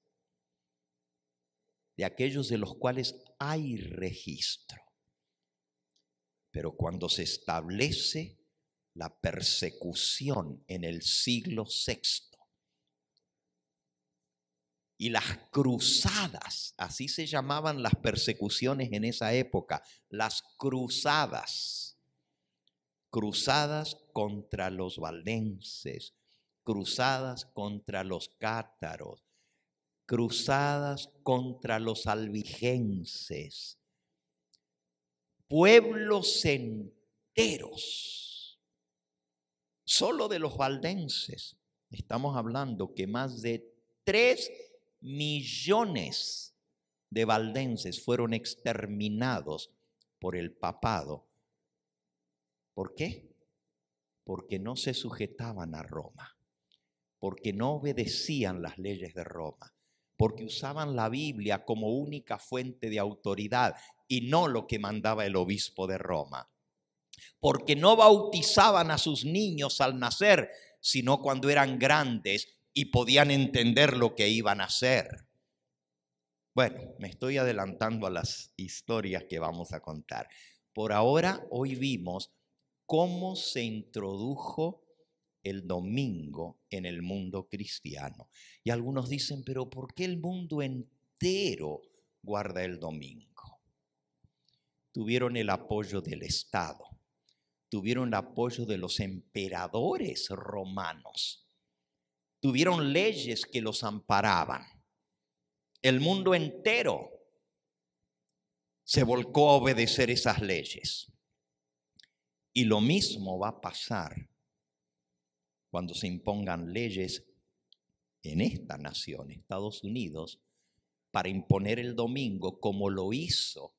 de aquellos de los cuales hay registro. Pero cuando se establece la persecución en el siglo VI, y las cruzadas, así se llamaban las persecuciones en esa época, las cruzadas, cruzadas contra los valdenses, cruzadas contra los cátaros, cruzadas contra los albigenses, pueblos enteros, solo de los valdenses, estamos hablando que más de tres millones de valdenses fueron exterminados por el papado. ¿Por qué? Porque no se sujetaban a Roma, porque no obedecían las leyes de Roma, porque usaban la Biblia como única fuente de autoridad y no lo que mandaba el obispo de Roma, porque no bautizaban a sus niños al nacer, sino cuando eran grandes y podían entender lo que iban a hacer. Bueno, me estoy adelantando a las historias que vamos a contar. Por ahora, hoy vimos cómo se introdujo el domingo en el mundo cristiano. Y algunos dicen, pero ¿por qué el mundo entero guarda el domingo? Tuvieron el apoyo del Estado, tuvieron el apoyo de los emperadores romanos tuvieron leyes que los amparaban. El mundo entero se volcó a obedecer esas leyes. Y lo mismo va a pasar cuando se impongan leyes en esta nación, Estados Unidos, para imponer el domingo como lo hizo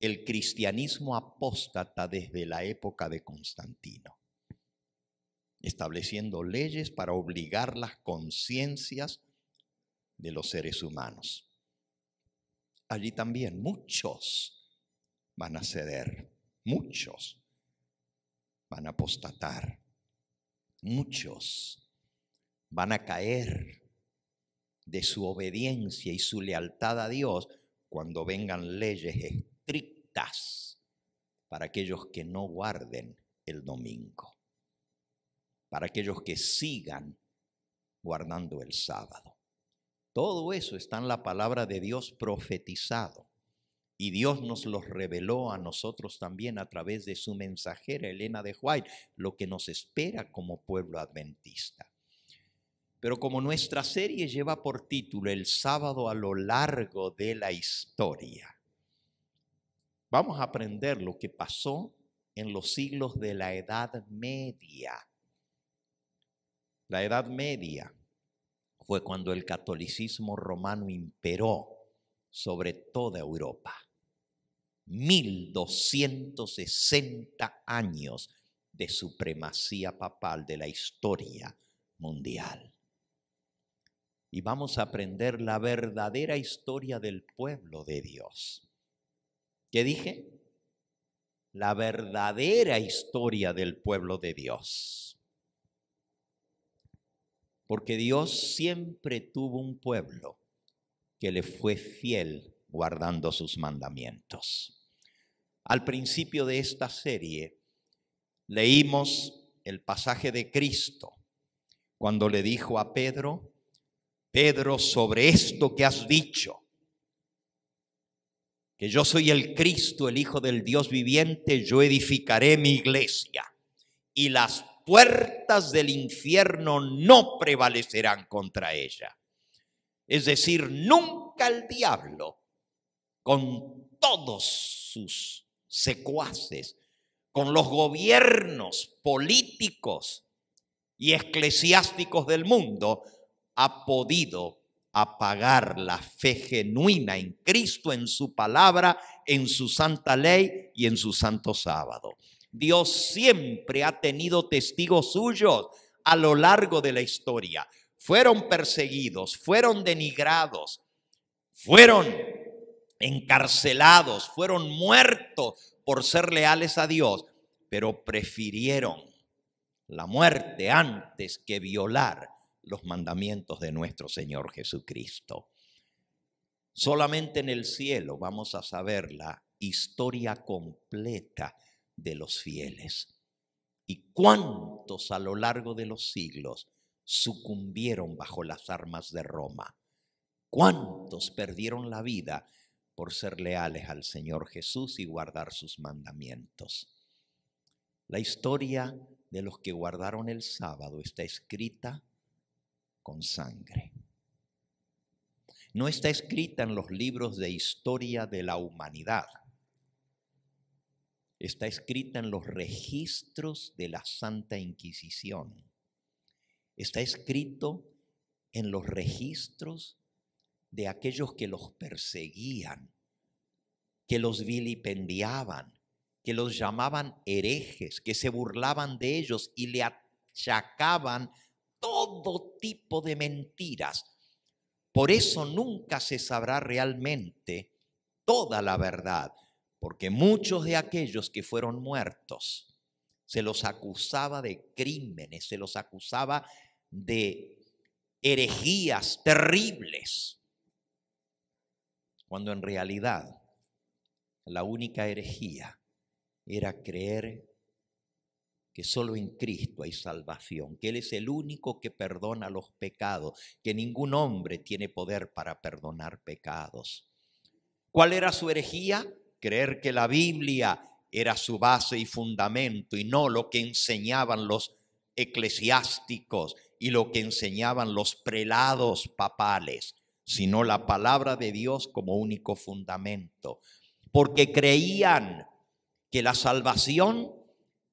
el cristianismo apóstata desde la época de Constantino estableciendo leyes para obligar las conciencias de los seres humanos. Allí también muchos van a ceder, muchos van a apostatar, muchos van a caer de su obediencia y su lealtad a Dios cuando vengan leyes estrictas para aquellos que no guarden el domingo para aquellos que sigan guardando el sábado. Todo eso está en la palabra de Dios profetizado. Y Dios nos los reveló a nosotros también a través de su mensajera Elena de White, lo que nos espera como pueblo adventista. Pero como nuestra serie lleva por título El sábado a lo largo de la historia, vamos a aprender lo que pasó en los siglos de la Edad Media la Edad Media fue cuando el catolicismo romano imperó sobre toda Europa. 1260 años de supremacía papal de la historia mundial. Y vamos a aprender la verdadera historia del pueblo de Dios. ¿Qué dije? La verdadera historia del pueblo de Dios. Porque Dios siempre tuvo un pueblo que le fue fiel guardando sus mandamientos. Al principio de esta serie leímos el pasaje de Cristo cuando le dijo a Pedro, Pedro, sobre esto que has dicho, que yo soy el Cristo, el Hijo del Dios viviente, yo edificaré mi iglesia y las puertas del infierno no prevalecerán contra ella. Es decir, nunca el diablo, con todos sus secuaces, con los gobiernos políticos y eclesiásticos del mundo, ha podido apagar la fe genuina en Cristo, en su palabra, en su santa ley y en su santo sábado. Dios siempre ha tenido testigos suyos a lo largo de la historia. Fueron perseguidos, fueron denigrados, fueron encarcelados, fueron muertos por ser leales a Dios, pero prefirieron la muerte antes que violar los mandamientos de nuestro Señor Jesucristo. Solamente en el cielo vamos a saber la historia completa de los fieles. Y cuántos a lo largo de los siglos sucumbieron bajo las armas de Roma. Cuántos perdieron la vida por ser leales al Señor Jesús y guardar sus mandamientos. La historia de los que guardaron el sábado está escrita con sangre. No está escrita en los libros de historia de la humanidad está escrita en los registros de la Santa Inquisición. Está escrito en los registros de aquellos que los perseguían, que los vilipendiaban, que los llamaban herejes, que se burlaban de ellos y le achacaban todo tipo de mentiras. Por eso nunca se sabrá realmente toda la verdad porque muchos de aquellos que fueron muertos se los acusaba de crímenes, se los acusaba de herejías terribles, cuando en realidad la única herejía era creer que solo en Cristo hay salvación, que Él es el único que perdona los pecados, que ningún hombre tiene poder para perdonar pecados. ¿Cuál era su herejía? creer que la Biblia era su base y fundamento y no lo que enseñaban los eclesiásticos y lo que enseñaban los prelados papales, sino la palabra de Dios como único fundamento, porque creían que la salvación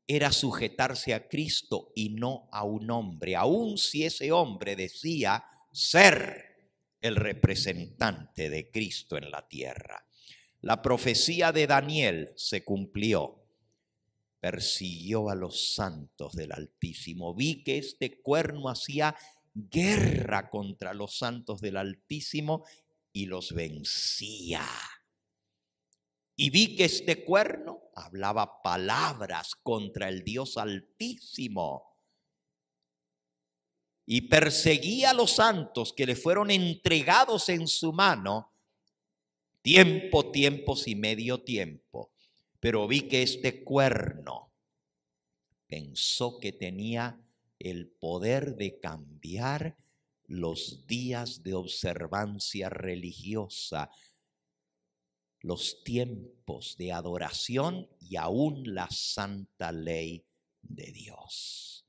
era sujetarse a Cristo y no a un hombre, aun si ese hombre decía ser el representante de Cristo en la tierra la profecía de Daniel se cumplió. Persiguió a los santos del Altísimo. Vi que este cuerno hacía guerra contra los santos del Altísimo y los vencía. Y vi que este cuerno hablaba palabras contra el Dios Altísimo. Y perseguía a los santos que le fueron entregados en su mano tiempo, tiempos y medio tiempo, pero vi que este cuerno pensó que tenía el poder de cambiar los días de observancia religiosa, los tiempos de adoración y aún la santa ley de Dios.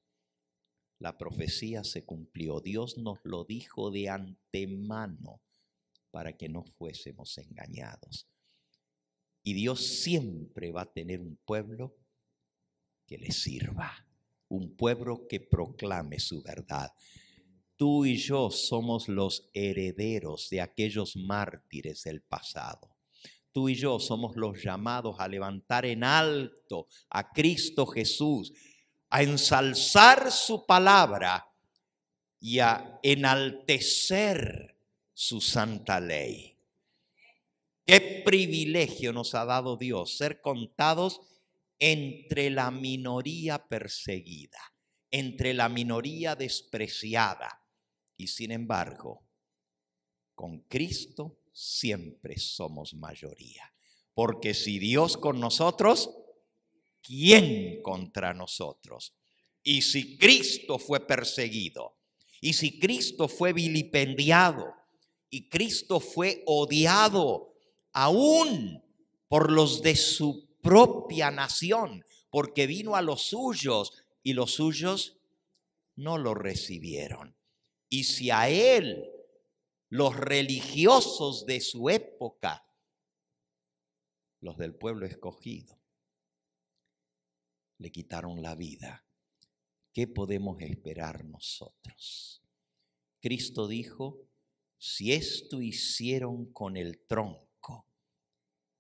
La profecía se cumplió, Dios nos lo dijo de antemano para que no fuésemos engañados. Y Dios siempre va a tener un pueblo que le sirva, un pueblo que proclame su verdad. Tú y yo somos los herederos de aquellos mártires del pasado. Tú y yo somos los llamados a levantar en alto a Cristo Jesús, a ensalzar su palabra y a enaltecer su santa ley. Qué privilegio nos ha dado Dios ser contados entre la minoría perseguida, entre la minoría despreciada. Y sin embargo, con Cristo siempre somos mayoría. Porque si Dios con nosotros, ¿quién contra nosotros? Y si Cristo fue perseguido, y si Cristo fue vilipendiado, y Cristo fue odiado aún por los de su propia nación, porque vino a los suyos y los suyos no lo recibieron. Y si a él los religiosos de su época, los del pueblo escogido, le quitaron la vida, ¿qué podemos esperar nosotros? Cristo dijo, si esto hicieron con el tronco,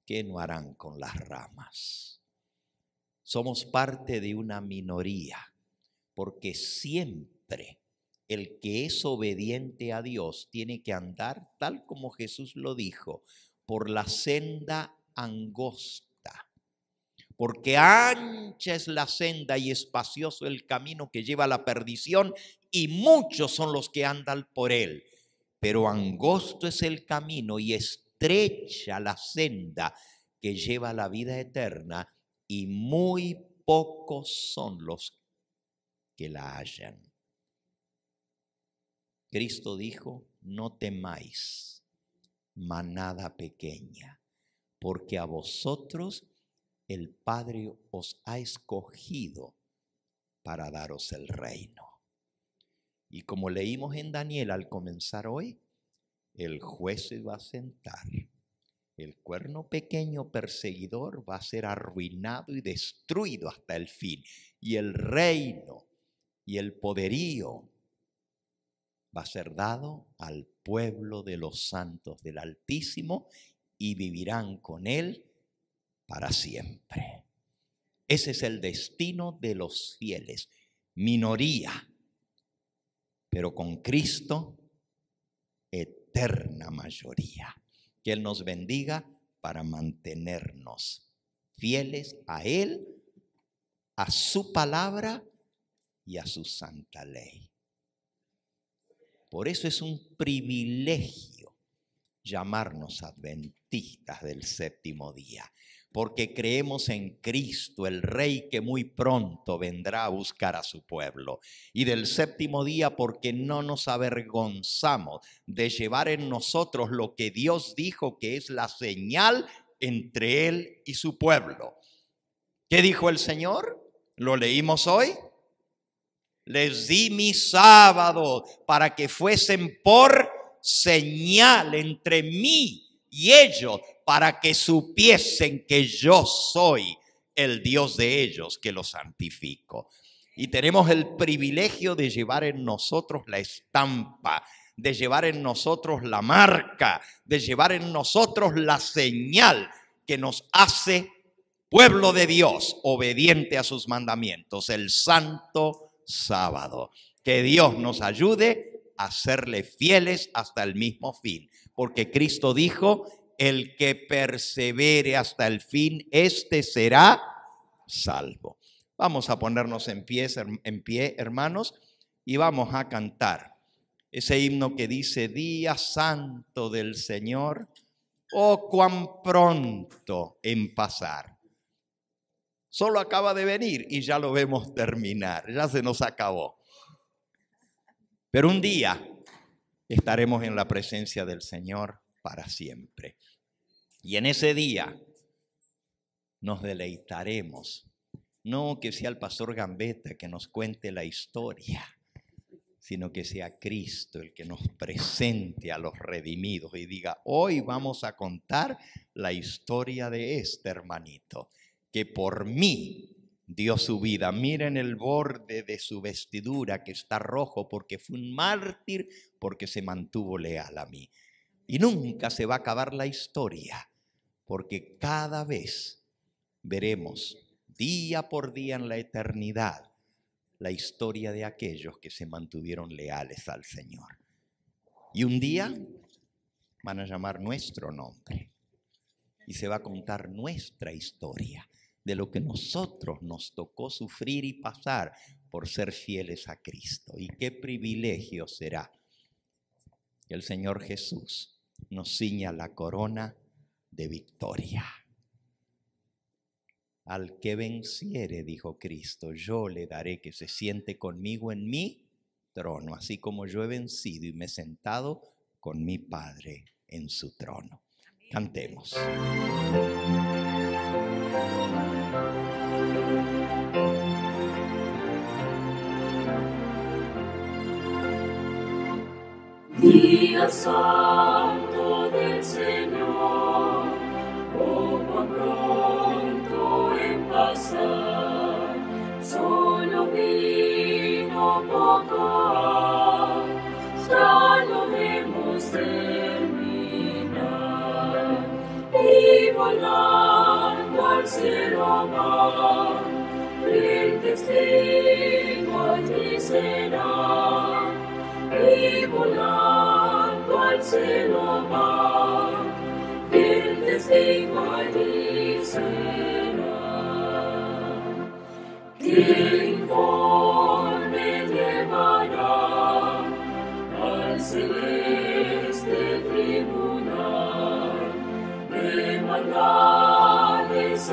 ¿qué no harán con las ramas? Somos parte de una minoría, porque siempre el que es obediente a Dios tiene que andar, tal como Jesús lo dijo, por la senda angosta porque ancha es la senda y espacioso el camino que lleva a la perdición, y muchos son los que andan por él pero angosto es el camino y estrecha la senda que lleva a la vida eterna, y muy pocos son los que la hallan. Cristo dijo, no temáis, manada pequeña, porque a vosotros el Padre os ha escogido para daros el reino. Y como leímos en Daniel al comenzar hoy, el juez se va a sentar. El cuerno pequeño perseguidor va a ser arruinado y destruido hasta el fin. Y el reino y el poderío va a ser dado al pueblo de los santos del Altísimo y vivirán con él para siempre. Ese es el destino de los fieles, minoría, pero con Cristo, eterna mayoría. Que Él nos bendiga para mantenernos fieles a Él, a su palabra y a su santa ley. Por eso es un privilegio llamarnos adventistas del séptimo día porque creemos en Cristo, el Rey que muy pronto vendrá a buscar a su pueblo. Y del séptimo día, porque no nos avergonzamos de llevar en nosotros lo que Dios dijo que es la señal entre Él y su pueblo. ¿Qué dijo el Señor? ¿Lo leímos hoy? Les di mi sábado para que fuesen por señal entre mí y ellos para que supiesen que yo soy el Dios de ellos que los santifico. Y tenemos el privilegio de llevar en nosotros la estampa, de llevar en nosotros la marca, de llevar en nosotros la señal que nos hace pueblo de Dios, obediente a sus mandamientos, el santo sábado. Que Dios nos ayude a serle fieles hasta el mismo fin, porque Cristo dijo, el que persevere hasta el fin, este será salvo. Vamos a ponernos en pie, en pie, hermanos, y vamos a cantar ese himno que dice, Día Santo del Señor, oh cuán pronto en pasar. Solo acaba de venir y ya lo vemos terminar, ya se nos acabó. Pero un día estaremos en la presencia del Señor para siempre. Y en ese día nos deleitaremos. No que sea el pastor Gambetta que nos cuente la historia, sino que sea Cristo el que nos presente a los redimidos y diga, hoy vamos a contar la historia de este hermanito, que por mí dio su vida. Miren el borde de su vestidura que está rojo porque fue un mártir, porque se mantuvo leal a mí. Y nunca se va a acabar la historia, porque cada vez veremos día por día en la eternidad la historia de aquellos que se mantuvieron leales al Señor. Y un día van a llamar nuestro nombre y se va a contar nuestra historia de lo que nosotros nos tocó sufrir y pasar por ser fieles a Cristo. Y qué privilegio será el Señor Jesús nos ciña la corona de victoria. Al que venciere, dijo Cristo, yo le daré que se siente conmigo en mi trono, así como yo he vencido y me he sentado con mi Padre en su trono. Cantemos. Dios volando al cielo amar, fiel testigo allí será, y volando al cielo amar, fiel testigo allí será.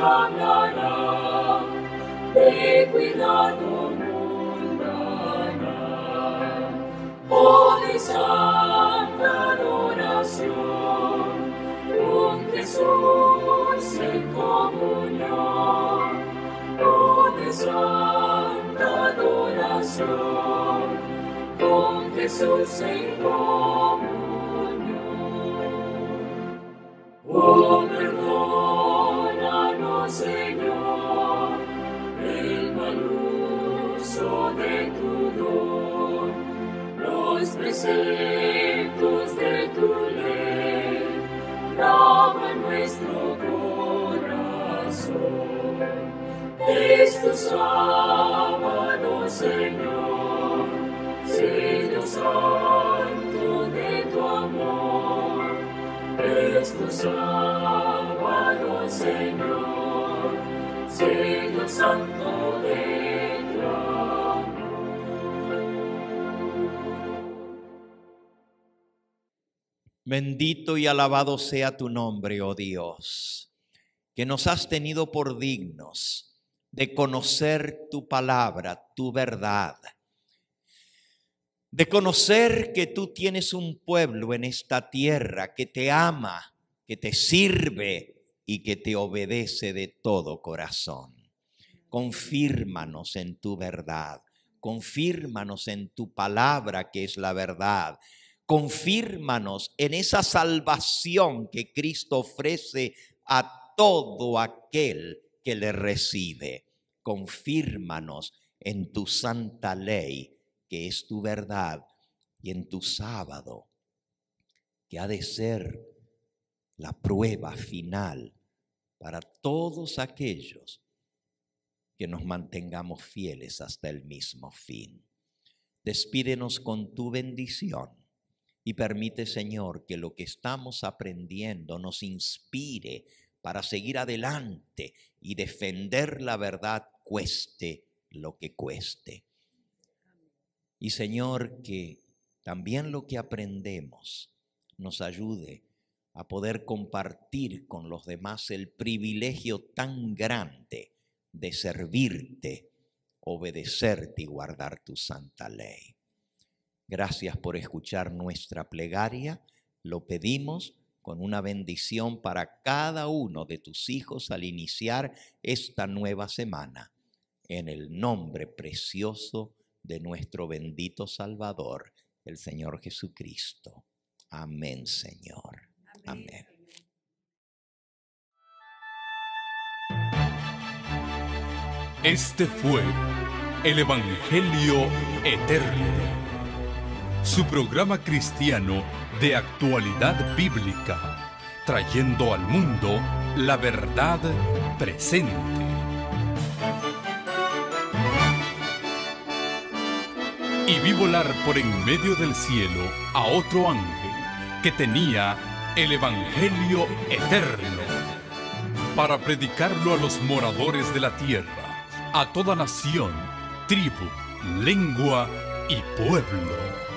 hablará de cuidado mundana. Oh, de santa adoración, con Jesús en comunión. Oh, de santa adoración, con Jesús en comunión. Oh, Señor, el mal uso de tu don, los preceptos de tu ley, graba nuestro corazón. Estos sábado, Señor, Señor Santo de tu amor, estos sábado, Señor. Santo de Bendito y alabado sea tu nombre, oh Dios, que nos has tenido por dignos de conocer tu palabra, tu verdad, de conocer que tú tienes un pueblo en esta tierra que te ama, que te sirve, y que te obedece de todo corazón. Confírmanos en tu verdad, confírmanos en tu palabra que es la verdad, confírmanos en esa salvación que Cristo ofrece a todo aquel que le recibe. Confírmanos en tu santa ley, que es tu verdad, y en tu sábado, que ha de ser la prueba final para todos aquellos que nos mantengamos fieles hasta el mismo fin. Despídenos con tu bendición y permite, Señor, que lo que estamos aprendiendo nos inspire para seguir adelante y defender la verdad, cueste lo que cueste. Y Señor, que también lo que aprendemos nos ayude a poder compartir con los demás el privilegio tan grande de servirte, obedecerte y guardar tu santa ley. Gracias por escuchar nuestra plegaria. Lo pedimos con una bendición para cada uno de tus hijos al iniciar esta nueva semana. En el nombre precioso de nuestro bendito Salvador, el Señor Jesucristo. Amén, Señor. Amén. Este fue el Evangelio Eterno, su programa cristiano de actualidad bíblica, trayendo al mundo la verdad presente. Y vi volar por en medio del cielo a otro ángel que tenía el Evangelio eterno, para predicarlo a los moradores de la tierra, a toda nación, tribu, lengua y pueblo